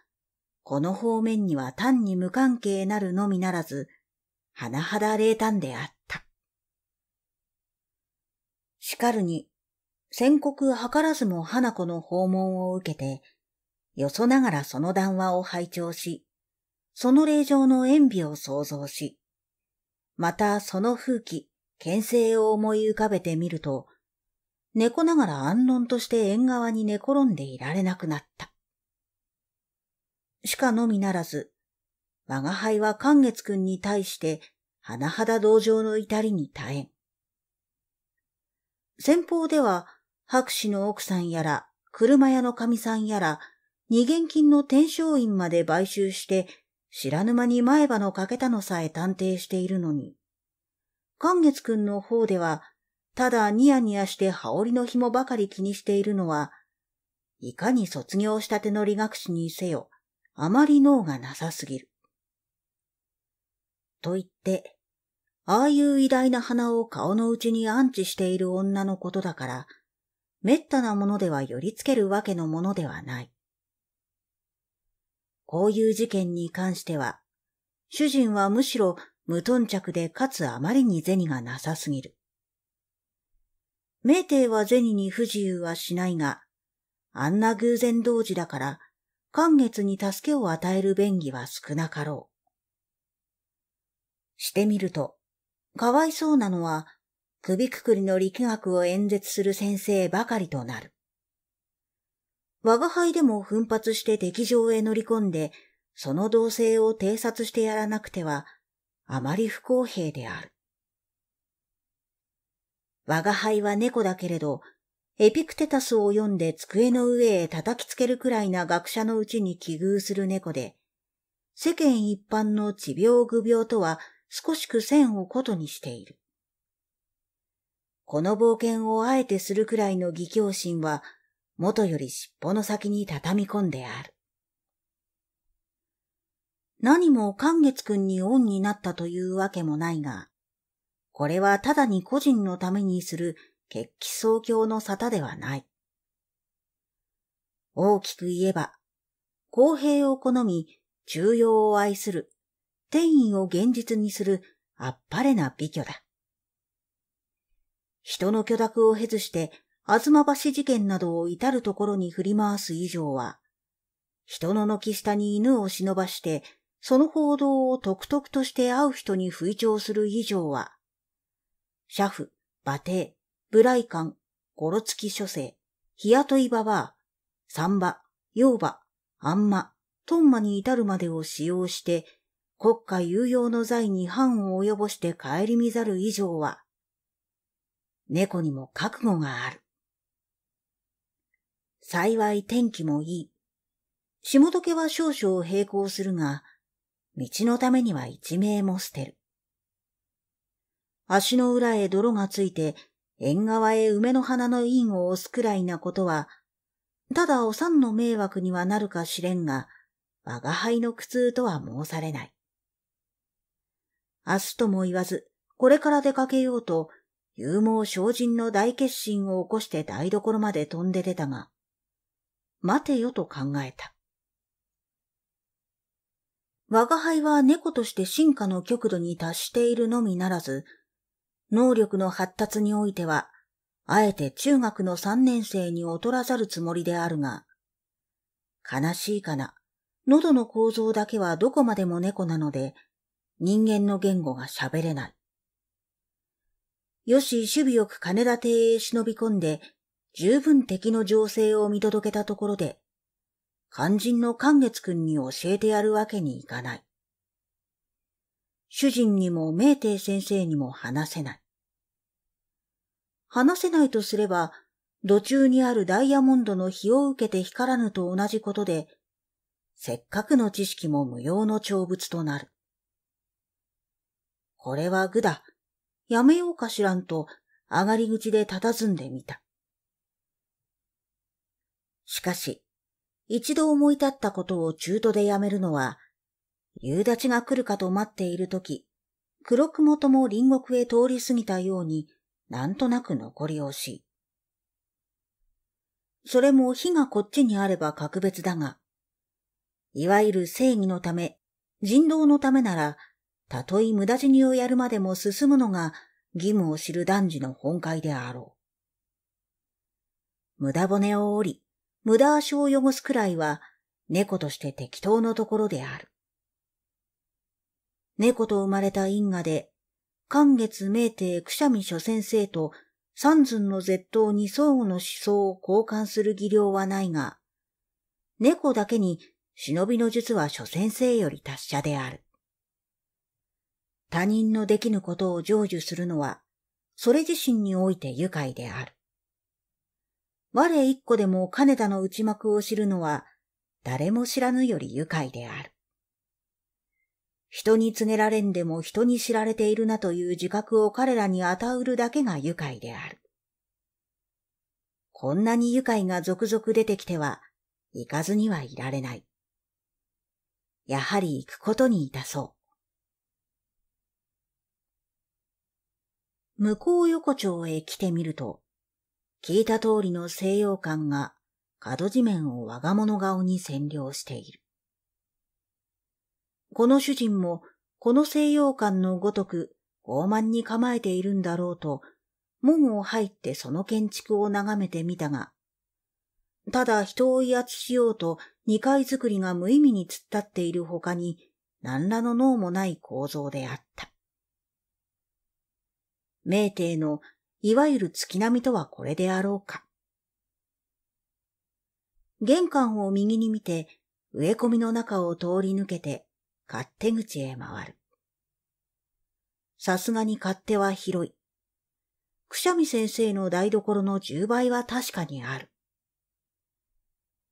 この方面には単に無関係なるのみならず、甚だ冷淡であった。しかるに、宣告図らずも花子の訪問を受けて、よそながらその談話を拝聴し、その霊場の演美を想像し、またその風紀、牽制を思い浮かべてみると、猫ながら安論として縁側に寝転んでいられなくなった。しかのみならず、我が輩は寛月くんに対して、甚だ同情の至りに耐えん。先方では、白紙の奥さんやら、車屋の神さんやら、二元金の天正院まで買収して、知らぬ間に前歯の欠けたのさえ探偵しているのに。寛月くんの方では、ただニヤニヤして羽織の紐ばかり気にしているのは、いかに卒業したての理学士にせよ、あまり脳がなさすぎる。と言って、ああいう偉大な花を顔の内に安置している女のことだから、滅多なものでは寄りつけるわけのものではない。こういう事件に関しては、主人はむしろ無頓着でかつあまりに銭がなさすぎる。名帝は銭に不自由はしないが、あんな偶然同時だから、寒月に助けを与える便宜は少なかろう。してみると、かわいそうなのは首くくりの力学を演説する先生ばかりとなる。我が輩でも奮発して敵場へ乗り込んで、その動静を偵察してやらなくては、あまり不公平である。我が輩は猫だけれど、エピクテタスを読んで机の上へ叩きつけるくらいな学者のうちに奇遇する猫で、世間一般の治病愚病とは少しく線をことにしている。この冒険をあえてするくらいの義教心は、元より尻尾の先に畳み込んである。何も寒月くんに恩になったというわけもないが、これはただに個人のためにする決起総教の沙汰ではない。大きく言えば、公平を好み、中庸を愛する天意を現実にするあっぱれな美女だ。人の許諾を経ずして、吾妻橋事件などを至るところに振り回す以上は、人の軒下に犬を忍ばして、その報道を独特として会う人に吹聴する以上は、ャフ、馬蹄、ブライカン、ゴロツキ書生、日雇い場は、ア、サンバ、ヨんバ、アンマ、トンマに至るまでを使用して、国家有用の罪に反を及ぼして帰り見ざる以上は、猫にも覚悟がある。幸い天気もいい。下時は少々並行するが、道のためには一命も捨てる。足の裏へ泥がついて、縁側へ梅の花の印を押すくらいなことは、ただおさんの迷惑にはなるかしれんが、我が輩の苦痛とは申されない。明日とも言わず、これから出かけようと、勇猛精進の大決心を起こして台所まで飛んで出たが、待てよと考えた。我が輩は猫として進化の極度に達しているのみならず、能力の発達においては、あえて中学の三年生に劣らざるつもりであるが、悲しいかな。喉の構造だけはどこまでも猫なので、人間の言語が喋れない。よし、守備よく金田邸へ忍び込んで、十分敵の情勢を見届けたところで、肝心の寛月君に教えてやるわけにいかない。主人にも明帝先生にも話せない。話せないとすれば、土中にあるダイヤモンドの火を受けて光らぬと同じことで、せっかくの知識も無用の長物となる。これは具だ。やめようかしらんと、上がり口で佇んでみた。しかし、一度思い立ったことを中途でやめるのは、夕立が来るかと待っているとき、黒雲とも隣国へ通り過ぎたように、なんとなく残り惜しい。それも火がこっちにあれば格別だが、いわゆる正義のため、人道のためならたとえ無駄死にをやるまでも進むのが義務を知る男児の本会であろう。無駄骨を折り、無駄足を汚すくらいは猫として適当のところである。猫と生まれた因果で、寒月明帝くしゃみ諸先生と三寸の絶刀に相互の思想を交換する技量はないが、猫だけに忍びの術は諸先生より達者である。他人のできぬことを成就するのは、それ自身において愉快である。我一個でも金田の内幕を知るのは、誰も知らぬより愉快である。人に告げられんでも人に知られているなという自覚を彼らに与うるだけが愉快である。こんなに愉快が続々出てきては、行かずにはいられない。やはり行くことにいたそう。向こう横丁へ来てみると、聞いた通りの西洋館が角地面を我が物顔に占領している。この主人もこの西洋館のごとく傲慢に構えているんだろうと、門を入ってその建築を眺めてみたが、ただ人を威圧しようと二階作りが無意味に突っ立っている他に何らの脳もない構造であった。明帝のいわゆる月並みとはこれであろうか。玄関を右に見て、植え込みの中を通り抜けて、勝手口へ回る。さすがに勝手は広い。くしゃみ先生の台所の10倍は確かにある。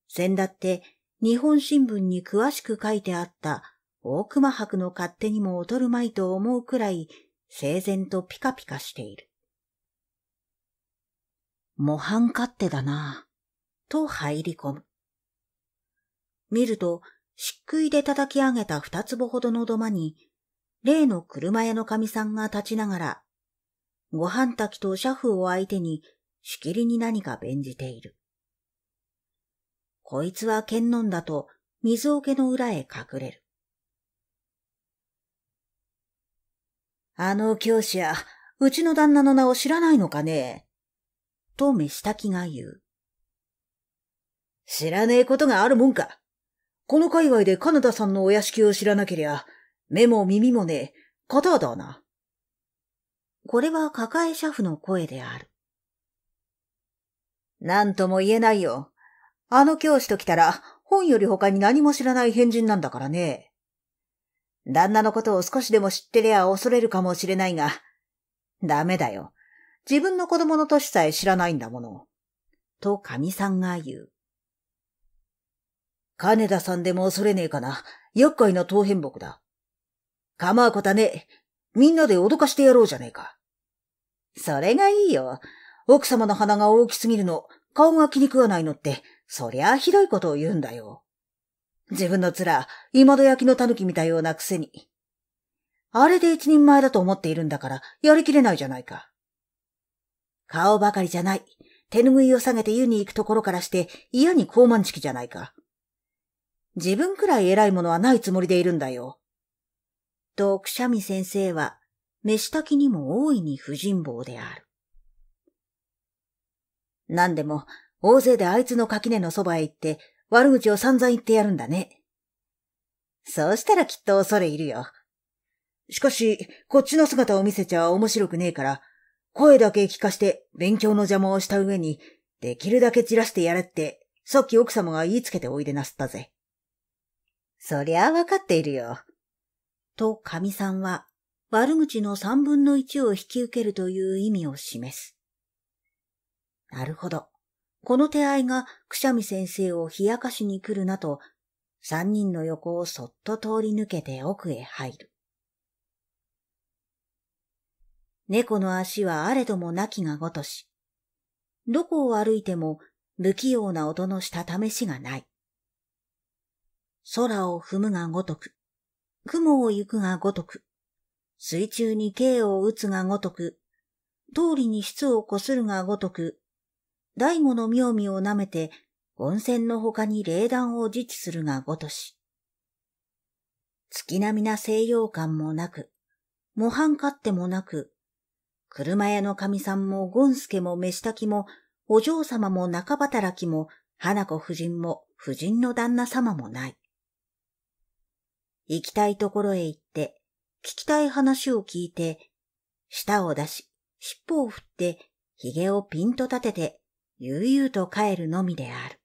先だって日本新聞に詳しく書いてあった大熊博の勝手にも劣るまいと思うくらい整然とピカピカしている。模範勝手だなと入り込む。見ると、漆喰で叩き上げた二坪ほどの土間に、例の車屋の神さんが立ちながら、ご飯炊きと車夫を相手に、しきりに何か弁じている。こいつは剣飲んだと、水桶の裏へ隠れる。あの教師や、うちの旦那の名を知らないのかねと飯炊きが言う。知らねえことがあるもんか。この界隈でカナダさんのお屋敷を知らなけりゃ、目も耳もねえ、方だな。これは抱えシャフの声である。なんとも言えないよ。あの教師と来たら、本より他に何も知らない変人なんだからね。旦那のことを少しでも知ってりゃ恐れるかもしれないが、ダメだよ。自分の子供の歳さえ知らないんだもの。と、神さんが言う。金田さんでも恐れねえかな。厄介な当変木だ。構うことねえ。みんなで脅かしてやろうじゃねえか。それがいいよ。奥様の鼻が大きすぎるの、顔が気に食わないのって、そりゃあひどいことを言うんだよ。自分の面、今ど焼きの狸みたいようなくせに。あれで一人前だと思っているんだから、やりきれないじゃないか。顔ばかりじゃない。手拭いを下げて湯に行くところからして嫌に高慢式じゃないか。自分くらい偉いものはないつもりでいるんだよ。と、くしゃみ先生は、飯炊きにも大いに不人望である。何でも、大勢であいつの垣根のそばへ行って、悪口を散々言ってやるんだね。そうしたらきっと恐れいるよ。しかし、こっちの姿を見せちゃ面白くねえから、声だけ聞かして勉強の邪魔をした上に、できるだけ散らしてやれって、さっき奥様が言いつけておいでなすったぜ。そりゃわかっているよ。と、神さんは、悪口の三分の一を引き受けるという意味を示す。なるほど。この手合いがくしゃみ先生を冷やかしに来るなと、三人の横をそっと通り抜けて奥へ入る。猫の足はあれどもなきがごとし、どこを歩いても不器用な音のした試しがない。空を踏むがごとく、雲を行くがごとく、水中に径を打つがごとく、通りに質をこするがごとく、大悟の妙味を舐めて、温泉の他に霊弾を自治するがごとし。月並みな西洋館もなく、模範勝手もなく、車屋の神さんもゴンスケも飯炊きも、お嬢様も中働きも、花子夫人も夫人の旦那様もない。行きたいところへ行って、聞きたい話を聞いて、舌を出し、尻尾を振って、髭をピンと立てて、悠々と帰るのみである。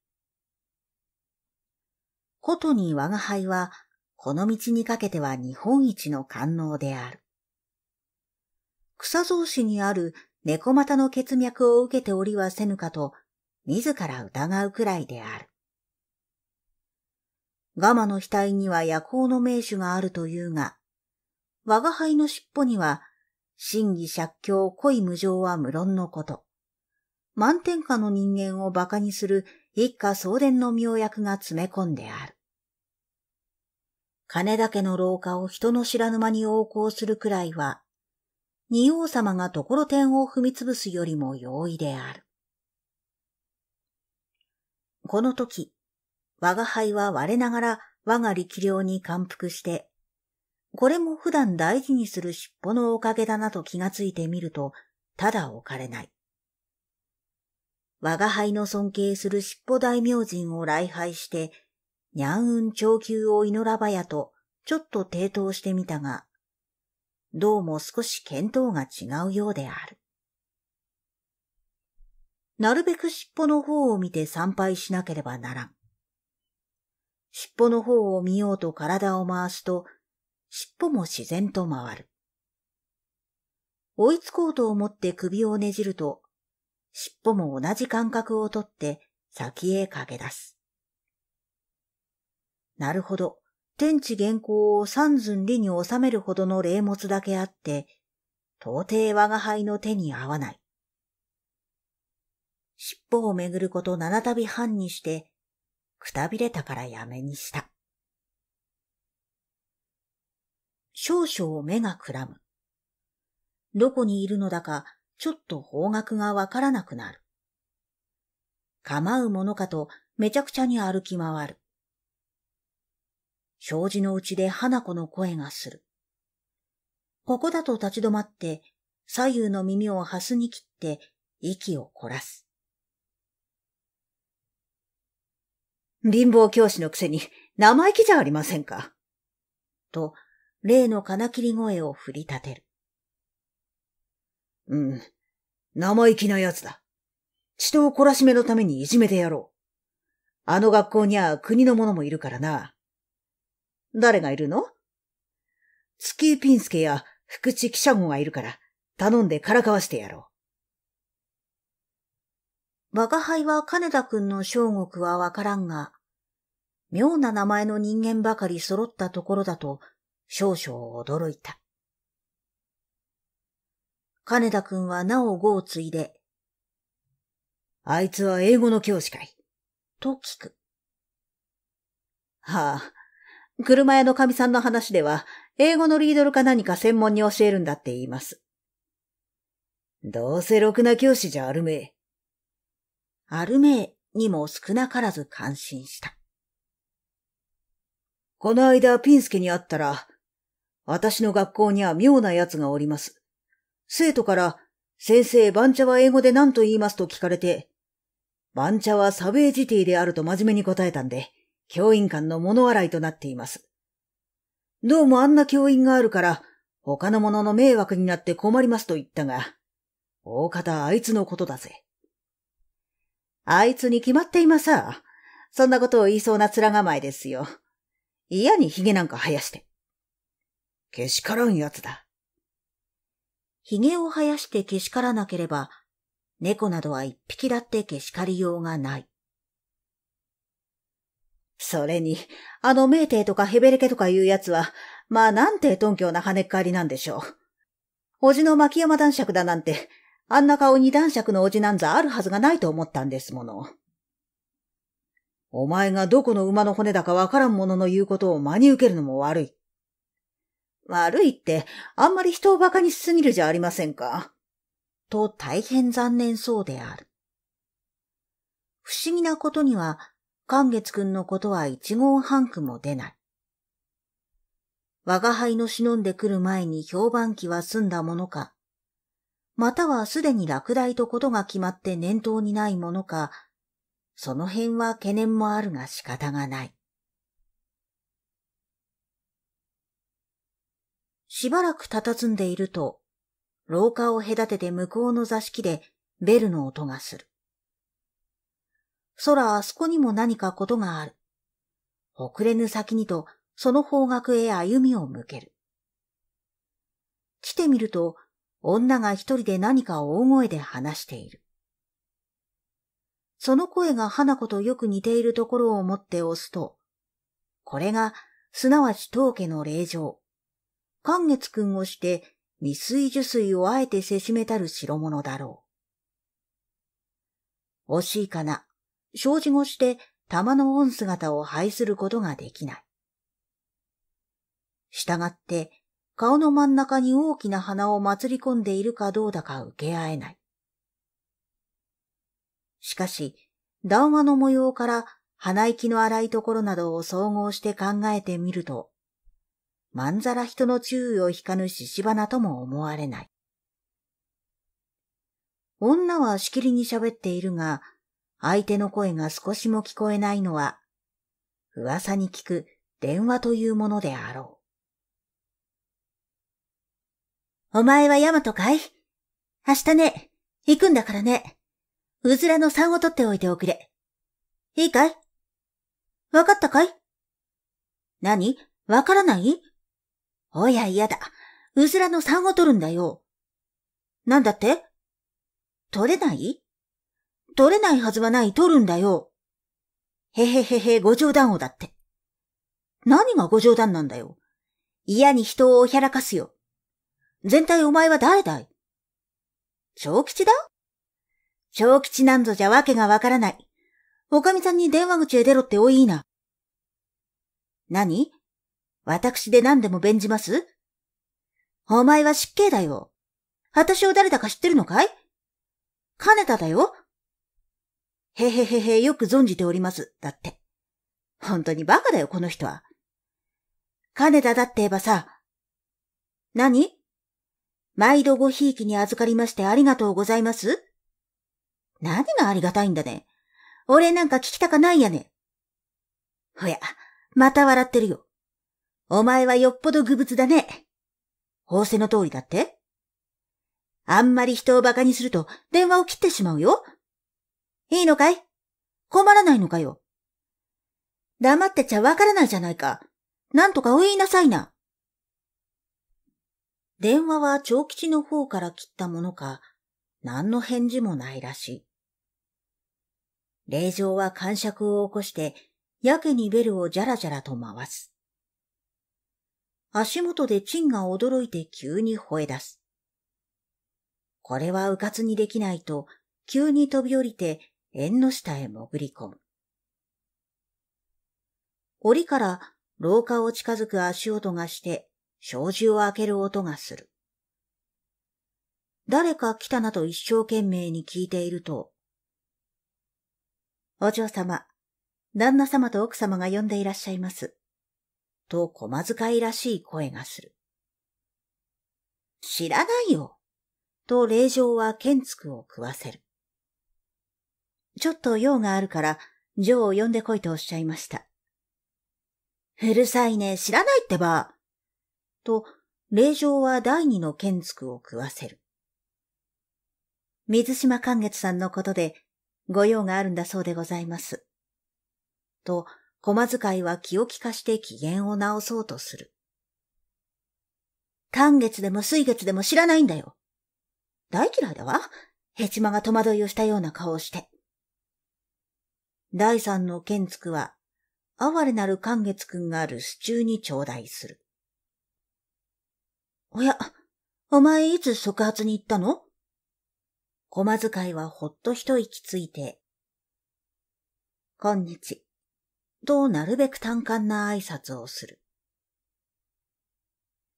ことに我が輩は、この道にかけては日本一の官能である。草蔵市にある猫股の血脈を受けておりはせぬかと、自ら疑うくらいである。ガマの額には夜行の名手があるというが、我が輩の尻尾には、真偽借境恋無常は無論のこと。満天下の人間を馬鹿にする一家総伝の妙薬が詰め込んである。金だけの廊下を人の知らぬ間に横行するくらいは、仁王様がところてんを踏みつぶすよりも容易である。この時、我が輩は我ながら我が力量に感服して、これも普段大事にする尻尾のおかげだなと気がついてみると、ただ置かれない。我が輩の尊敬する尻尾大明神を礼拝して、にゃんうん長久を祈らばやと、ちょっと抵当してみたが、どうも少し見当が違うようである。なるべく尻尾の方を見て参拝しなければならん。尻尾の方を見ようと体を回すと、尻尾も自然と回る。追いつこうと思って首をねじると、尻尾も同じ感覚をとって先へ駆け出す。なるほど。天地原稿を三寸理に収めるほどの霊物だけあって、到底我が輩の手に合わない。尻尾をめぐること七度半にして、くたびれたからやめにした。少々目がくらむ。どこにいるのだかちょっと方角がわからなくなる。構うものかとめちゃくちゃに歩き回る。障子のうちで花子の声がする。ここだと立ち止まって左右の耳をハスに切って息を凝らす。貧乏教師のくせに生意気じゃありませんか。と、例の金切り声を振り立てる。うん。生意気な奴だ。人を懲らしめのためにいじめてやろう。あの学校には国の者もいるからな。誰がいるの月ピンスケや福地記者号がいるから、頼んでからかわしてやろう。我が輩は金田君の正国はわからんが、妙な名前の人間ばかり揃ったところだと少々驚いた。金田くんはなお語を継いで、あいつは英語の教師かいと聞く。はあ、車屋の神さんの話では、英語のリードルか何か専門に教えるんだって言います。どうせろくな教師じゃあるめえ。あるめえにも少なからず感心した。この間ピンスケに会ったら、私の学校には妙な奴がおります。生徒から、先生、番茶は英語で何と言いますと聞かれて、番茶はサウェージティであると真面目に答えたんで、教員間の物笑いとなっています。どうもあんな教員があるから、他の者の迷惑になって困りますと言ったが、大方あいつのことだぜ。あいつに決まっていまさ。そんなことを言いそうな面構えですよ。嫌に髭なんか生やして。けしからん奴だ。髭を生やしてけしからなければ、猫などは一匹だってけしかりようがない。それに、あの名帝とかヘベレケとかいうやつは、まあなんて頓胸な跳ねっ返りなんでしょう。おじの牧山男爵だなんて、あんな顔に男爵のおじなんざあるはずがないと思ったんですもの。お前がどこの馬の骨だかわからんものの言うことを真に受けるのも悪い。悪いって、あんまり人を馬鹿にしすぎるじゃありませんか。と大変残念そうである。不思議なことには、寒月くんのことは一言半句も出ない。我が輩の忍んでくる前に評判期は済んだものか、またはすでに落第とことが決まって念頭にないものか、その辺は懸念もあるが仕方がない。しばらく佇んでいると、廊下を隔てて向こうの座敷でベルの音がする。空あそこにも何かことがある。遅れぬ先にと、その方角へ歩みを向ける。来てみると、女が一人で何か大声で話している。その声が花子とよく似ているところを持って押すと、これがすなわち当家の霊場、寒月君をして、未水受水をあえてせしめたる代物だろう。惜しいかな。生子をして、玉の御姿を拝することができない。従って、顔の真ん中に大きな鼻を祭り込んでいるかどうだか受け合えない。しかし、談話の模様から鼻息の荒いところなどを総合して考えてみると、まんざら人の注意を引かぬ獅子花とも思われない。女はしきりに喋っているが、相手の声が少しも聞こえないのは、噂に聞く電話というものであろう。お前はヤマトかい明日ね、行くんだからね。うずらの3を取っておいておくれ。いいかいわかったかい何わからないおや嫌だ。うずらの3を取るんだよ。なんだって取れない取れないはずはない、取るんだよ。へへへへ、ご冗談をだって。何がご冗談なんだよ。嫌に人をひゃらかすよ。全体お前は誰だい長吉だ長吉なんぞじゃわけがわからない。おかみさんに電話口へ出ろっておいいな。何私で何でも弁じますお前は失敬だよ。私を誰だか知ってるのかい金田だよ。へへへへ、よく存じております。だって。本当にバカだよ、この人は。金田だって言えばさ。何毎度ごひいきに預かりましてありがとうございます何がありがたいんだね。俺なんか聞きたかないやね。ほや、また笑ってるよ。お前はよっぽど愚物だね。仰せの通りだって。あんまり人を馬鹿にすると電話を切ってしまうよ。いいのかい困らないのかよ。黙ってちゃわからないじゃないか。なんとかお言いなさいな。電話は長吉の方から切ったものか、何の返事もないらしい。令状は感触を起こして、やけにベルをじゃらじゃらと回す。足元でチンが驚いて急に吠え出す。これはうかつにできないと、急に飛び降りて縁の下へ潜り込む。檻から廊下を近づく足音がして、障子を開ける音がする。誰か来たなと一生懸命に聞いていると、お嬢様、旦那様と奥様が呼んでいらっしゃいます。と駒遣いらしい声がする。知らないよ、と令嬢は剣つくを食わせる。ちょっと用があるから、ジョーを呼んでこいとおっしゃいました。うるさいね、知らないってば。と、令嬢は第二の剣つくを食わせる。水島寛月さんのことで、ご用があるんだそうでございます。と、駒使いは気を利かして機嫌を直そうとする。単月でも水月でも知らないんだよ。大嫌いだわ。ヘチマが戸惑いをしたような顔をして。第三の剣つくは、哀れなる寒月くんが留守中に頂戴する。おや、お前いつ即発に行ったの駒使いはほっと一息ついて、今日、となるべく単感な挨拶をする。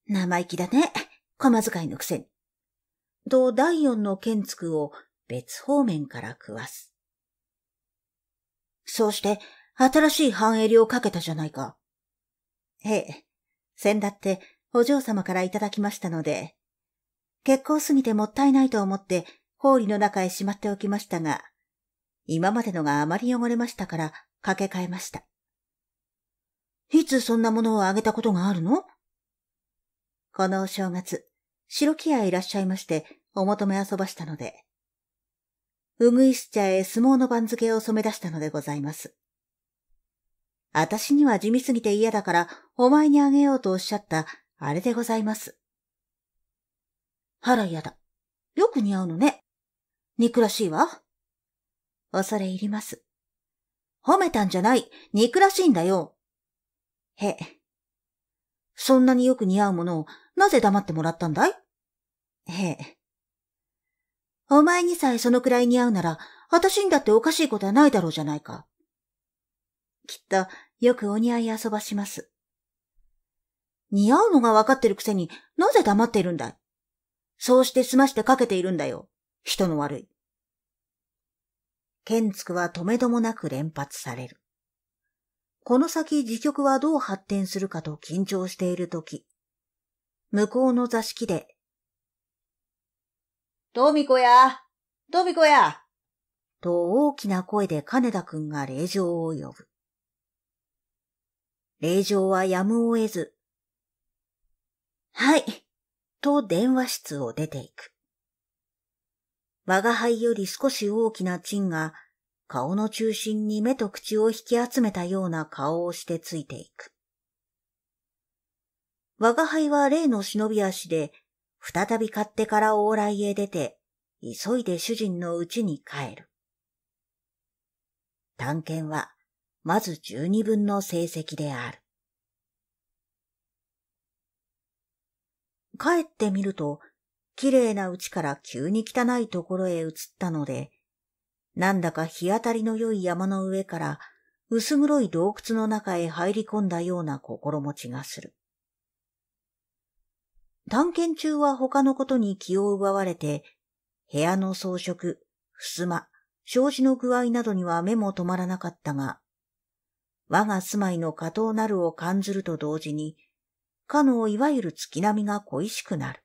生意気だね。駒遣いのくせに。と第四の剣つくを別方面から食わす。そうして、新しい半襟をかけたじゃないか。ええ。先だってお嬢様からいただきましたので、結構すぎてもったいないと思って氷の中へしまっておきましたが、今までのがあまり汚れましたから、かけ替えました。いつそんなものをあげたことがあるのこのお正月、白木屋へいらっしゃいまして、お求め遊ばしたので、うぐいす茶へ相撲の番付を染め出したのでございます。私には地味すぎて嫌だから、お前にあげようとおっしゃった、あれでございます。あら嫌だ。よく似合うのね。憎らしいわ。恐れ入ります。褒めたんじゃない。憎らしいんだよ。へ。そんなによく似合うものをなぜ黙ってもらったんだいへえ。お前にさえそのくらい似合うなら、私にだっておかしいことはないだろうじゃないか。きっと、よくお似合い遊ばします。似合うのがわかってるくせになぜ黙っているんだいそうして済ましてかけているんだよ。人の悪い。ケンツクは止めどもなく連発される。この先自局はどう発展するかと緊張しているとき、向こうの座敷で、ドミコやドミコやと大きな声で金田くんが令場を呼ぶ。令場はやむを得ず、はい、と電話室を出ていく。我が輩より少し大きなチンが顔の中心に目と口を引き集めたような顔をしてついていく。我が輩は例の忍び足で、再び勝手から往来へ出て、急いで主人の家に帰る。探検は、まず十二分の成績である。帰ってみると、綺麗な家から急に汚いところへ移ったので、なんだか日当たりの良い山の上から薄黒い洞窟の中へ入り込んだような心持ちがする。探検中は他のことに気を奪われて、部屋の装飾、襖、障子の具合などには目も止まらなかったが、我が住まいの加藤なるを感じると同時に、かのいわゆる月並みが恋しくなる。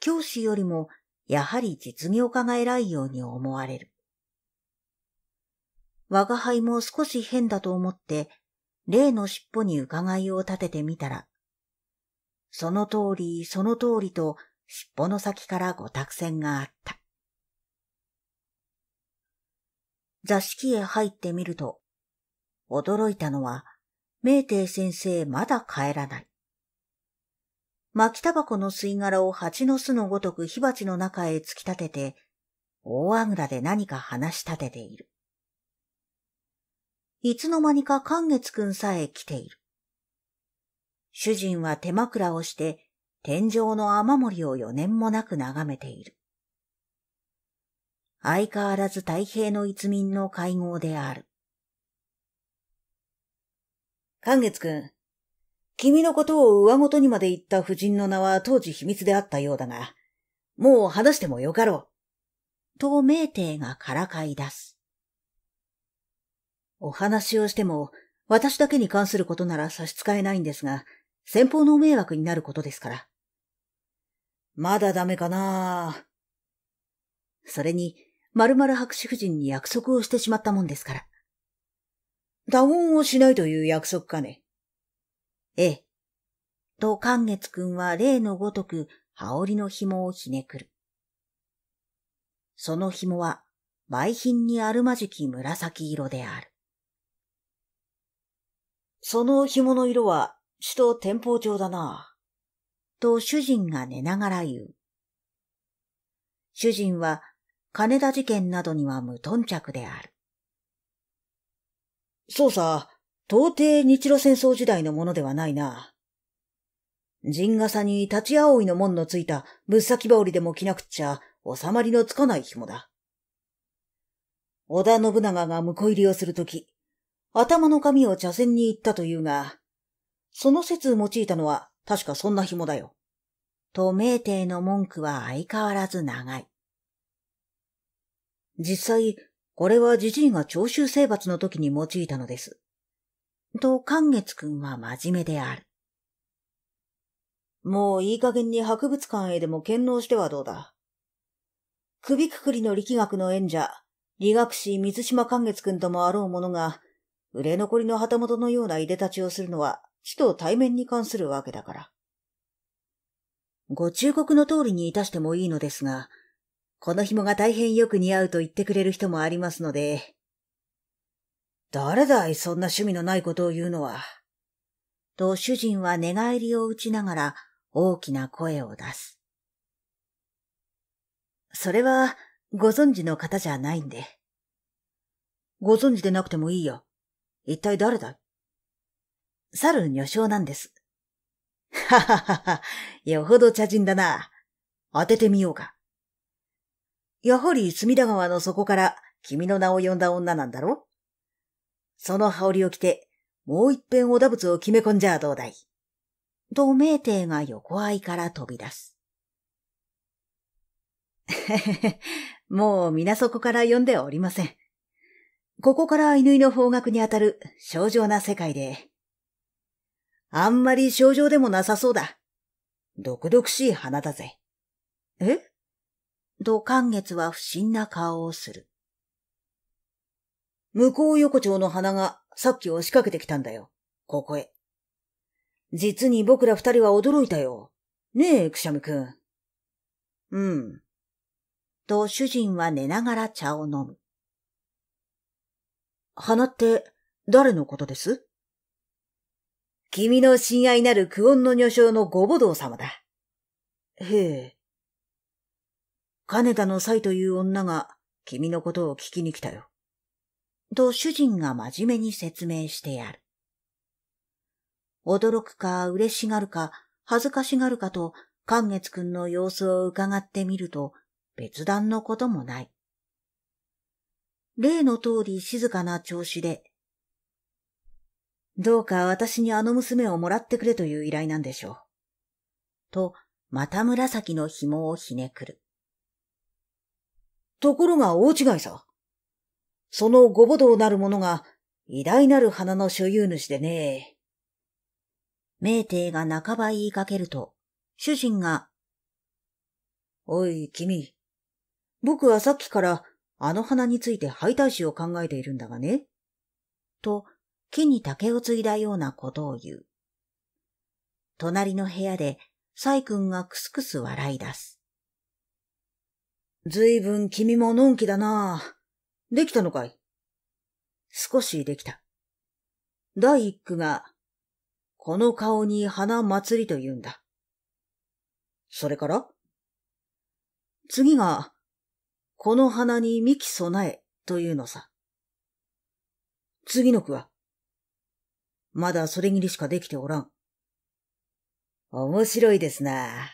教師よりもやはり実業家が偉いように思われる。我が輩も少し変だと思って、例の尻尾に伺いを立ててみたら、その通り、その通りと、尻尾の先からご託船があった。座敷へ入ってみると、驚いたのは、明帝先生まだ帰らない。巻きタバコの吸い殻を蜂の巣のごとく火鉢の中へ突き立てて、大あぐらで何か話し立てている。いつの間にか寒月くんさえ来ている。主人は手枕をして、天井の雨漏りを四年もなく眺めている。相変わらず太平の一民の会合である。寒月くん、君のことを上元にまで言った夫人の名は当時秘密であったようだが、もう話してもよかろう。と名帝がからかい出す。お話をしても、私だけに関することなら差し支えないんですが、先方の迷惑になることですから。まだダメかなそれに、まるまる白紙夫人に約束をしてしまったもんですから。打音をしないという約束かね。ええ。と寒月くんは例のごとく羽織の紐をひねくる。その紐は売品にあるまじき紫色である。その紐の色は首都天保町だな。と主人が寝ながら言う。主人は金田事件などには無頓着である。そうさ、到底日露戦争時代のものではないな。陣笠に立ち葵の門のついたぶっき羽織でも着なくっちゃ収まりのつかない紐だ。織田信長が婿入りをするとき、頭の髪を茶筅に行ったというが、その説用いたのは確かそんな紐だよ。と明帝の文句は相変わらず長い。実際、これはじじいが長州征伐の時に用いたのです。と寒月くんは真面目である。もういい加減に博物館へでも堅能してはどうだ。首くくりの力学の演者、理学士水島寒月くんともあろう者が、売れ残りの旗本のような出で立ちをするのは、死と対面に関するわけだから。ご忠告の通りにいたしてもいいのですが、この紐が大変よく似合うと言ってくれる人もありますので、誰だいそんな趣味のないことを言うのは。と主人は寝返りを打ちながら大きな声を出す。それはご存知の方じゃないんで。ご存知でなくてもいいよ。一体誰だ猿女性なんです。はははは、よほど茶人だな。当ててみようか。やはり隅田川の底から君の名を呼んだ女なんだろその羽織を着て、もう一遍お打物を決め込んじゃどうだい。と、名帝が横合いから飛び出す。もう皆そこから呼んでおりません。ここから犬の方角にあたる正常な世界で。あんまり症状でもなさそうだ。毒々しい花だぜ。えと、寒月は不審な顔をする。向こう横丁の花がさっき押しかけてきたんだよ。ここへ。実に僕ら二人は驚いたよ。ねえ、くしゃみくん。うん。と主人は寝ながら茶を飲む。花って誰のことです君の親愛なるクオンの女性のご母堂様だ。へえ。金田の妻という女が君のことを聞きに来たよ。と主人が真面目に説明してやる。驚くか嬉しがるか恥ずかしがるかと、寒月くんの様子を伺ってみると、別段のこともない。例の通り静かな調子で、どうか私にあの娘をもらってくれという依頼なんでしょう。と、また紫の紐をひねくる。ところが大違いさ。そのご母堂なる者が偉大なる花の所有主でね。名帝が半ば言いかけると、主人が、おい、君。僕はさっきからあの花について廃退種を考えているんだがね。と、木に竹を継いだようなことを言う。隣の部屋で、サイ君がくすくす笑い出す。ずいぶん君ものんきだなできたのかい少しできた。第一句が、この顔に花祭りと言うんだ。それから次が、この花に幹備えというのさ。次の句は、まだそれぎりしかできておらん。面白いですな。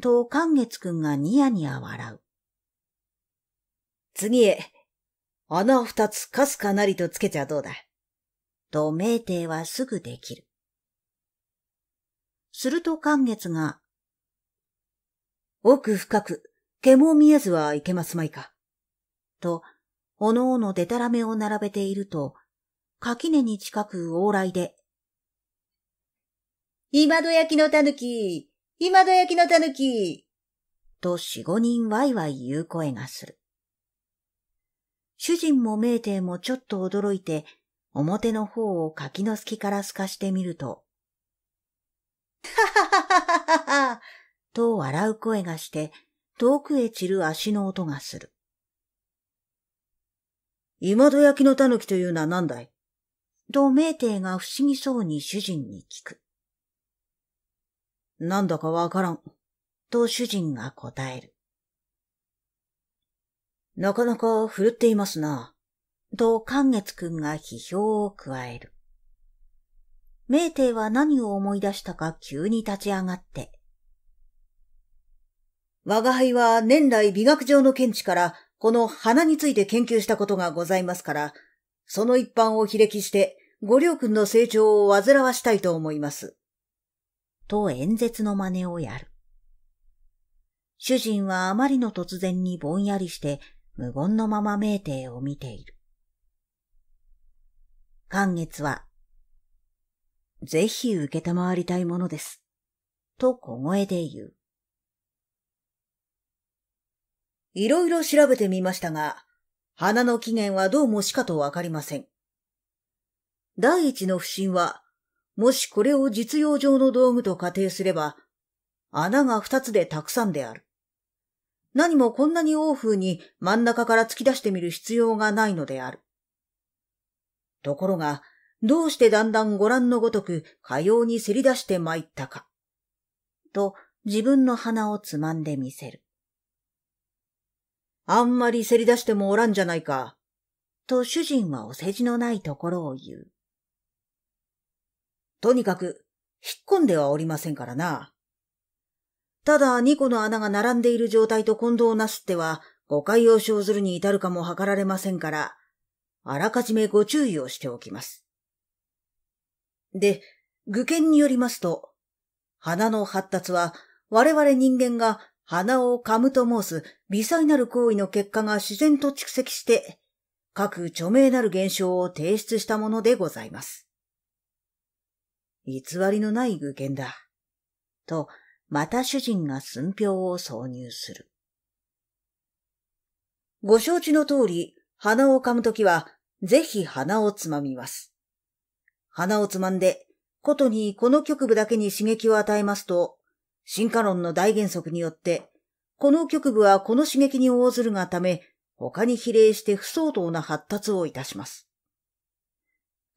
と、寒月くんがニヤニヤ笑う。次へ穴二つかすかなりとつけちゃどうだ。と明帝はすぐできる。すると寒月が、奥深く、毛も見えずはいけますまいか。と、おのおのでたらめを並べていると、垣根に近く往来で、今戸焼きのたぬき今戸焼きのたぬきと四五人わいわい言う声がする。主人も名帝もちょっと驚いて、表の方を柿の隙から透かしてみると、ははははははと笑う声がして、遠くへ散る足の音がする。今戸焼きの狸というのは何だいと名帝が不思議そうに主人に聞く。なんだかわからん。と主人が答える。なかなか振るっていますな。と、関月くんが批評を加える。明帝は何を思い出したか急に立ち上がって。我が輩は年来美学上の見地からこの花について研究したことがございますから、その一般を非歴して、五稜君の成長を煩わしたいと思います。と演説の真似をやる。主人はあまりの突然にぼんやりして無言のまま名ーを見ている。寒月は、ぜひ受けたまわりたいものです。と小声で言う。いろいろ調べてみましたが、花の起源はどうもしかとわかりません。第一の不審は、もしこれを実用上の道具と仮定すれば、穴が二つでたくさんである。何もこんなに欧風に真ん中から突き出してみる必要がないのである。ところが、どうしてだんだんご覧のごとくかようにせり出して参ったか。と自分の鼻をつまんでみせる。あんまりせり出してもおらんじゃないか。と主人はお世辞のないところを言う。とにかく、引っ込んではおりませんからな。ただ2個の穴が並んでいる状態と混同なすっては、誤解を生ずるに至るかも図られませんから、あらかじめご注意をしておきます。で、具見によりますと、鼻の発達は我々人間が鼻を噛むと申す微細なる行為の結果が自然と蓄積して、各著名なる現象を提出したものでございます。偽りのない具見だ。と、また主人が寸評を挿入する。ご承知の通り、鼻を噛むときは、ぜひ鼻をつまみます。鼻をつまんで、ことにこの局部だけに刺激を与えますと、進化論の大原則によって、この局部はこの刺激に応ずるがため、他に比例して不相当な発達をいたします。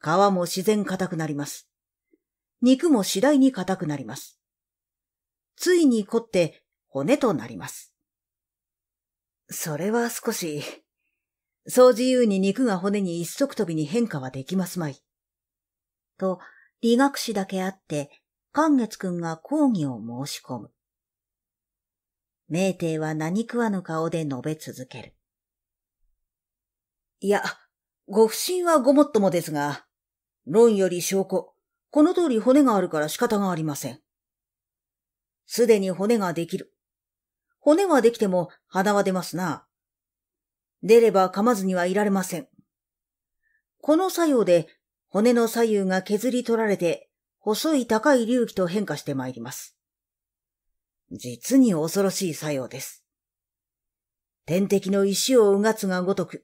皮も自然硬くなります。肉も次第に硬くなります。ついに凝って骨となります。それは少し、そう自由に肉が骨に一足飛びに変化はできますまい。と、理学士だけあって、寛月くんが講義を申し込む。明帝は何食わぬ顔で述べ続ける。いや、ご不審はごもっともですが、論より証拠、この通り骨があるから仕方がありません。すでに骨ができる。骨はできても鼻は出ますな。出れば噛まずにはいられません。この作用で骨の左右が削り取られて細い高い隆起と変化してまいります。実に恐ろしい作用です。天敵の石をうがつがごとく、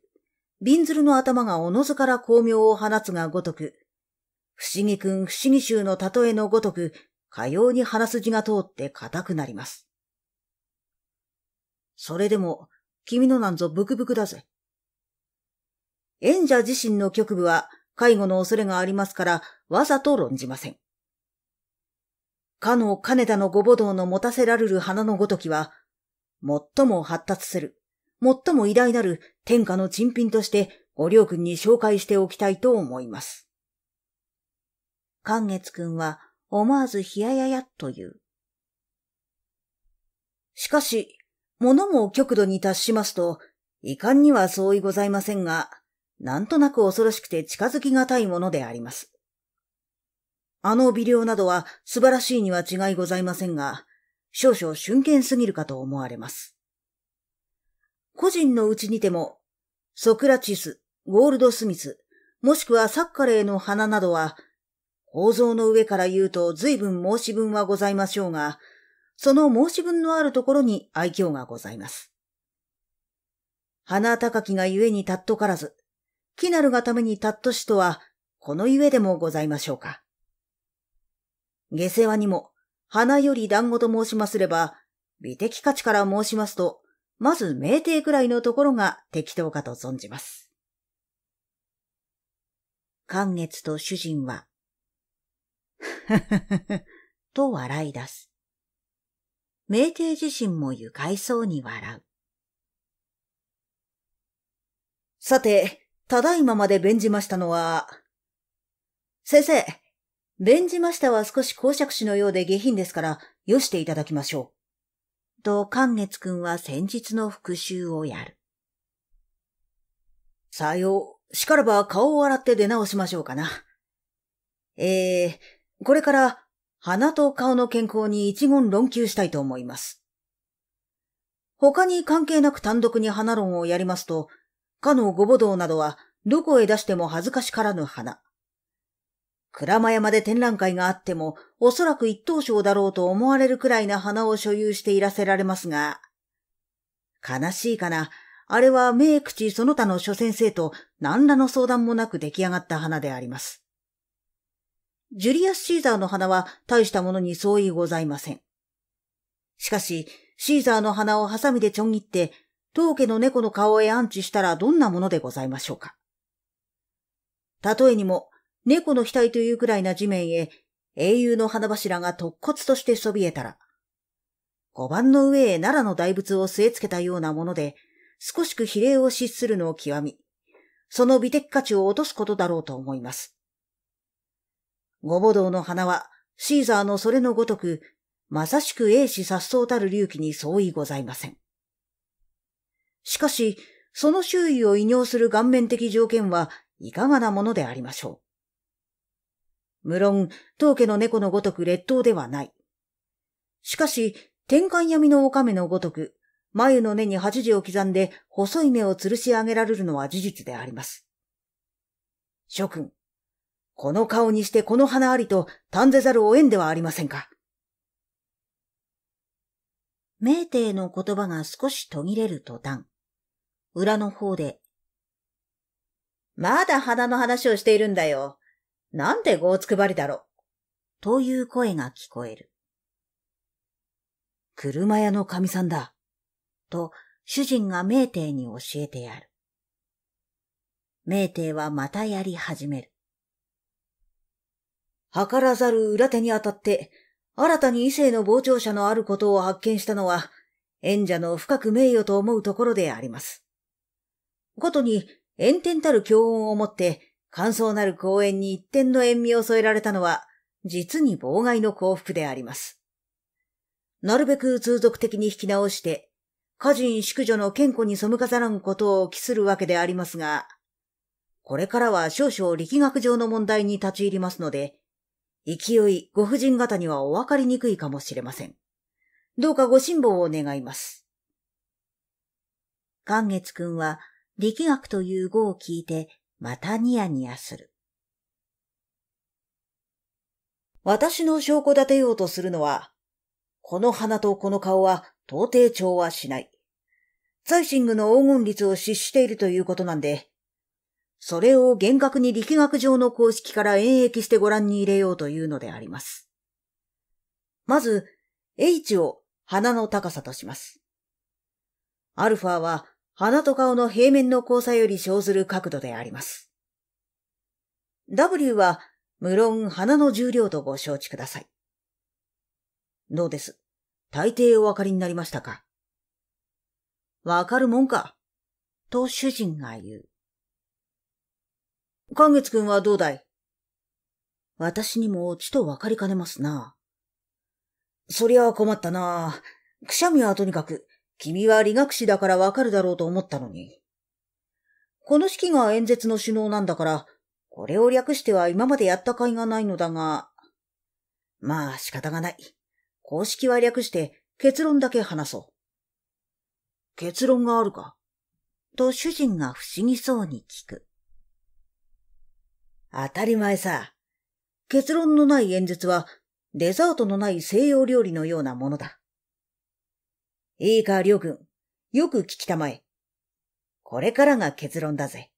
ビずるの頭がおのずから光明を放つがごとく、不思議くん不思議衆の例えのごとくかように鼻筋が通って硬くなります。それでも、君のなんぞブクブクだぜ。演者自身の局部は介護の恐れがありますからわざと論じません。かの金田のご母堂の持たせられる花のごときは、最も発達する、最も偉大なる天下の珍品としてご両君に紹介しておきたいと思います。寛月君は思わずひやややという。しかし、物も極度に達しますと、遺憾には相違ございませんが、なんとなく恐ろしくて近づきがたいものであります。あの微量などは素晴らしいには違いございませんが、少々瞬間すぎるかと思われます。個人のうちにても、ソクラチス、ゴールドスミス、もしくはサッカレーの花などは、構造の上から言うと随分申し分はございましょうが、その申し分のあるところに愛嬌がございます。花高きがゆえにたっとからず、木なるがためにたっとしとは、このゆえでもございましょうか。下世話にも、花より団子と申しますれば、美的価値から申しますと、まず名帝くらいのところが適当かと存じます。寒月と主人は と笑い出す。明帝自身も愉快そうに笑う。さて、ただいままで弁じましたのは、先生、弁じましたは少し公爵士のようで下品ですから、よしていただきましょう。と、寒月くんは先日の復習をやる。さよう、しからば顔を洗って出直しましょうかな。えー、これから鼻と顔の健康に一言論求したいと思います。他に関係なく単独に花論をやりますと、かのご母堂などはどこへ出しても恥ずかしからぬ花。倉間山で展覧会があっても、おそらく一等賞だろうと思われるくらいな花を所有していらせられますが、悲しいかな、あれは名口その他の諸先生と何らの相談もなく出来上がった花であります。ジュリアス・シーザーの花は大したものに相違ございません。しかし、シーザーの鼻をハサミでちょん切って、当家の猫の顔へ安置したらどんなものでございましょうか。例えにも、猫の額というくらいな地面へ、英雄の花柱が突骨としてそびえたら、五番の上へ奈良の大仏を据え付けたようなもので、少しく比例を失するのを極み、その美的価値を落とすことだろうと思います。ご母堂の花は、シーザーのそれのごとく、まさしく英子殺相たる隆起に相違ございません。しかし、その周囲を異尿する顔面的条件はいかがなものでありましょう。無論、当家の猫のごとく劣等ではない。しかし、天間闇の狼のごとく、眉の根に八時を刻んで細い目を吊るし上げられるのは事実であります。諸君、この顔にしてこの花ありと、丹ぜざるを縁ではありませんか。明帝の言葉が少し途切れる途端、裏の方で、まだ花の話をしているんだよ。なんでごうつくばりだろう。という声が聞こえる。車屋の神さんだ。と、主人が明帝に教えてやる。明帝はまたやり始める。図らざる裏手にあたって、新たに異性の傍聴者のあることを発見したのは、演者の深く名誉と思うところであります。ことに、炎天たる教音をもって、感想なる公演に一点の塩味を添えられたのは、実に妨害の幸福であります。なるべく通俗的に引き直して、家人宿女の健康に背かざらんことを期するわけでありますが、これからは少々力学上の問題に立ち入りますので、勢い、ご婦人方にはお分かりにくいかもしれません。どうかご辛抱を願います。寛月くんは力学という語を聞いて、またニヤニヤする。私の証拠立てようとするのは、この鼻とこの顔は到底調和しない。イシングの黄金率を失しているということなんで、それを厳格に力学上の公式から演繹してご覧に入れようというのであります。まず、H を鼻の高さとします。アルファは鼻と顔の平面の交差より生ずる角度であります。W は無論鼻の重量とご承知ください。どうです大抵お分かりになりましたかわかるもんかと主人が言う。寒月君はどうだい私にもちとわかりかねますな。そりゃ困ったな。くしゃみはとにかく、君は理学士だからわかるだろうと思ったのに。この式が演説の首脳なんだから、これを略しては今までやった甲斐がないのだが。まあ仕方がない。公式は略して結論だけ話そう。結論があるかと主人が不思議そうに聞く。当たり前さ。結論のない演説は、デザートのない西洋料理のようなものだ。いいか、りょうくん。よく聞きたまえ。これからが結論だぜ。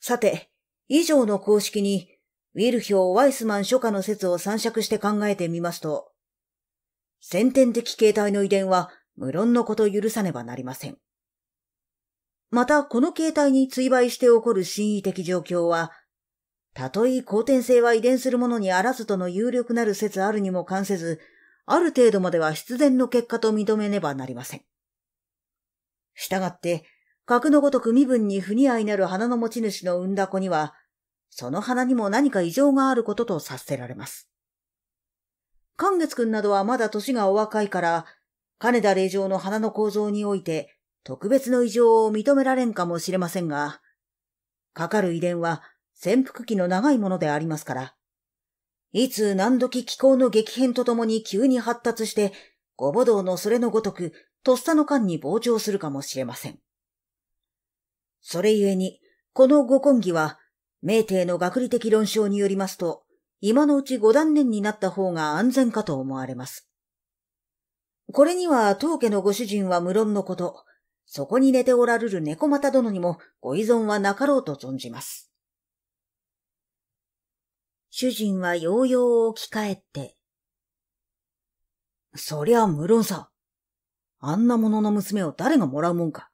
さて、以上の公式に、ウィルヒョー・ワイスマン初夏の説を散策して考えてみますと、先天的形態の遺伝は無論のこと許さねばなりません。またこの形態に追売して起こる心意的状況は、たとえ後天性は遺伝するものにあらずとの有力なる説あるにも関せず、ある程度までは必然の結果と認めねばなりません。したがって、格のごとく身分に不似合いなる花の持ち主の産んだ子には、その花にも何か異常があることと察せられます。寒月くんなどはまだ年がお若いから、金田霊場の花の構造において、特別の異常を認められんかもしれませんが、かかる遺伝は潜伏期の長いものでありますから、いつ何時気候の激変とともに急に発達して、ご母うのそれのごとく、とっさの間に膨張するかもしれません。それゆえに、このご根儀は、明帝の学理的論証によりますと、今のうち五断念になった方が安全かと思われます。これには当家のご主人は無論のこと、そこに寝ておられる猫又殿にもご依存はなかろうと存じます。主人はようよう置き換えて。そりゃ無論さ。あんなものの娘を誰がもらうもんか。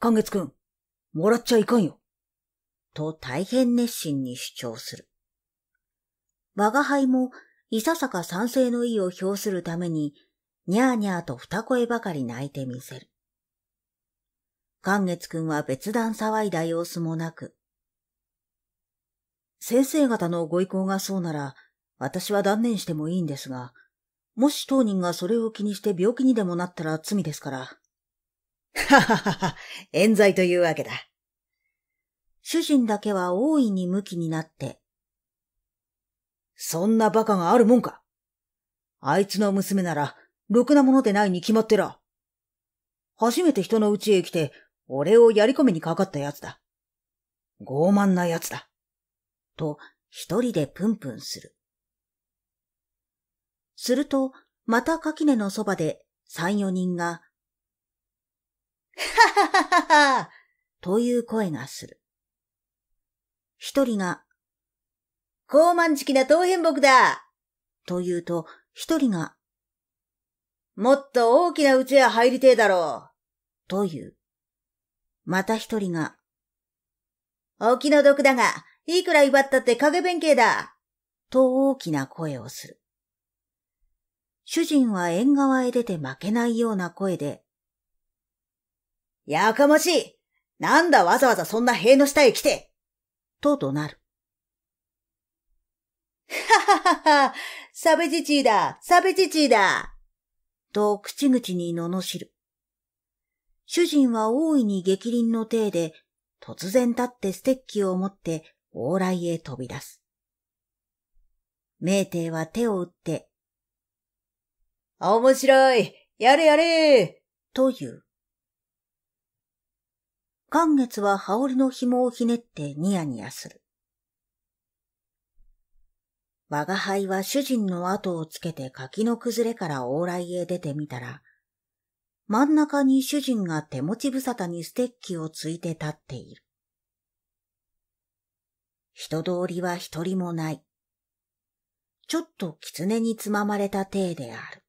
寒月くん、もらっちゃいかんよ。と大変熱心に主張する。我が輩もいささか賛成の意を表するために、にゃーにゃーと二声ばかり泣いてみせる。寒月くんは別段騒いだ様子もなく。先生方のご意向がそうなら、私は断念してもいいんですが、もし当人がそれを気にして病気にでもなったら罪ですから。はははは、冤罪というわけだ。主人だけは大いに無気になって。そんな馬鹿があるもんか。あいつの娘なら、ろくなものでないに決まってら。初めて人の家へ来て、俺をやり込みにかかった奴だ。傲慢な奴だ。と、一人でプンプンする。すると、また垣根のそばで三四人が、はははははという声がする。一人が、傲慢じきな当変木だと言うと、一人が、もっと大きな家へ入りてえだろうという。また一人が。お気の毒だが、いくら威張ったって影弁慶だと大きな声をする。主人は縁側へ出て負けないような声で、やかましいなんだわざわざそんな塀の下へ来てと怒鳴る。ははははサベジチーだサベジチーだと口々に罵る。主人は大いに激鱗の体で、突然立ってステッキを持って往来へ飛び出す。名帝は手を打って、面白いやれやれという。寒月は羽織の紐をひねってニヤニヤする。我が輩は主人の後をつけて柿の崩れから往来へ出てみたら、真ん中に主人が手持ちぶさたにステッキをついて立っている。人通りは一人もない。ちょっと狐につままれた体である。